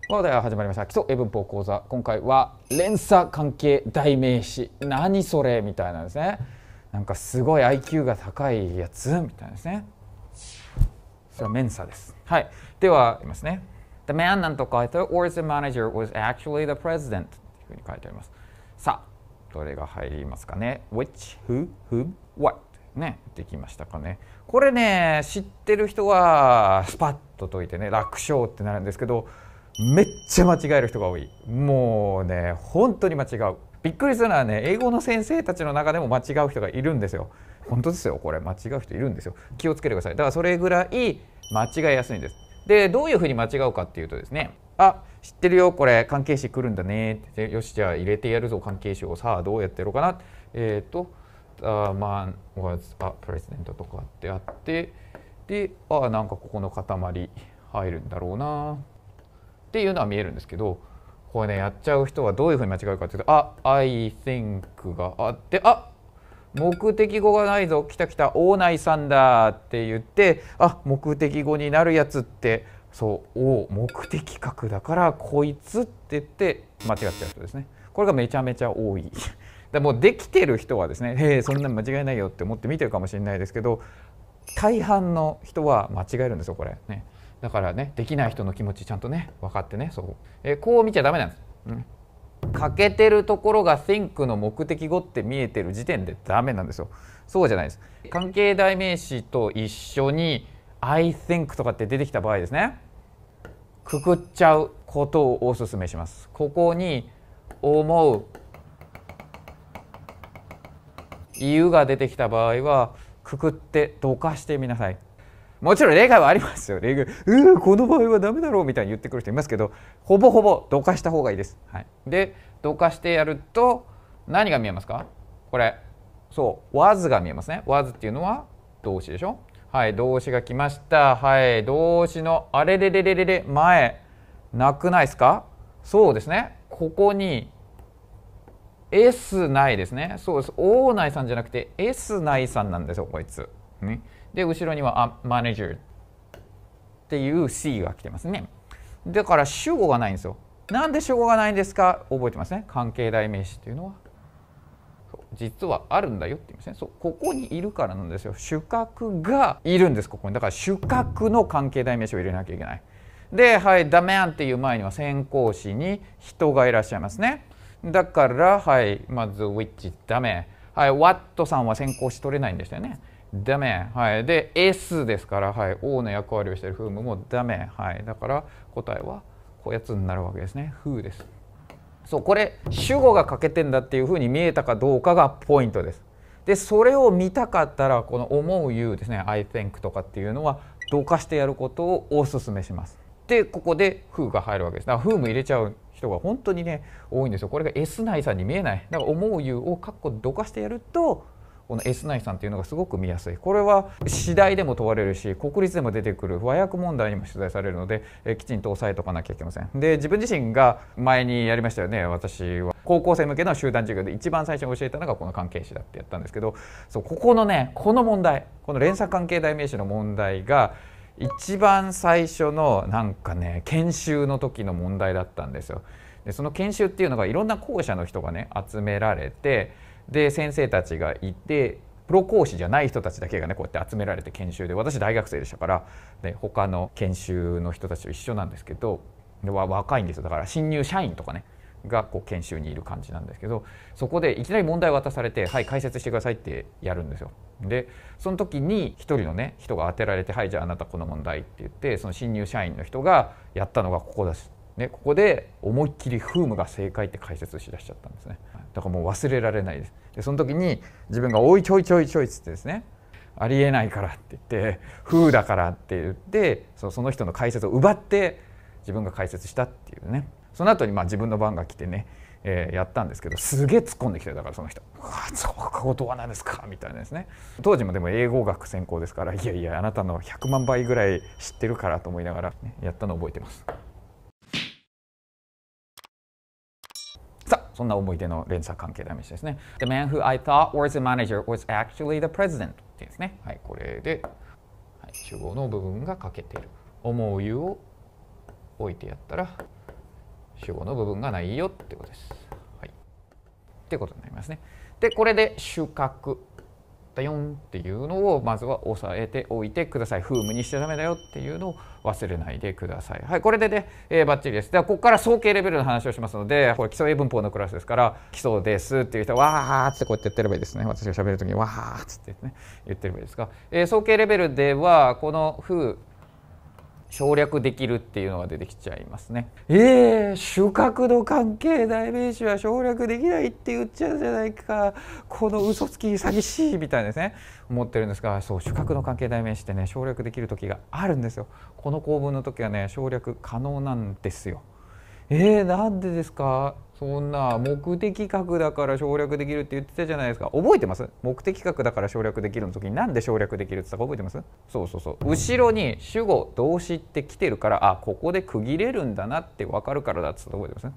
このでは始まりました基礎英文法講座今回は連鎖関係代名詞何それみたいなんですねなんかすごい IQ が高いやつみたいなですねそれはメンサですはいでは言いますね The man なんとか I thought was the manager was actually the president というふうに書いてありますさあどれが入りますかね Which, who, whom, what ねできましたかねこれね知ってる人はスパッと解いてね楽勝ってなるんですけどめっちゃ間違える人が多いもうね本当に間違うびっくりするのはね英語の先生たちの中でも間違う人がいるんですよ本当ですよこれ間違う人いるんですよ気をつけてくださいだからそれぐらい間違いやすいんですでどういうふうに間違うかっていうとですねあ知ってるよこれ関係詞来るんだねってよしじゃあ入れてやるぞ関係詞をさあどうやってやろうかなえっ、ー、と「uh, man was a president」とかってあってであなんかここの塊入るんだろうなっていうのは見えるんですけどこれねやっちゃう人はどういうふうに間違えるかっていうと「あ I think が」あって「あ目的語がないぞ来た来た大内さんだ」って言って「あ目的語になるやつってそう「お目的格だからこいつ」って言って間違っちゃう人ですね。これがめちゃめちゃ多い。だ もうできてる人はですね「へえそんなに間違いないよ」って思って見てるかもしれないですけど大半の人は間違えるんですよこれね。だからねできない人の気持ちちゃんとね分かってねそう、えー、こう見ちゃダメなんです、うん、欠けてるところが think の目的語って見えてる時点でダメなんですよそうじゃないです関係代名詞と一緒に I think とかって出てきた場合ですねくくっちゃうことをお勧めしますここに思う言うが出てきた場合はくくってどかしてみなさいもちろん例外はありますよ例外「うーこの場合はダメだろう」みたいに言ってくる人いますけどほぼほぼどかした方がいいです。はい、でどかしてやると何が見えますかこれそう「わず」が見えますね。わずっていうのは動詞でしょはい動詞が来ました。はい動詞の「あれれれれれれ」前なくないですかそうですね。ここに S ないですね。そうです。O いさんじゃなくて S いさんなんですよ、こいつ。ね。で後ろには「マネージャー」っていう C が来てますねだから主語がないんですよなんで主語がないんですか覚えてますね関係代名詞っていうのは実はあるんだよって言いますねそうここにいるからなんですよ主格がいるんですここにだから主格の関係代名詞を入れなきゃいけないではい「ダメン」っていう前には先行詞に人がいらっしゃいますねだからはいまず「which ダメ」はい「what」さんは先行詞取れないんでしたよねダメ、はい、で S ですから、はい、O の役割をしているフームもダメ、はい、だから答えはこうやつになるわけですね「フー」です。そうこれ主語が欠けてんだっていうふうに見えたかどうかがポイントです。でそれを見たかったらこの「思う」「言う」ですね「I think」とかっていうのはどかしてやることをおすすめします。でここで「風」が入るわけです。だから「風」も入れちゃう人が本当にね多いんですよ。これが S 内さんに見えない。だから「思う」「言う」を括弧どかしてやると「この S9 さんというのがすごく見やすいこれは次第でも問われるし国立でも出てくる和訳問題にも取材されるので、えきちんと押さえとかなきゃいけませんで自分自身が前にやりましたよね私は高校生向けの集団授業で一番最初に教えたのがこの関係詞だってやったんですけどそうここのねこの問題この連鎖関係代名詞の問題が一番最初のなんかね研修の時の問題だったんですよ。でその研修っていうのがいろんな校舎の人がね集められてで先生たちがいてプロ講師じゃない人たちだけがねこうやって集められて研修で私大学生でしたからで他の研修の人たちと一緒なんですけどで若いんですよだから新入社員とかねがこう研修にいる感じなんですけどそこでいきなり問題渡されて「はい解説してください」ってやるんですよ。でその時に一人のね人が当てられて「はいじゃああなたこの問題」って言ってその新入社員の人がやったのがここです。ね、ここで思いっきり「フームが正解」って解説しだしちゃったんですね。だからもう忘れられないですでその時に自分が「おいちょいちょいちょい」っつってですね「ありえないから」って言って「風だから」って言ってその人の解説を奪って自分が解説したっていうねその後にま自分の番が来てねえー、やったんですけどすげえ突っ込んできてだからその人「うわそうことは何ですか」みたいなですね当時もでも英語学専攻ですから「いやいやあなたの100万倍ぐらい知ってるから」と思いながら、ね、やったのを覚えてます。さそんな思い出の連鎖関係ダメですね。The man who I thought was the manager was actually the president ってですね。はい、これで、はい、主語の部分が欠けている。思う湯を置いてやったら、主語の部分がないよってことです。はい。ってことになりますね。で、これで収穫ったよんっていうのをまずは押さえておいてください。ー無にしてゃダメだよっていうのを忘れないでください。はい、これでね、えー、バッチリです。では、ここから総計レベルの話をしますので、これ基礎英文法のクラスですから、基礎ですっていう人は、わーってこうやってやってればいいですね。私が喋るときに、わーっつってね、言ってればいいですか。えー、総計レベルでは、この風、省略できるっていうのが出てきちゃいますね。えー、主格の関係代名詞は省略できないって言っちゃうじゃないかこの嘘つき詐欺師みたいですね思ってるんですがそう主格の関係代名詞ってね省略できる時があるんですよ。この構文の時はね省略可能なんですよ。えー、なんでですかそんな目的格だから省略できるって言ってたじゃないですか覚えてます目的格だから省略できるの時になんで省略できるって言ったか覚えてますそうそうそう後ろに主語動詞って来てるからあここで区切れるんだなって分かるからだっつって覚えてます、ね、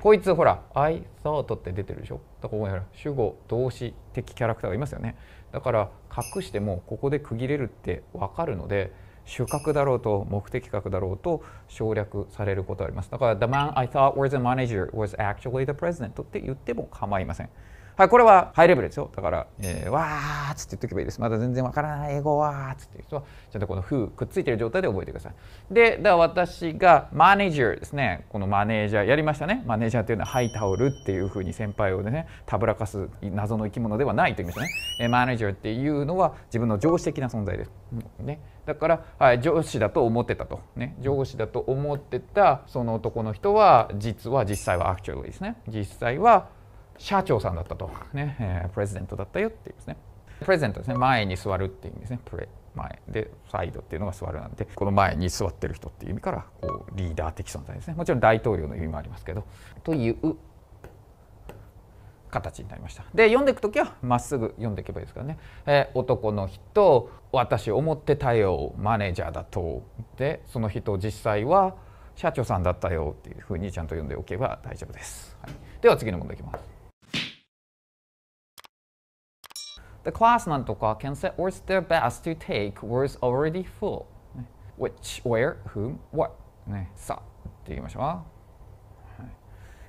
こいつほら「I thought」って出てるでしょだからここにほら主語動詞的キャラクターがいますよねだから隠してもここで区切れるって分かるので主格だろうと目的格だろうと省略されることがあります。だから、The man I thought was a manager was actually the president って言っても構いません。はい、これはハイレベルですよ。だから、えー、わーっつって言っとけばいいです。まだ全然わからない英語はーっつって言う人は、ちゃんとこの who くっついてる状態で覚えてください。で、は私がマネージャーですね。このマネージャーやりましたね。マネージャーっていうのはハイタオルっていうふうに先輩をね、たぶらかす謎の生き物ではないと言いましたね。えマネージャーっていうのは自分の上司的な存在です。ねだから、はい、上司だと思ってたと、ね、上司だと思ってたその男の人は実は実際はアクチュアルですね実際は社長さんだったと、ねえー、プレゼントだったよっていうですねプレゼントですね前に座るっていう意味ですねプレ前でサイドっていうのが座るなんでこの前に座ってる人っていう意味からこうリーダー的存在ですねもちろん大統領の意味もありますけどという形になりましたで読んでいく時はまっすぐ読んでいけばいいですからね「えー、男の人私思ってたよマネージャーだと」でその人実際は社長さんだったよっていうふうにちゃんと読んでおけば大丈夫です、はい、では次の問題いきます The c l a s s m a とか can set words their best to take words already full which, where, whom, what ねさって言いましょうはい、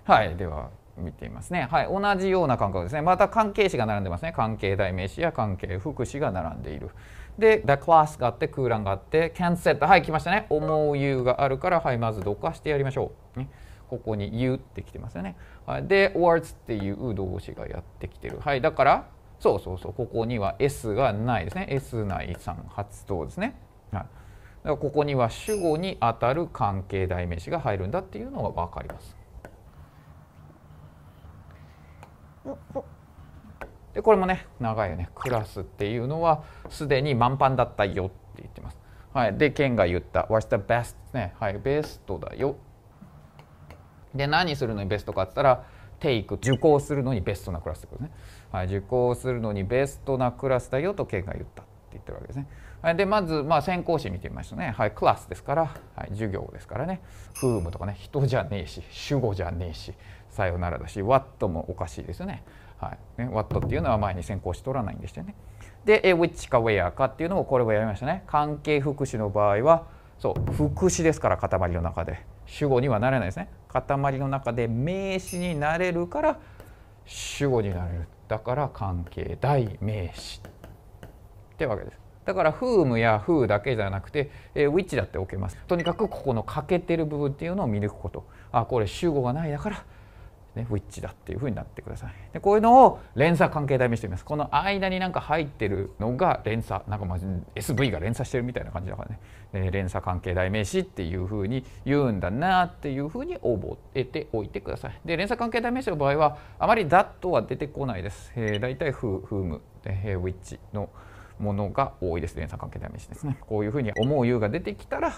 はい、では見ていますね、はい、同じような感覚ですねまた関係詞が並んでますね関係代名詞や関係副詞が並んでいるで the class があって空欄があって can set はい来ましたね思う言うがあるからはいまずどかしてやりましょう、ね、ここに言うってきてますよね、はい、で words っていう動詞がやってきてるはいだからそうそうそうここには S がないですね S 内さん発動ですね、はい、だからここには主語に当たる関係代名詞が入るんだっていうのが分かりますでこれもね長いよねクラスっていうのはすでに満帆だったよって言ってます。はい、でケンが言った「What's the best?」ね、はい、ベストだよ。で何するのにベストかって言ったら「take」受講するのにベストなクラスってことね。はい、受講するのにベストなクラスだよとケンが言ったって言ってるわけですね。はい、でまず、まあ、先行詞見てみましょうね。はい、クラスですから、はい、授業ですからね「フーム」とかね人じゃねえし主語じゃねえしさよならだしワットもおかしいですよね。はい、ねワットっていうのは前に先行しとらないんでしたよね。で which か where かっていうのをこれもやりましたね。関係副詞の場合はそう副詞ですから塊の中で主語にはなれないですね。塊の中で名詞になれるから主語になれる。だから関係代名詞ってわけです。だからフームやフーだけじゃなくて、え which だって置けます。とにかくここの欠けてる部分っていうのを見抜くこと。あこれ主語がないだからね、ウィッチだっていうふうになってくださいでこういうのを連鎖関係代名詞と言いますこの間になんか入ってるのが連鎖なんかまあ SV が連鎖してるみたいな感じだからね、え連鎖関係代名詞っていうふうに言うんだなっていうふうに覚えておいてくださいで連鎖関係代名詞の場合はあまり「だ」とは出てこないです、えー、大体「フーム」えー「ウィッチ」のものが多いです連鎖関係代名詞ですねこういうふうに思う言うが出てきたら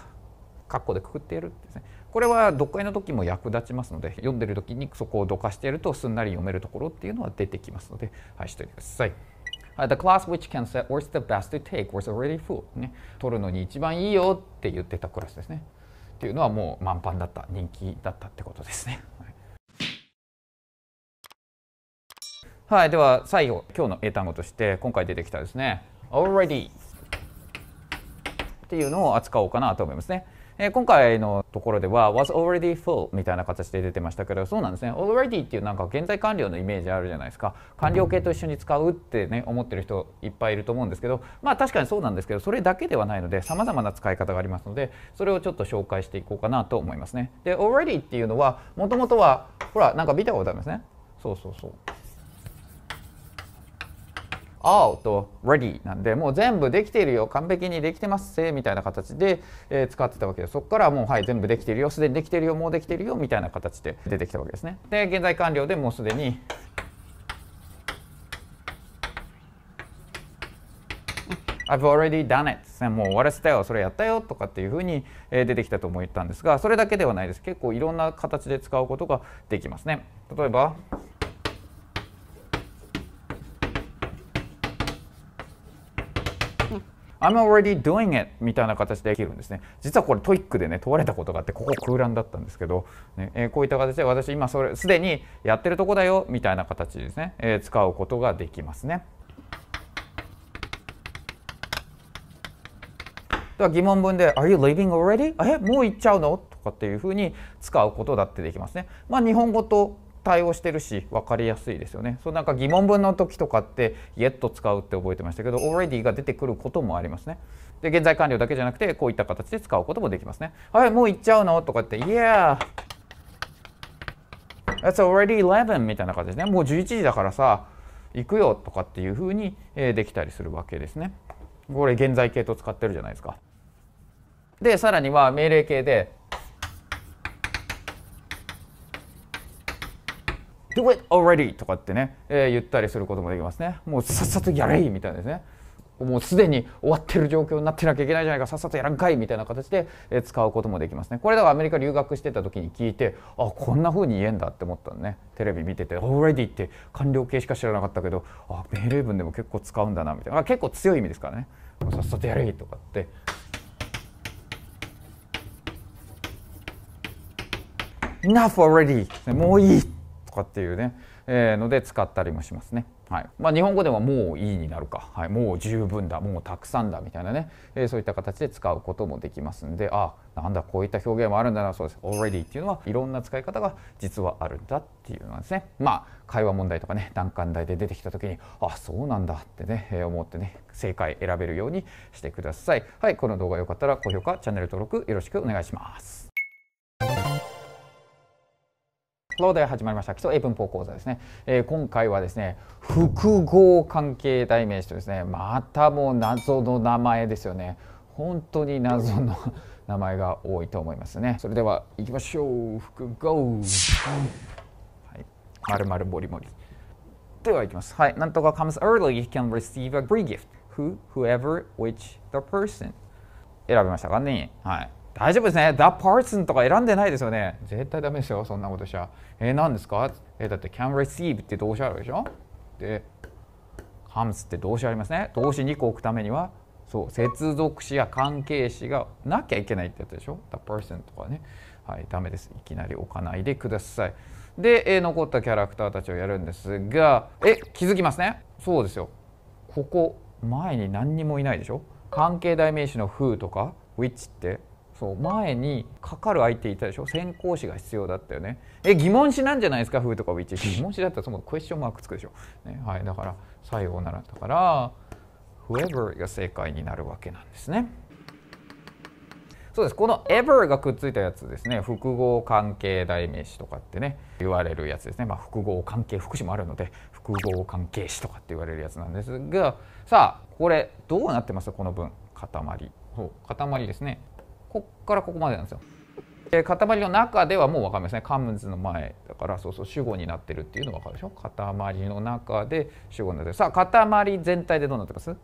括弧でくくってやるんですねこれは読解の時も役立ちますので読んでる時にそこをどかしているとすんなり読めるところっていうのは出てきますので、はい、しておいてください。The class which can set what's the best to take was already full、ね、取るのに一番いいよって言ってたクラスですね。っていうのはもう満帆だった人気だったってことですね。はいはい、では最後今日の英単語として今回出てきたですね「already」っていうのを扱おうかなと思いますね。えー、今回のところでは was already full みたいな形で出てましたけどそうなんですね already っていうなんか現在完了のイメージあるじゃないですか完了形と一緒に使うってね思ってる人いっぱいいると思うんですけどまあ確かにそうなんですけどそれだけではないのでさまざまな使い方がありますのでそれをちょっと紹介していこうかなと思いますねで already っていうのはもともとはほらなんか見たことありますねそうそうそう out と ready なんで、もう全部できているよ、完璧にできてますせみたいな形で、えー、使ってたわけです。そこからもう、はい、全部できているよ、すでにできているよ、もうできているよ、みたいな形で出てきたわけですね。で、現在完了でもうすでに、I've already done it もう終わらせたよ、それやったよとかっていうふうに出てきたと思ったんですが、それだけではないです。結構いろんな形で使うことができますね。例えば、I'm already doing it みたいな形でできるんですね。実はこれトイックでね、問われたことがあって、ここ空欄だったんですけど、ねえー、こういった形で私今それ、すでにやってるとこだよみたいな形ですね、えー、使うことができますね。では疑問文で「Are you leaving already? え」えもう行っちゃうのとかっていうふうに使うことだってできますね。まあ、日本語と対応してるし分かりやすいですよねそうなんか疑問文の時とかって「yet」使うって覚えてましたけど「already」が出てくることもありますねで現在完了だけじゃなくてこういった形で使うこともできますねはいもう行っちゃうのとかって「yeah that's already 11」みたいな感じですねもう11時だからさ行くよとかっていうふうにできたりするわけですねこれ現在形と使ってるじゃないですかでさらには命令形で Do it already! とかってね、えー、言ったりすることもできますね。もうさっさとやれいみたいですね。もうすでに終わってる状況になってなきゃいけないじゃないかさっさとやらんかいみたいな形で使うこともできますねこれだからアメリカ留学してた時に聞いてあこんな風に言えんだって思ったのねテレビ見てて「already」って完了形しか知らなかったけどあ命令文でも結構使うんだなみたいな結構強い意味ですからねさっさとやれとかって「enough already」もういいかっていうね、えー、ので使ったりもしますね。はいまあ、日本語ではもういいになるか、はい、もう十分だもうたくさんだみたいなね、えー、そういった形で使うこともできますんであなんだこういった表現もあるんだなそうです already っていうのはいろんな使い方が実はあるんだっていうのはですねまあ会話問題とかね難関題で出てきた時にあそうなんだってね、えー、思ってね正解選べるようにしてくださいはいこの動画良かったら高評価チャンネル登録よろしくお願いしますローで始まりました基礎英文法講座ですね、えー、今回はですね複合関係代名詞とですねまたも謎の名前ですよね本当に謎の 名前が多いと思いますねそれでは行きましょう複合はいまるまるもりもりでは行きますはいなんとか comes early can receive a free gift who whoever which the person 選びましたかねはい大丈夫ですね The person とか選んでないですよね絶対ダメですよそんなことしちゃえー、何ですかえー、だって can receive って動詞あるでしょで comes って動詞ありますね動詞2個置くためにはそう接続詞や関係詞がなきゃいけないってやつでしょ The person とかねはいダメですいきなり置かないでくださいで残ったキャラクターたちをやるんですがえ気づきますねそうですよここ前に何にもいないでしょ関係代名詞の who とか which ってそう前にかかる相手いたでしょ先行詞が必要だったよねえ疑問詞なんじゃないですか風とかを一疑問詞だったらそのクエスチョンマークつくでしょ、ね、はいだからさようならだから whoever が正解になるわけなんですねそうですこの ever がくっついたやつですね複合関係代名詞とかってね言われるやつですねまあ、複合関係副詞もあるので複合関係詞とかって言われるやつなんですがさあこれどうなってますこの文塊塊ですねこっからここまでなんですよ。で塊の中ではもう分かりますね。カムズの前だからそうそう主語になってるっていうの分かるでしょ。塊の中で主語になってる。さあ塊全体でどうなってます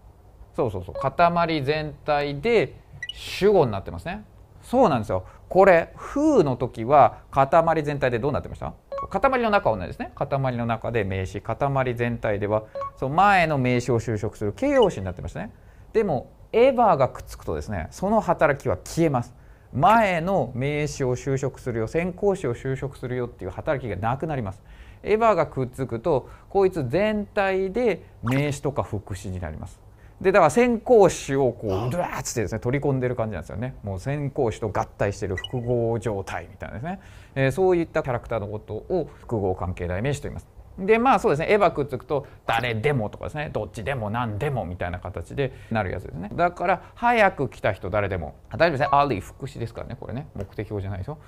そうそうそう塊全体で主語になってますね。そうなんですよ。これ「風」の時は塊全体でどうなってました塊の中は同じですね塊の中で名詞塊全体ではその前の名詞を修飾する形容詞になってましたねでもエバーがくっつくとですねその働きは消えます前の名詞を就職するよ先行詞を就職するよっていう働きがなくなりますエバーがくっつくとこいつ全体で名詞とか副詞になりますでだから先行詞をこうドラッつってですね取り込んでる感じなんですよねもう先行詞と合体してる複合状態みたいなですね、えー、そういったキャラクターのことを複合関係代名詞と言いますでまあそうですね「エヴァ」くっつくと「誰でも」とかですね「どっちでも何でも」みたいな形でなるやつですねだから早く来た人誰でも大丈夫ですね「アリー」福祉ですからねこれね目的表じゃないですよ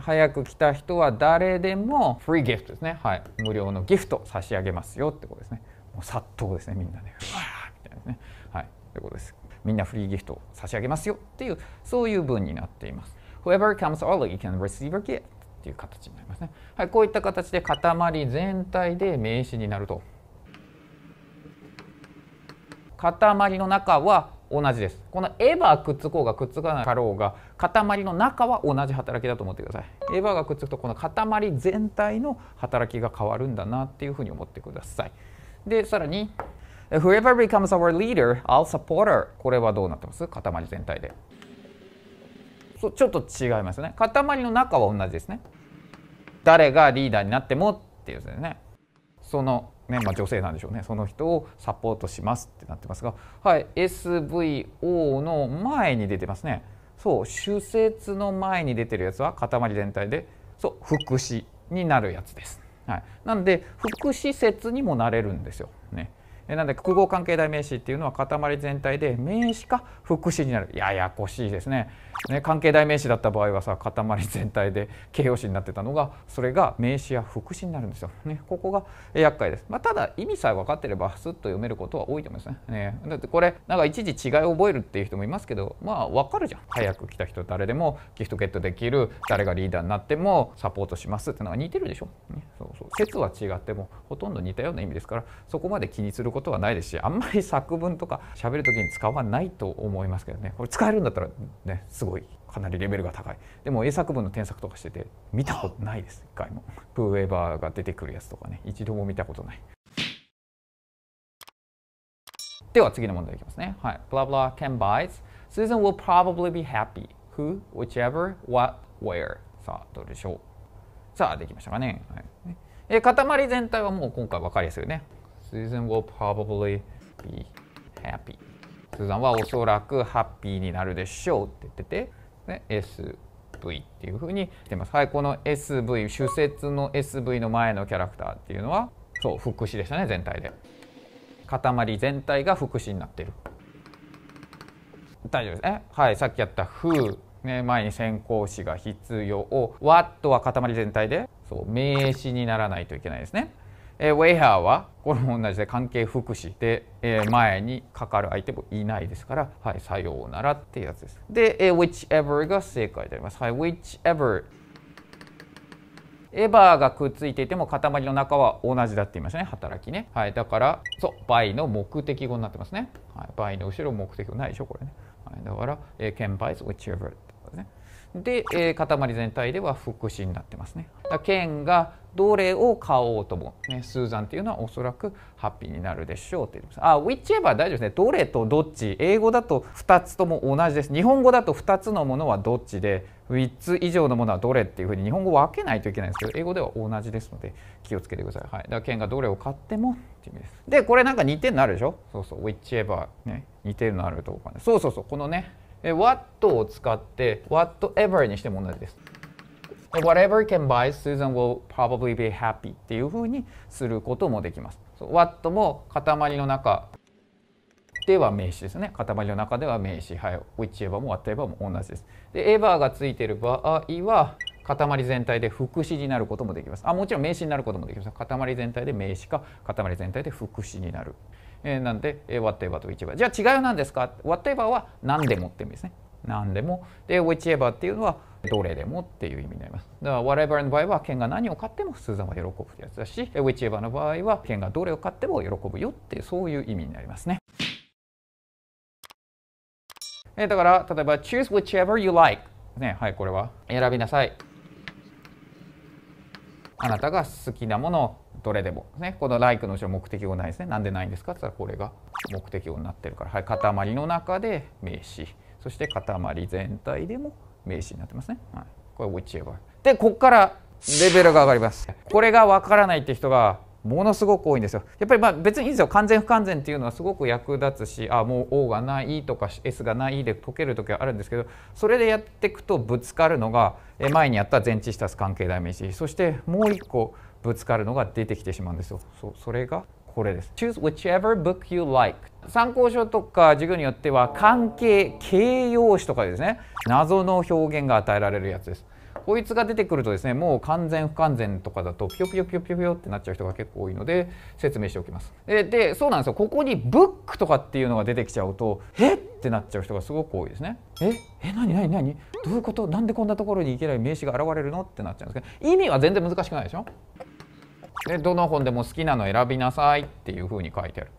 早く来た人は誰でもフリーギフトですねはい無料のギフト差し上げますよってことですねもう殺到ですねみんなね「わあ」みたいなねはいということですみんなフリーギフト差し上げますよっていうそういう文になっています Whoever comes early can receive a gift ていう形になりますね。はい、こういった形で塊全体で名詞になると。塊の中は同じです。このエヴァくっつこうがくっつかなかろうが塊の中は同じ働きだと思ってください。エヴァがくっつくとこの塊全体の働きが変わるんだなっていうふうに思ってください。でさらに Whoever becomes our leader, I'll support her これはどうなってます塊全体で。ちょっと違いますね。塊の中は同じですね。誰がリーダーになってもっていうですねそのねまあ、女性なんでしょうねその人をサポートしますってなってますが、はい、SVO の前に出てますねそう主節の前に出てるやつは塊全体でそう副詞になるやつです、はい、なんで副詞説にもなれるんですよ、ね、えなんで複合関係代名詞っていうのは塊全体で名詞か副詞になるややこしいですねね関係代名詞だった場合はさ塊全体で形容詞になってたのがそれが名詞や副詞になるんですよ、ね、ここが厄介です、まあ、ただ意味さえ分かってればスッと読めることは多いと思いますね、ね、だってこれなんか一時違いを覚えるっていう人もいますけどまあ分かるじゃん早く来た人誰でもギフトゲットできる誰がリーダーになってもサポートしますってのが似てるでしょ、ね、そうそう説は違ってもほとんど似たような意味ですからそこまで気にすることはないですしあんまり作文とか喋る時に使わないと思いますけどねこれ使えるんだったらねすごいかなりレベルが高いでも英作文の添削とかしてて見たことないです一回もプーエバーが出てくるやつとかね一度も見たことないでは次の問題いきますねはい blah blah can buys Susan will probably be happy who whichever what where さあどうでしょうさあできましたかね、はい、え塊全体はもう今回分かりやすいよね Susan will probably be happy. スーザンはおそらくハッピーになるでしょうって言ってて、ね、SV っていうふうにしてます。はい、この SV、主節の SV の前のキャラクターっていうのは、そう、副詞でしたね、全体で。塊全体が副詞になってる。大丈夫ですね。はい、さっきやった「who」ね、前に先行詞が必要を「what」は塊全体でそう名詞にならないといけないですね。えー、ウェイハーはこれも同じで関係副詞で、えー、前にかかる相手もいないですから、はい、さようならっていうやつです。で、えー、whichever が正解であります。はい、whichever。エバーがくっついていても塊の中は同じだって言いましたね働きねはいだからそう倍の目的語になってますね、はい、の後ろ目的語ないでしょこれね、はい、だから、えー、can buy whichever で、えー、塊全体では副詞になってますね。だ剣がどれを買おうとも、ね、スーザンっていうのはおそらくハッピーになるでしょうって言ってます。あ、ウィッチエバー大丈夫ですね。どれとどっち。英語だと2つとも同じです。日本語だと2つのものはどっちで、3つ以上のものはどれっていうふうに日本語分けないといけないんですけど、英語では同じですので気をつけてください。はい。だから剣がどれを買ってもっていう意味です。で、これなんか似てるのあるでしょそうそう。ウィッチエバー。ね。似てるのあるとこかね。そうそうそう。このね。what を使って whatever にしても同じです。whatever can buy Susan will probably be happy っていうふうにすることもできます。what も塊の中では名詞ですね。塊の中では名詞。はい。whichever も whatever も同じです。で、ever がついている場合は塊全体で副詞になることもできます。あもちろん名詞になることもできます。塊全体で名詞か塊全体で副詞になる。えー、なんで、えー、whatever と whichever じゃあ違いなんですか whatever は何でもって意味ですね何でもで whichever っていうのはどれでもっていう意味になりますだから whatever の場合は剣が何を買ってもスーザンは喜ぶやつだし whichever の場合は剣がどれを買っても喜ぶよってそういう意味になりますねえだから例えば choose whichever you like ねはいこれは選びなさいあなたが好きなものをどれでもねこの「like」の後ろ目的語ないですねなんでないんですかって言ったらこれが目的語になってるから、はい、塊の中で名詞そして塊全体でも名詞になってますね、はい、これ覚えちゃばでこっからレベルが上がりますこれがわからないって人がものすごく多いんですよやっぱりまあ別にいいですよ完全不完全っていうのはすごく役立つしあもう O がないとか S がないで解ける時はあるんですけどそれでやっていくとぶつかるのが前にやった前置詞足す関係代名詞そしてもう一個ぶつかるのが出てきてしまうんですよ。そそれがこれです。Choose whichever book you like 参考書とか授業によっては関係形容詞とかですね謎の表現が与えられるやつです。こいつが出てくるとですねもう完全不完全とかだとピヨピヨピヨピヨピヨってなっちゃう人が結構多いので説明しておきますででそうなんですよここにブックとかっていうのが出てきちゃうとえってなっちゃう人がすごく多いですねええ何何何どういうことなんでこんなところに行けない名詞が現れるのってなっちゃうんですけど意味は全然難しくないでしょでどの本でも好きなの選びなさいっていうふうに書いてある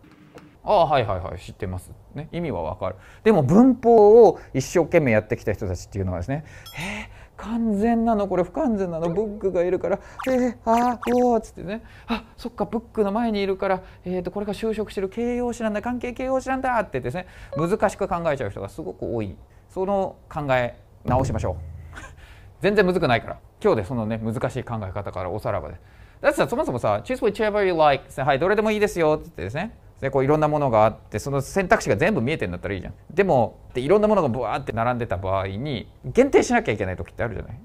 ああはいはいはい知ってます、ね、意味はわかるでも文法を一生懸命やってきた人たちっていうのはですねえー完全なのこれ不完全なのブックがいるから「えー、ああおっつってね「あそっかブックの前にいるから、えー、とこれが就職してる形容詞なんだ関係形容詞なんだ」ってですね難しく考えちゃう人がすごく多いその考え直しましょう全然むずくないから今日でそのね難しい考え方からおさらばです。だってさそもそもさ「choose whichever you like」はいどれでもいいですよって言ってですねでこういろんなものがあってその選択肢が全部見えてんだったらいいじゃんでもでいろんなものがブワーって並んでた場合に限定しなきゃいけない時ってあるじゃない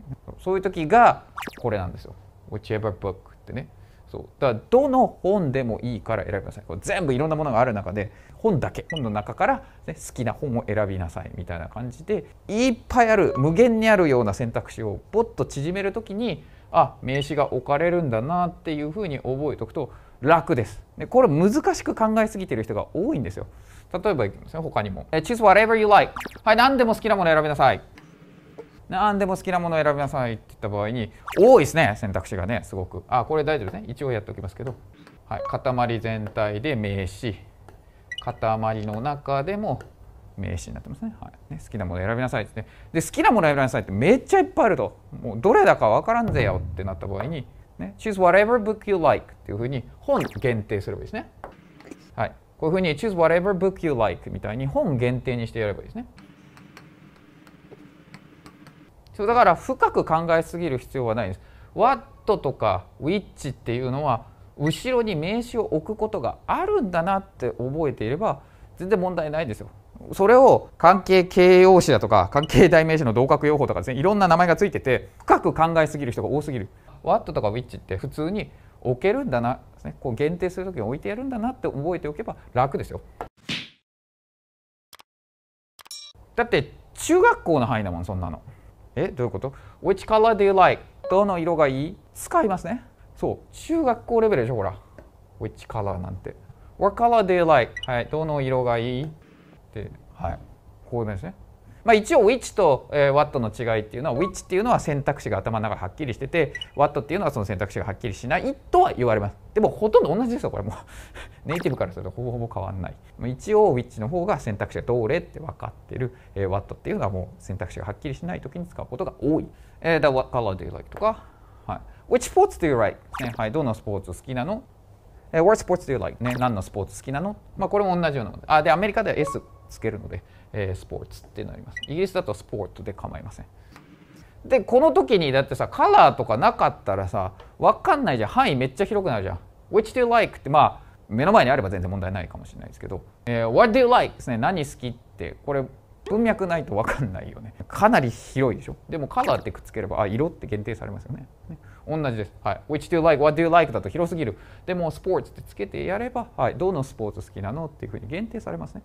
そういう時がこれなんですよ「whichever book」ってねそうだからどの本でもいいから選びなさいこれ全部いろんなものがある中で本だけ本の中から、ね、好きな本を選びなさいみたいな感じでいっぱいある無限にあるような選択肢をぼっと縮める時にあ名刺が置かれるんだなっていうふうに覚えておくと楽です。でこれ難しく考えすぎてる人が多いんですよ。例えばいきますね、他にも。Choose whatever you like. はい、何でも好きなもの選びなさい。何でも好きなものを選びなさいって言った場合に多いですね選択肢がねすごくあこれ大丈夫ですね一応やっておきますけど、はい、塊全体で名詞塊の中でも名詞になってますね,、はい、ね好きなもの選びなさいって、ね、で好きなもの選びなさいってめっちゃいっぱいあるともうどれだか分からんぜよってなった場合に、ね、choose whatever book you like っていうふうに本限定すればいいですね、はい、こういうふうに choose whatever book you like みたいに本限定にしてやればいいですねそうだから深く考えすぎる必要はないんです what とか which っていうのは後ろに名詞を置くことがあるんだなって覚えていれば全然問題ないですよそれを関係形容詞だとか関係代名詞の同格用法とかですねいろんな名前がついてて深く考えすぎる人が多すぎる。ワットとかウィッチって普通に置けるんだなですねこう限定する時に置いてやるんだなって覚えておけば楽ですよ。だって中学校の範囲だもんそんなの。えどういうこと ?Which color do you like? どの色がいい使いますね。そう。中学校レベルでしょ、ほら。Which color なんて。What color do you like? はい。どの色がいい、はい、ここですね。まあ、一応 which と、えー、what の違いっていうのは which っていうのは選択肢が頭の中はっきりしてて what っていうのはその選択肢がはっきりしないとは言われますでもほとんど同じですよこれも ネイティブからするとほぼほぼ変わんない一応 which の方が選択肢がどれって分かってる、えー、what っていうのはもう選択肢がはっきりしない時に使うことが多い、えー、t what color do you like とか、はい、which sports do you like、ねはい、どのスポーツ好きなの、え what sports do you like、ね、何のスポーツ好きなの、まあ、これも同じようなあでアメリカでは S つけるので、えー、スポーツってなりますイギリスだとスポーツで構いませんでこの時にだってさカラーとかなかったらさ分かんないじゃん範囲めっちゃ広くなるじゃん Which do you like? ってまあ目の前にあれば全然問題ないかもしれないですけど、えー、What do you like? ですね何好きってこれ文脈ないと分かんないよねかなり広いでしょでもカラーってくっつければあ色って限定されますよねね同じです、はい、Which do you like? What do you like? だと広すぎるでもスポーツってつけてやれば、はい、どのスポーツ好きなのっていうふうに限定されますね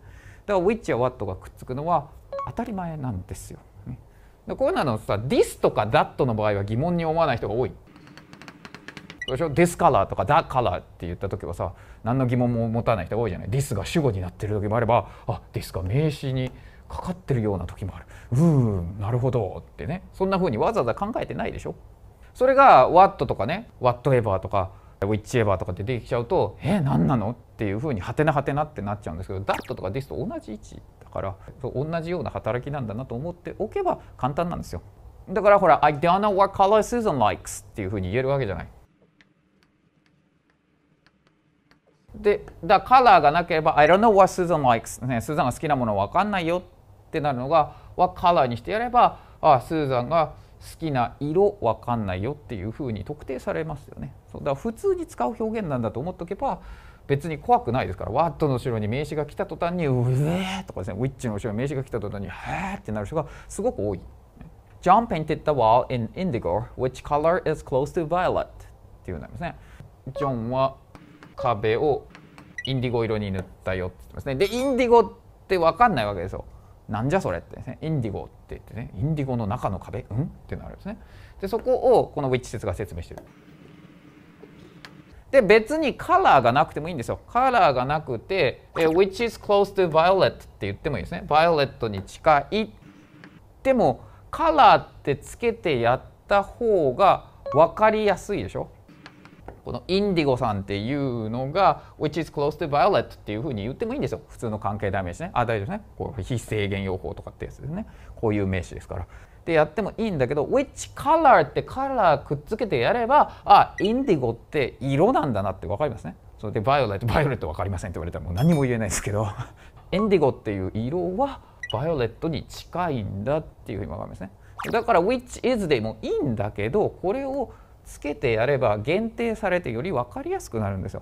からウィッチやワットがくっつくのは当たり前なんですよ、ね、でこういうのさ「this」とか「that」の場合は疑問に思わない人が多い。でしょ「this color」とか「that color」って言った時はさ何の疑問も持たない人が多いじゃない「this」が主語になってる時もあれば「あ this」が名詞にかかってるような時もある「うーんなるほど」ってねそんな風にわざわざ考えてないでしょ。それが「what」とかね「whatever」とか「ウィッチエバーとかってできちゃうとえ何なのっていうふうにハテナハテナってなっちゃうんですけどダットとかディスと同じ位置だから同じような働きなんだなと思っておけば簡単なんですよだからほら「I don't know what color Susan likes」っていうふうに言えるわけじゃないでだカラーがなければ「I don't know what Susan likes」ねスーザンが好きなもの分かんないよってなるのが「o カラーにしてやればあスーザンが好きな色分かんないよっていうふうに特定されますよね。そうだから普通に使う表現なんだと思っとけば別に怖くないですからワットの後ろに名詞が来た途端に「うえー」とかですねウィッチの後ろに名詞が来た途端に「へー」ってなる人がすごく多い。John painted the wall in indigo, which color is close to violet っていうなんですね。ジョンは壁をインディゴ色に塗ったよって言ってますね。で、インディゴって分かんないわけですよ。なんじゃそれってですね。インディゴって言ってね、インディゴの中の壁うんってなるんですね。で、そこをこのウィッチ説が説明してる。で別にカラーがなくてもいいんですよカラーがなくて which is close to violet って言ってもいいですね v イオレットに近いでもカラーってつけてやった方が分かりやすいでしょこのインディゴさんっていうのが which is close to violet っていうふうに言ってもいいんですよ普通の関係代名詞ねあ大丈夫ですねこう非制限用法とかってやつですねこういう名詞ですからってやってもいいんだけど which color ってカラーくっつけてやればあインディゴって色なんだなって分かりますね。それでバイオレットバイオレット分かりませんって言われたらもう何も言えないですけどインディゴっていう色はバイオレットに近いんだっていうふうに分かりますね。だから which is でもいいんだけどこれをつけてやれば限定されてより分かりやすくなるんですよ。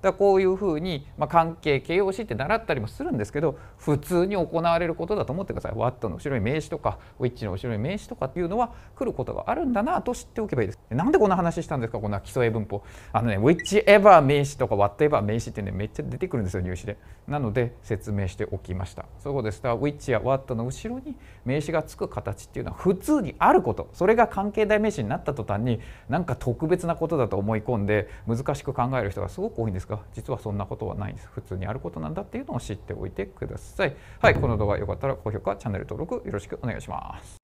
だこういうふうに、まあ、関係形容詞って習ったりもするんですけど普通に行われることだと思ってください。What の後ろに名詞とか Which の後ろに名詞とかっていうのは来ることがあるんだなと知っておけばいいです。なんでこんな話したんですかこんな基礎英文法。あのね Whichever 名詞とか Whatever 名詞ってねめっちゃ出てくるんですよ入試で。なので説明しておきました。そうです。Which や What の後ろに名詞がつく形っていうのは普通にあることそれが関係代名詞になった途端になんか特別なことだと思い込んで難しく考える人がすごく多いんですが実はそんなことはないんです普通にあることなんだっていうのを知っておいてくださいはいこの動画良かったら高評価チャンネル登録よろしくお願いします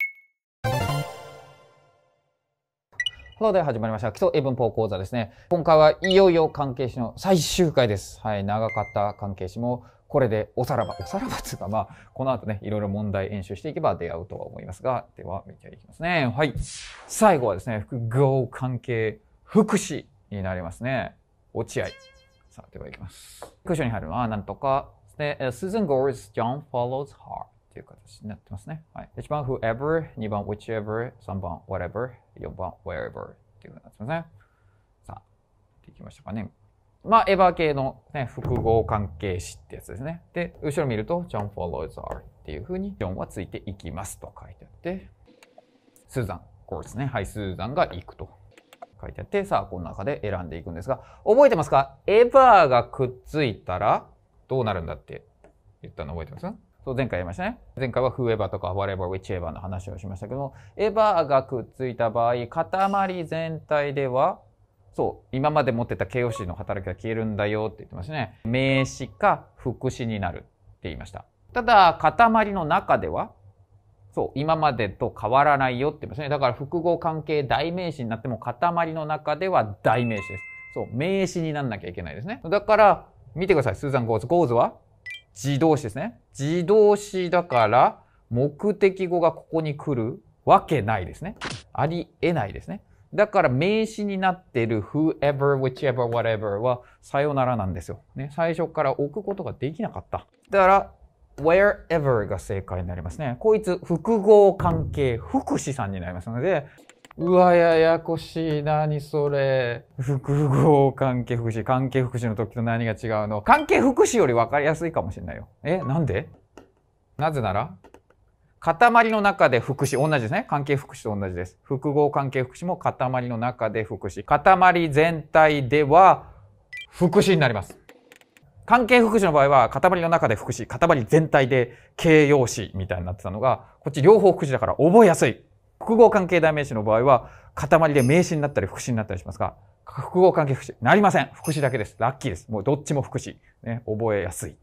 というこで始まりました基礎英文法講座ですね。今回はいよいよ関係詞の最終回です。はい、長かった関係詞もこれでおさらば、おさらばつうか、まあ、この後ね、いろいろ問題演習していけば出会うとは思いますが、では、見ていきますね。はい。最後はですね、複合関係福祉になりますね。落合。さあ、ではいきます。副所に入るのは、なんとか、で、Susan goes, John follows her っていう形になってますね。はい。1番 whoever、2番 whichever、3番 whatever、4番 wherever っていうふうになってますね。さあ、できましたかね。まあ、エヴァ系の、ね、複合関係詞ってやつですね。で、後ろ見ると、ジョン・フォロー・ l o w っていうふうに、ジョンはついていきますと書いてあって、スーザン、こうですね。はい、スーザンが行くと書いてあって、さあ、この中で選んでいくんですが、覚えてますかエヴァがくっついたら、どうなるんだって言ったの覚えてますそう前回やりましたね。前回はフーエ e v とか w h a t e v e チエヴァの話をしましたけども、エヴァがくっついた場合、塊全体ではそう、今まで持ってた形容詞の働きが消えるんだよって言ってますね。名詞か副詞になるって言いました。ただ、塊の中では、そう、今までと変わらないよって言いますね。だから複合関係代名詞になっても塊の中では代名詞です。そう、名詞になんなきゃいけないですね。だから、見てください。スーザン・ゴーズ。ゴーズは自動詞ですね。自動詞だから、目的語がここに来るわけないですね。ありえないですね。だから名詞になってる whoever, whichever, whatever はさよならなんですよ。ね、最初から置くことができなかった。だから wherever が正解になりますね。こいつ複合関係福祉さんになりますので、うわ、ややこしい。何それ。複合関係福祉。関係福祉の時と何が違うの関係福祉より分かりやすいかもしれないよ。え、なんでなぜなら塊の中で副詞、同じですね。関係副詞と同じです。複合関係副詞も塊の中で副詞。塊全体では副詞になります。関係副詞の場合は、塊の中で副詞、塊全体で形容詞みたいになってたのが、こっち両方副詞だから覚えやすい。複合関係代名詞の場合は、塊で名詞になったり副詞になったりしますが、複合関係副詞、なりません。副詞だけです。ラッキーです。もうどっちも副詞。ね、覚えやすい。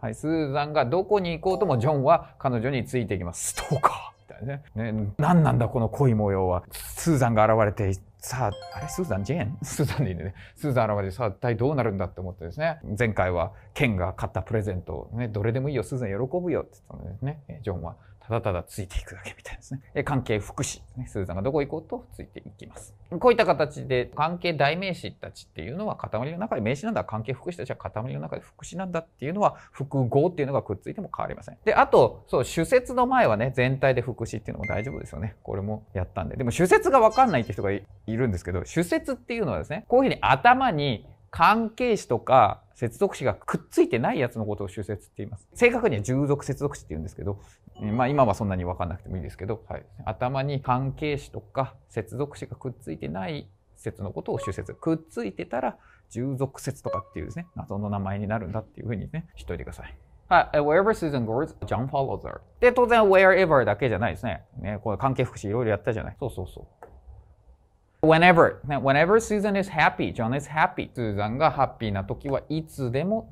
はい、スーザンがどこに行こうともジョンは彼女についていきます。ストーカーみたいなね。ね何なんだこの恋模様は。スーザンが現れて、さあ、あれスーザンジェーン スーザンでいいね。スーザン現れて、さあ一体どうなるんだって思ってですね。前回はケンが買ったプレゼント、ね、どれでもいいよ、スーザン喜ぶよって言ったのですね、ジョンは。ただただついていくだけみたいですね。え関係副詞ね。スーザンがどこ行こうとついていきます。こういった形で関係代名詞たちっていうのは塊の中で名詞なんだ。関係副詞たちは塊の中で副詞なんだっていうのは複合っていうのがくっついても変わりません。で、あと、そう、主節の前はね、全体で副詞っていうのも大丈夫ですよね。これもやったんで。でも主節がわかんないって人がいるんですけど、主節っていうのはですね、こういうふうに頭に関係詞とか接続詞がくっついてないやつのことを主説って言います。正確には従属接続詞って言うんですけど、まあ今はそんなに分かんなくてもいいですけど、はい、頭に関係詞とか接続詞がくっついてない説のことを主説。くっついてたら従属説とかっていうですね、謎の名前になるんだっていうふうにね、知っといてください。はい。wherever Susan goes, John follows her. で、当然 wherever だけじゃないですね。ね、これ関係副詞いろいろやったじゃない。そうそうそう。whenever, whenever Susan is happy, John is happy. スーザンがハッピーな時はいつでも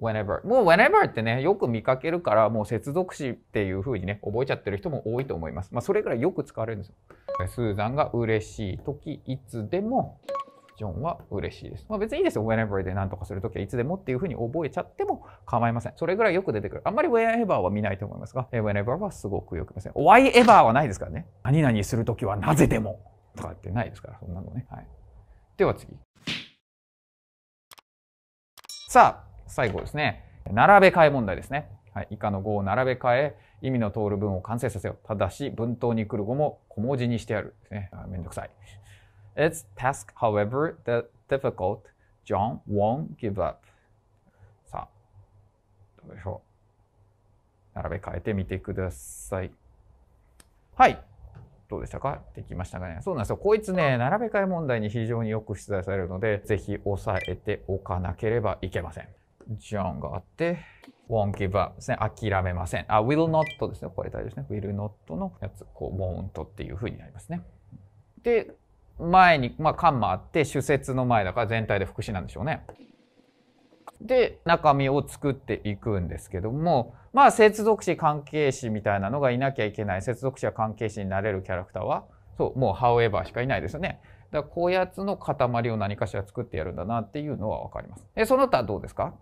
whenever。もう whenever ってね、よく見かけるから、もう接続詞っていうふうにね、覚えちゃってる人も多いと思います。まあ、それぐらいよく使われるんですよ。スーザンが嬉しい時、いつでも、ジョンは嬉しいです。まあ、別にいいですよ。whenever で何とかするときはいつでもっていうふうに覚えちゃっても構いません。それぐらいよく出てくる。あんまり whenever は見ないと思いますが、whenever はすごくよく見ません。whyever はないですからね。何々するときはなぜでも。とかってないですから、そんなのね。はい。では次。さあ、最後ですね。並べ替え問題ですね。はい、以下の語を並べ替え、意味の通る文を完成させよう。ただし、文頭に来る語も小文字にしてやる。めんどくさい。Its task, however, the difficult, John won't give up. さあ、どうでしょう。並べ替えてみてください。はい。どうでしたかできましたかねそうなんですよ。こいつね、並べ替え問題に非常によく出題されるので、ぜひ押さえておかなければいけません。ジョンがあって、won't give up ですね。諦めません。あ、will not ですね。これ大事ですね。will not のやつ、こう、won't っていう風になりますね。で、前に、まあ、カンマあって、主節の前だから全体で副詞なんでしょうね。で、中身を作っていくんですけども、まあ、接続詞関係詞みたいなのがいなきゃいけない。接続詞は関係詞になれるキャラクターは、そう、もう however しかいないですよね。だから、こうやつの塊を何かしら作ってやるんだなっていうのはわかります。え、その他どうですか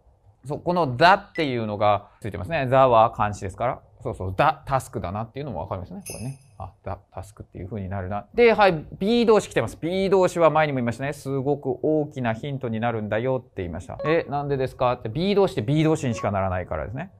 そう、この the っていうのがついてますね。the は漢詞ですから。そうそう、the task だなっていうのもわかりますね。これね。あ、the task っていう風になるな。で、はい、B 動詞来てます。B 動詞は前にも言いましたね。すごく大きなヒントになるんだよって言いました。え、なんでですかって B 動詞って B 動詞にしかならないからですね。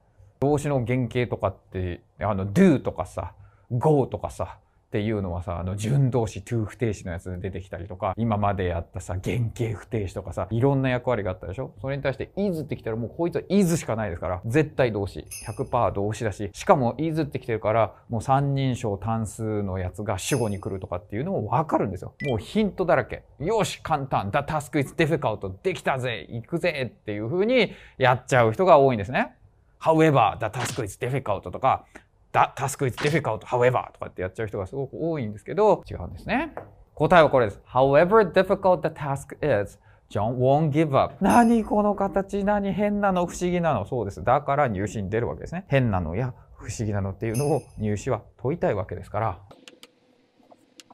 動詞の原型とかって、あの、do とかさ、go とかさ、っていうのはさ、あの、順動詞、to 不定詞のやつで出てきたりとか、今までやったさ、原型不定詞とかさ、いろんな役割があったでしょそれに対して、is ってきたらもうこいつは is しかないですから、絶対動詞、100%動詞だし、しかも is ってきてるから、もう三人称単数のやつが主語に来るとかっていうのもわかるんですよ。もうヒントだらけ。よし、簡単。the task is difficult. できたぜ行くぜっていう風にやっちゃう人が多いんですね。however, the task is difficult とか、the task is difficult, however とかってやっちゃう人がすごく多いんですけど、違うんですね。答えはこれです。however difficult the task is, John won't give up. 何この形何変なの不思議なのそうです。だから入試に出るわけですね。変なのや不思議なのっていうのを入試は問いたいわけですから。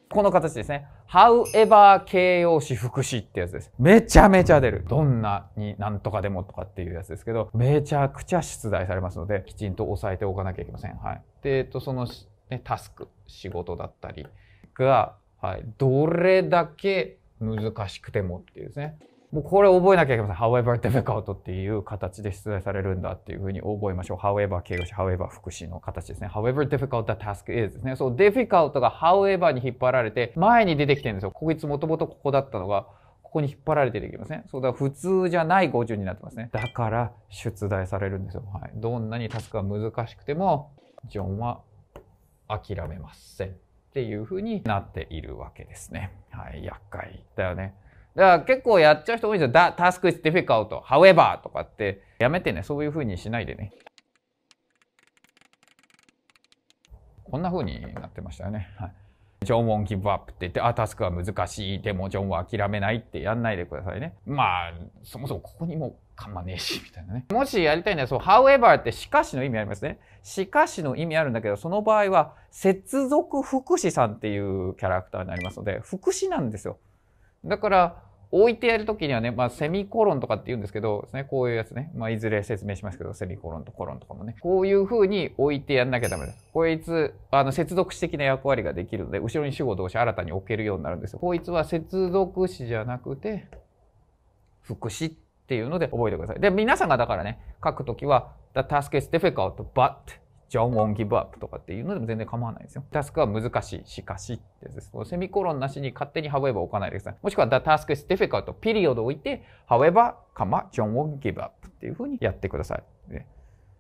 この形ですね。however 形容詞副詞ってやつです。めちゃめちゃ出る。どんなになんとかでもとかっていうやつですけど、めちゃくちゃ出題されますので、きちんと押さえておかなきゃいけません。はい。で、えっと、その、ね、タスク、仕事だったりが、はい、どれだけ難しくてもっていうですね。もうこれ覚えなきゃいけません。however difficult っていう形で出題されるんだっていうふうに覚えましょう。however 形容詞、however 副詞の形ですね。however difficult the task is ですね。そう、difficult が however に引っ張られて前に出てきてるんですよ。こいつもともとここだったのが、ここに引っ張られてできますね。そうだ、普通じゃない語順になってますね。だから出題されるんですよ。はい。どんなにタスクが難しくても、ジョンは諦めません。っていうふうになっているわけですね。はい。厄介だよね。だから結構やっちゃう人多いんですよ。t h ク t a s k is difficult. However とかって。やめてね。そういう風にしないでね。こんな風になってましたよね。はい。ジョン・ウォン・ギブアップって言って、あ、タスクは難しい。でも、ジョンは諦めないってやんないでくださいね。まあ、そもそもここにもかまねえし、みたいなね。もしやりたいんだら、そう、however ってしかしの意味ありますね。しかしの意味あるんだけど、その場合は、接続福祉さんっていうキャラクターになりますので、福祉なんですよ。だから、置いてやるときにはね、まあ、セミコロンとかって言うんですけど、ね、こういうやつね。まあ、いずれ説明しますけど、セミコロンとコロンとかもね。こういう風に置いてやんなきゃダメです。こいつ、あの、接続詞的な役割ができるので、後ろに主語動詞新たに置けるようになるんですよ。こいつは接続詞じゃなくて、副詞っていうので覚えてください。で、皆さんがだからね、書くときは、the task is difficult, but John won't give up とかっていうのでも全然構わないですよ。タスクは難しい、しかしってです。セミコロンなしに勝手に however 置かないでください。もしくは the task is difficult ピリオド置いて however, John won't give up っていうふうにやってください。ね、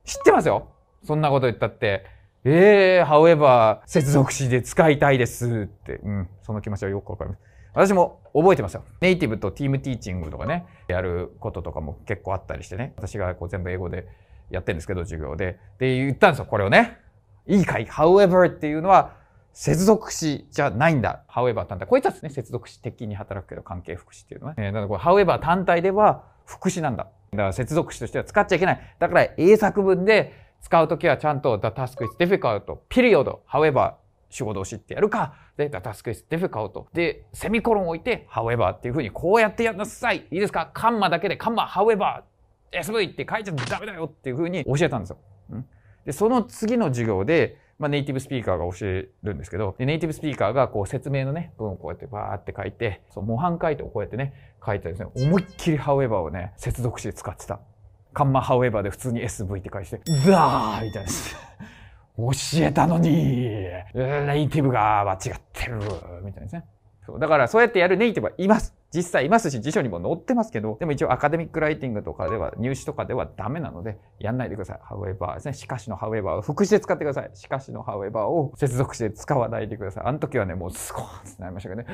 知ってますよそんなこと言ったって。ええー、however 接続詞で使いたいですって。うん、その気持ちはよくわかります。私も覚えてますよ。ネイティブとティームティーチングとかね、やることとかも結構あったりしてね。私がこう全部英語でやってるんですけど、授業で。で、言ったんですよ、これをね。いいかい ?however っていうのは、接続詞じゃないんだ。however 単体。こいつはですね、接続詞的に働くけど関係副詞っていうのはね。えー、なので、however 単体では副詞なんだ。だから接続詞としては使っちゃいけない。だから英作文で使うときはちゃんと the task is difficult, period, however 主語動詞ってやるか、で、the task is difficult で、セミコロン置いて however っていうふうにこうやってやんなさい。いいですかカンマだけでカンマ however SV って書いちゃダメだよっていうふうに教えたんですよ。で、その次の授業で、まあ、ネイティブスピーカーが教えるんですけど、ネイティブスピーカーがこう説明のね、文をこうやってバーって書いて、その模範解答をこうやってね、書いたですね、思いっきり however をね、接続詞で使ってた。カンマ however で普通に SV って返して、ザーみたいです。教えたのに、ネイティブが間違ってるみたいですね。そうだからそうやってやるネイティブはいます。実際いますし、辞書にも載ってますけど、でも一応アカデミックライティングとかでは、入試とかではダメなので、やんないでください。however ですね。しかしの however を副詞で使ってください。しかしの however を接続して使わないでください。あの時はね、もうスコーンってなりましたけどね、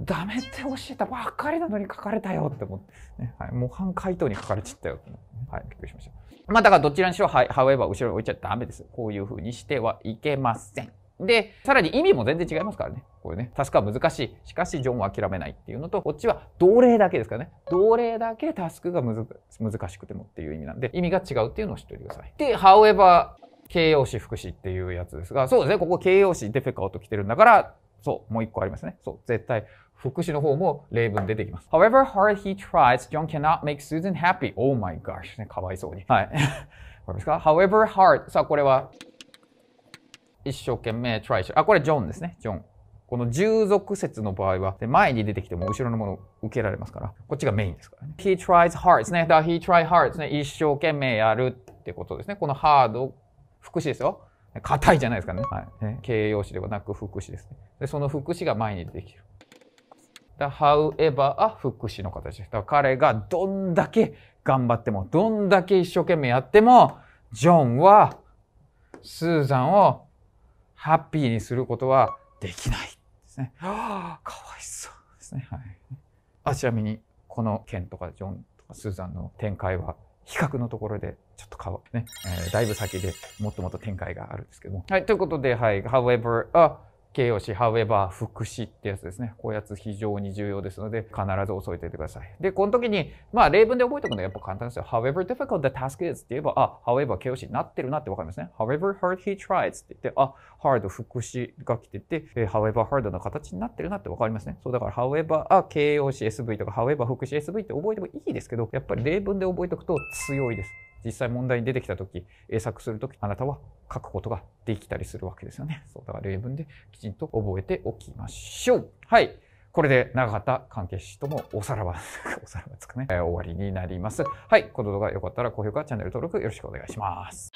ダメって教えたばっかりなのに書かれたよって思って、ね、はい、模範解答に書かれちったよって、はい、びっくりしました。まあだからどちらにしろ、はい、however 後ろに置いちゃダメです。こういう風にしてはいけません。で、さらに意味も全然違いますからね。これね、タスクは難しい。しかし、ジョンは諦めないっていうのと、こっちは同例だけですからね。同例だけタスクが難しくてもっていう意味なんで、意味が違うっていうのを知っておいてください。で、however 形容詞、副詞っていうやつですが、そうですね、ここ形容詞デフェカオと来てるんだから、そう、もう一個ありますね。そう、絶対。副詞の方も例文出てきます。However hard he tries, John cannot make Susan happy. Oh my gosh. ね、かわいそうに。はい。わかりますか ?However hard. さあ、これは一生懸命 try しあ、これジョンですね、ジョン。この従属説の場合は、前に出てきても後ろのものを受けられますから、こっちがメインですからね。he tries hard ですね。だ he t r s hard ですね。一生懸命やるってことですね。この hard、副詞ですよ。硬いじゃないですかね。はい、ね形容詞ではなく副詞ですね。で、その副詞が前に出てきる。だ however は副詞の形です。だ彼がどんだけ頑張っても、どんだけ一生懸命やっても、ジョンはスーザンをハッピーにすることはできないですね。ああ、かわいそうですね。はい。あ、ちなみに、この件とかジョンとかスーザンの展開は、比較のところで、ちょっと変わね、えー、だいぶ先でもっともっと展開があるんですけども。はい、ということで、はい、however, 形容詞 however 副詞ってやつですね。こういうやつ非常に重要ですので、必ず教えておいてください。で、この時に、まあ、例文で覚えておくのはやっぱ簡単ですよ。however difficult the task is って言えば、あ、however 形容詞になってるなってわかりますね。however hard he tries って言って、あ、hard 副詞が来てて、え however hard の形になってるなってわかりますね。そう、だから however あ形容詞 SV とか however 副詞 SV って覚えてもいいですけど、やっぱり例文で覚えておくと強いです。実際問題に出てきた時英作する時あなたは書くことができたりするわけですよね。そうだから例文できちんと覚えておきましょう。はい。これで長畑関係師ともおさらば、おさらばつかね、えー、終わりになります。はい。この動画良かったら高評価、チャンネル登録よろしくお願いします。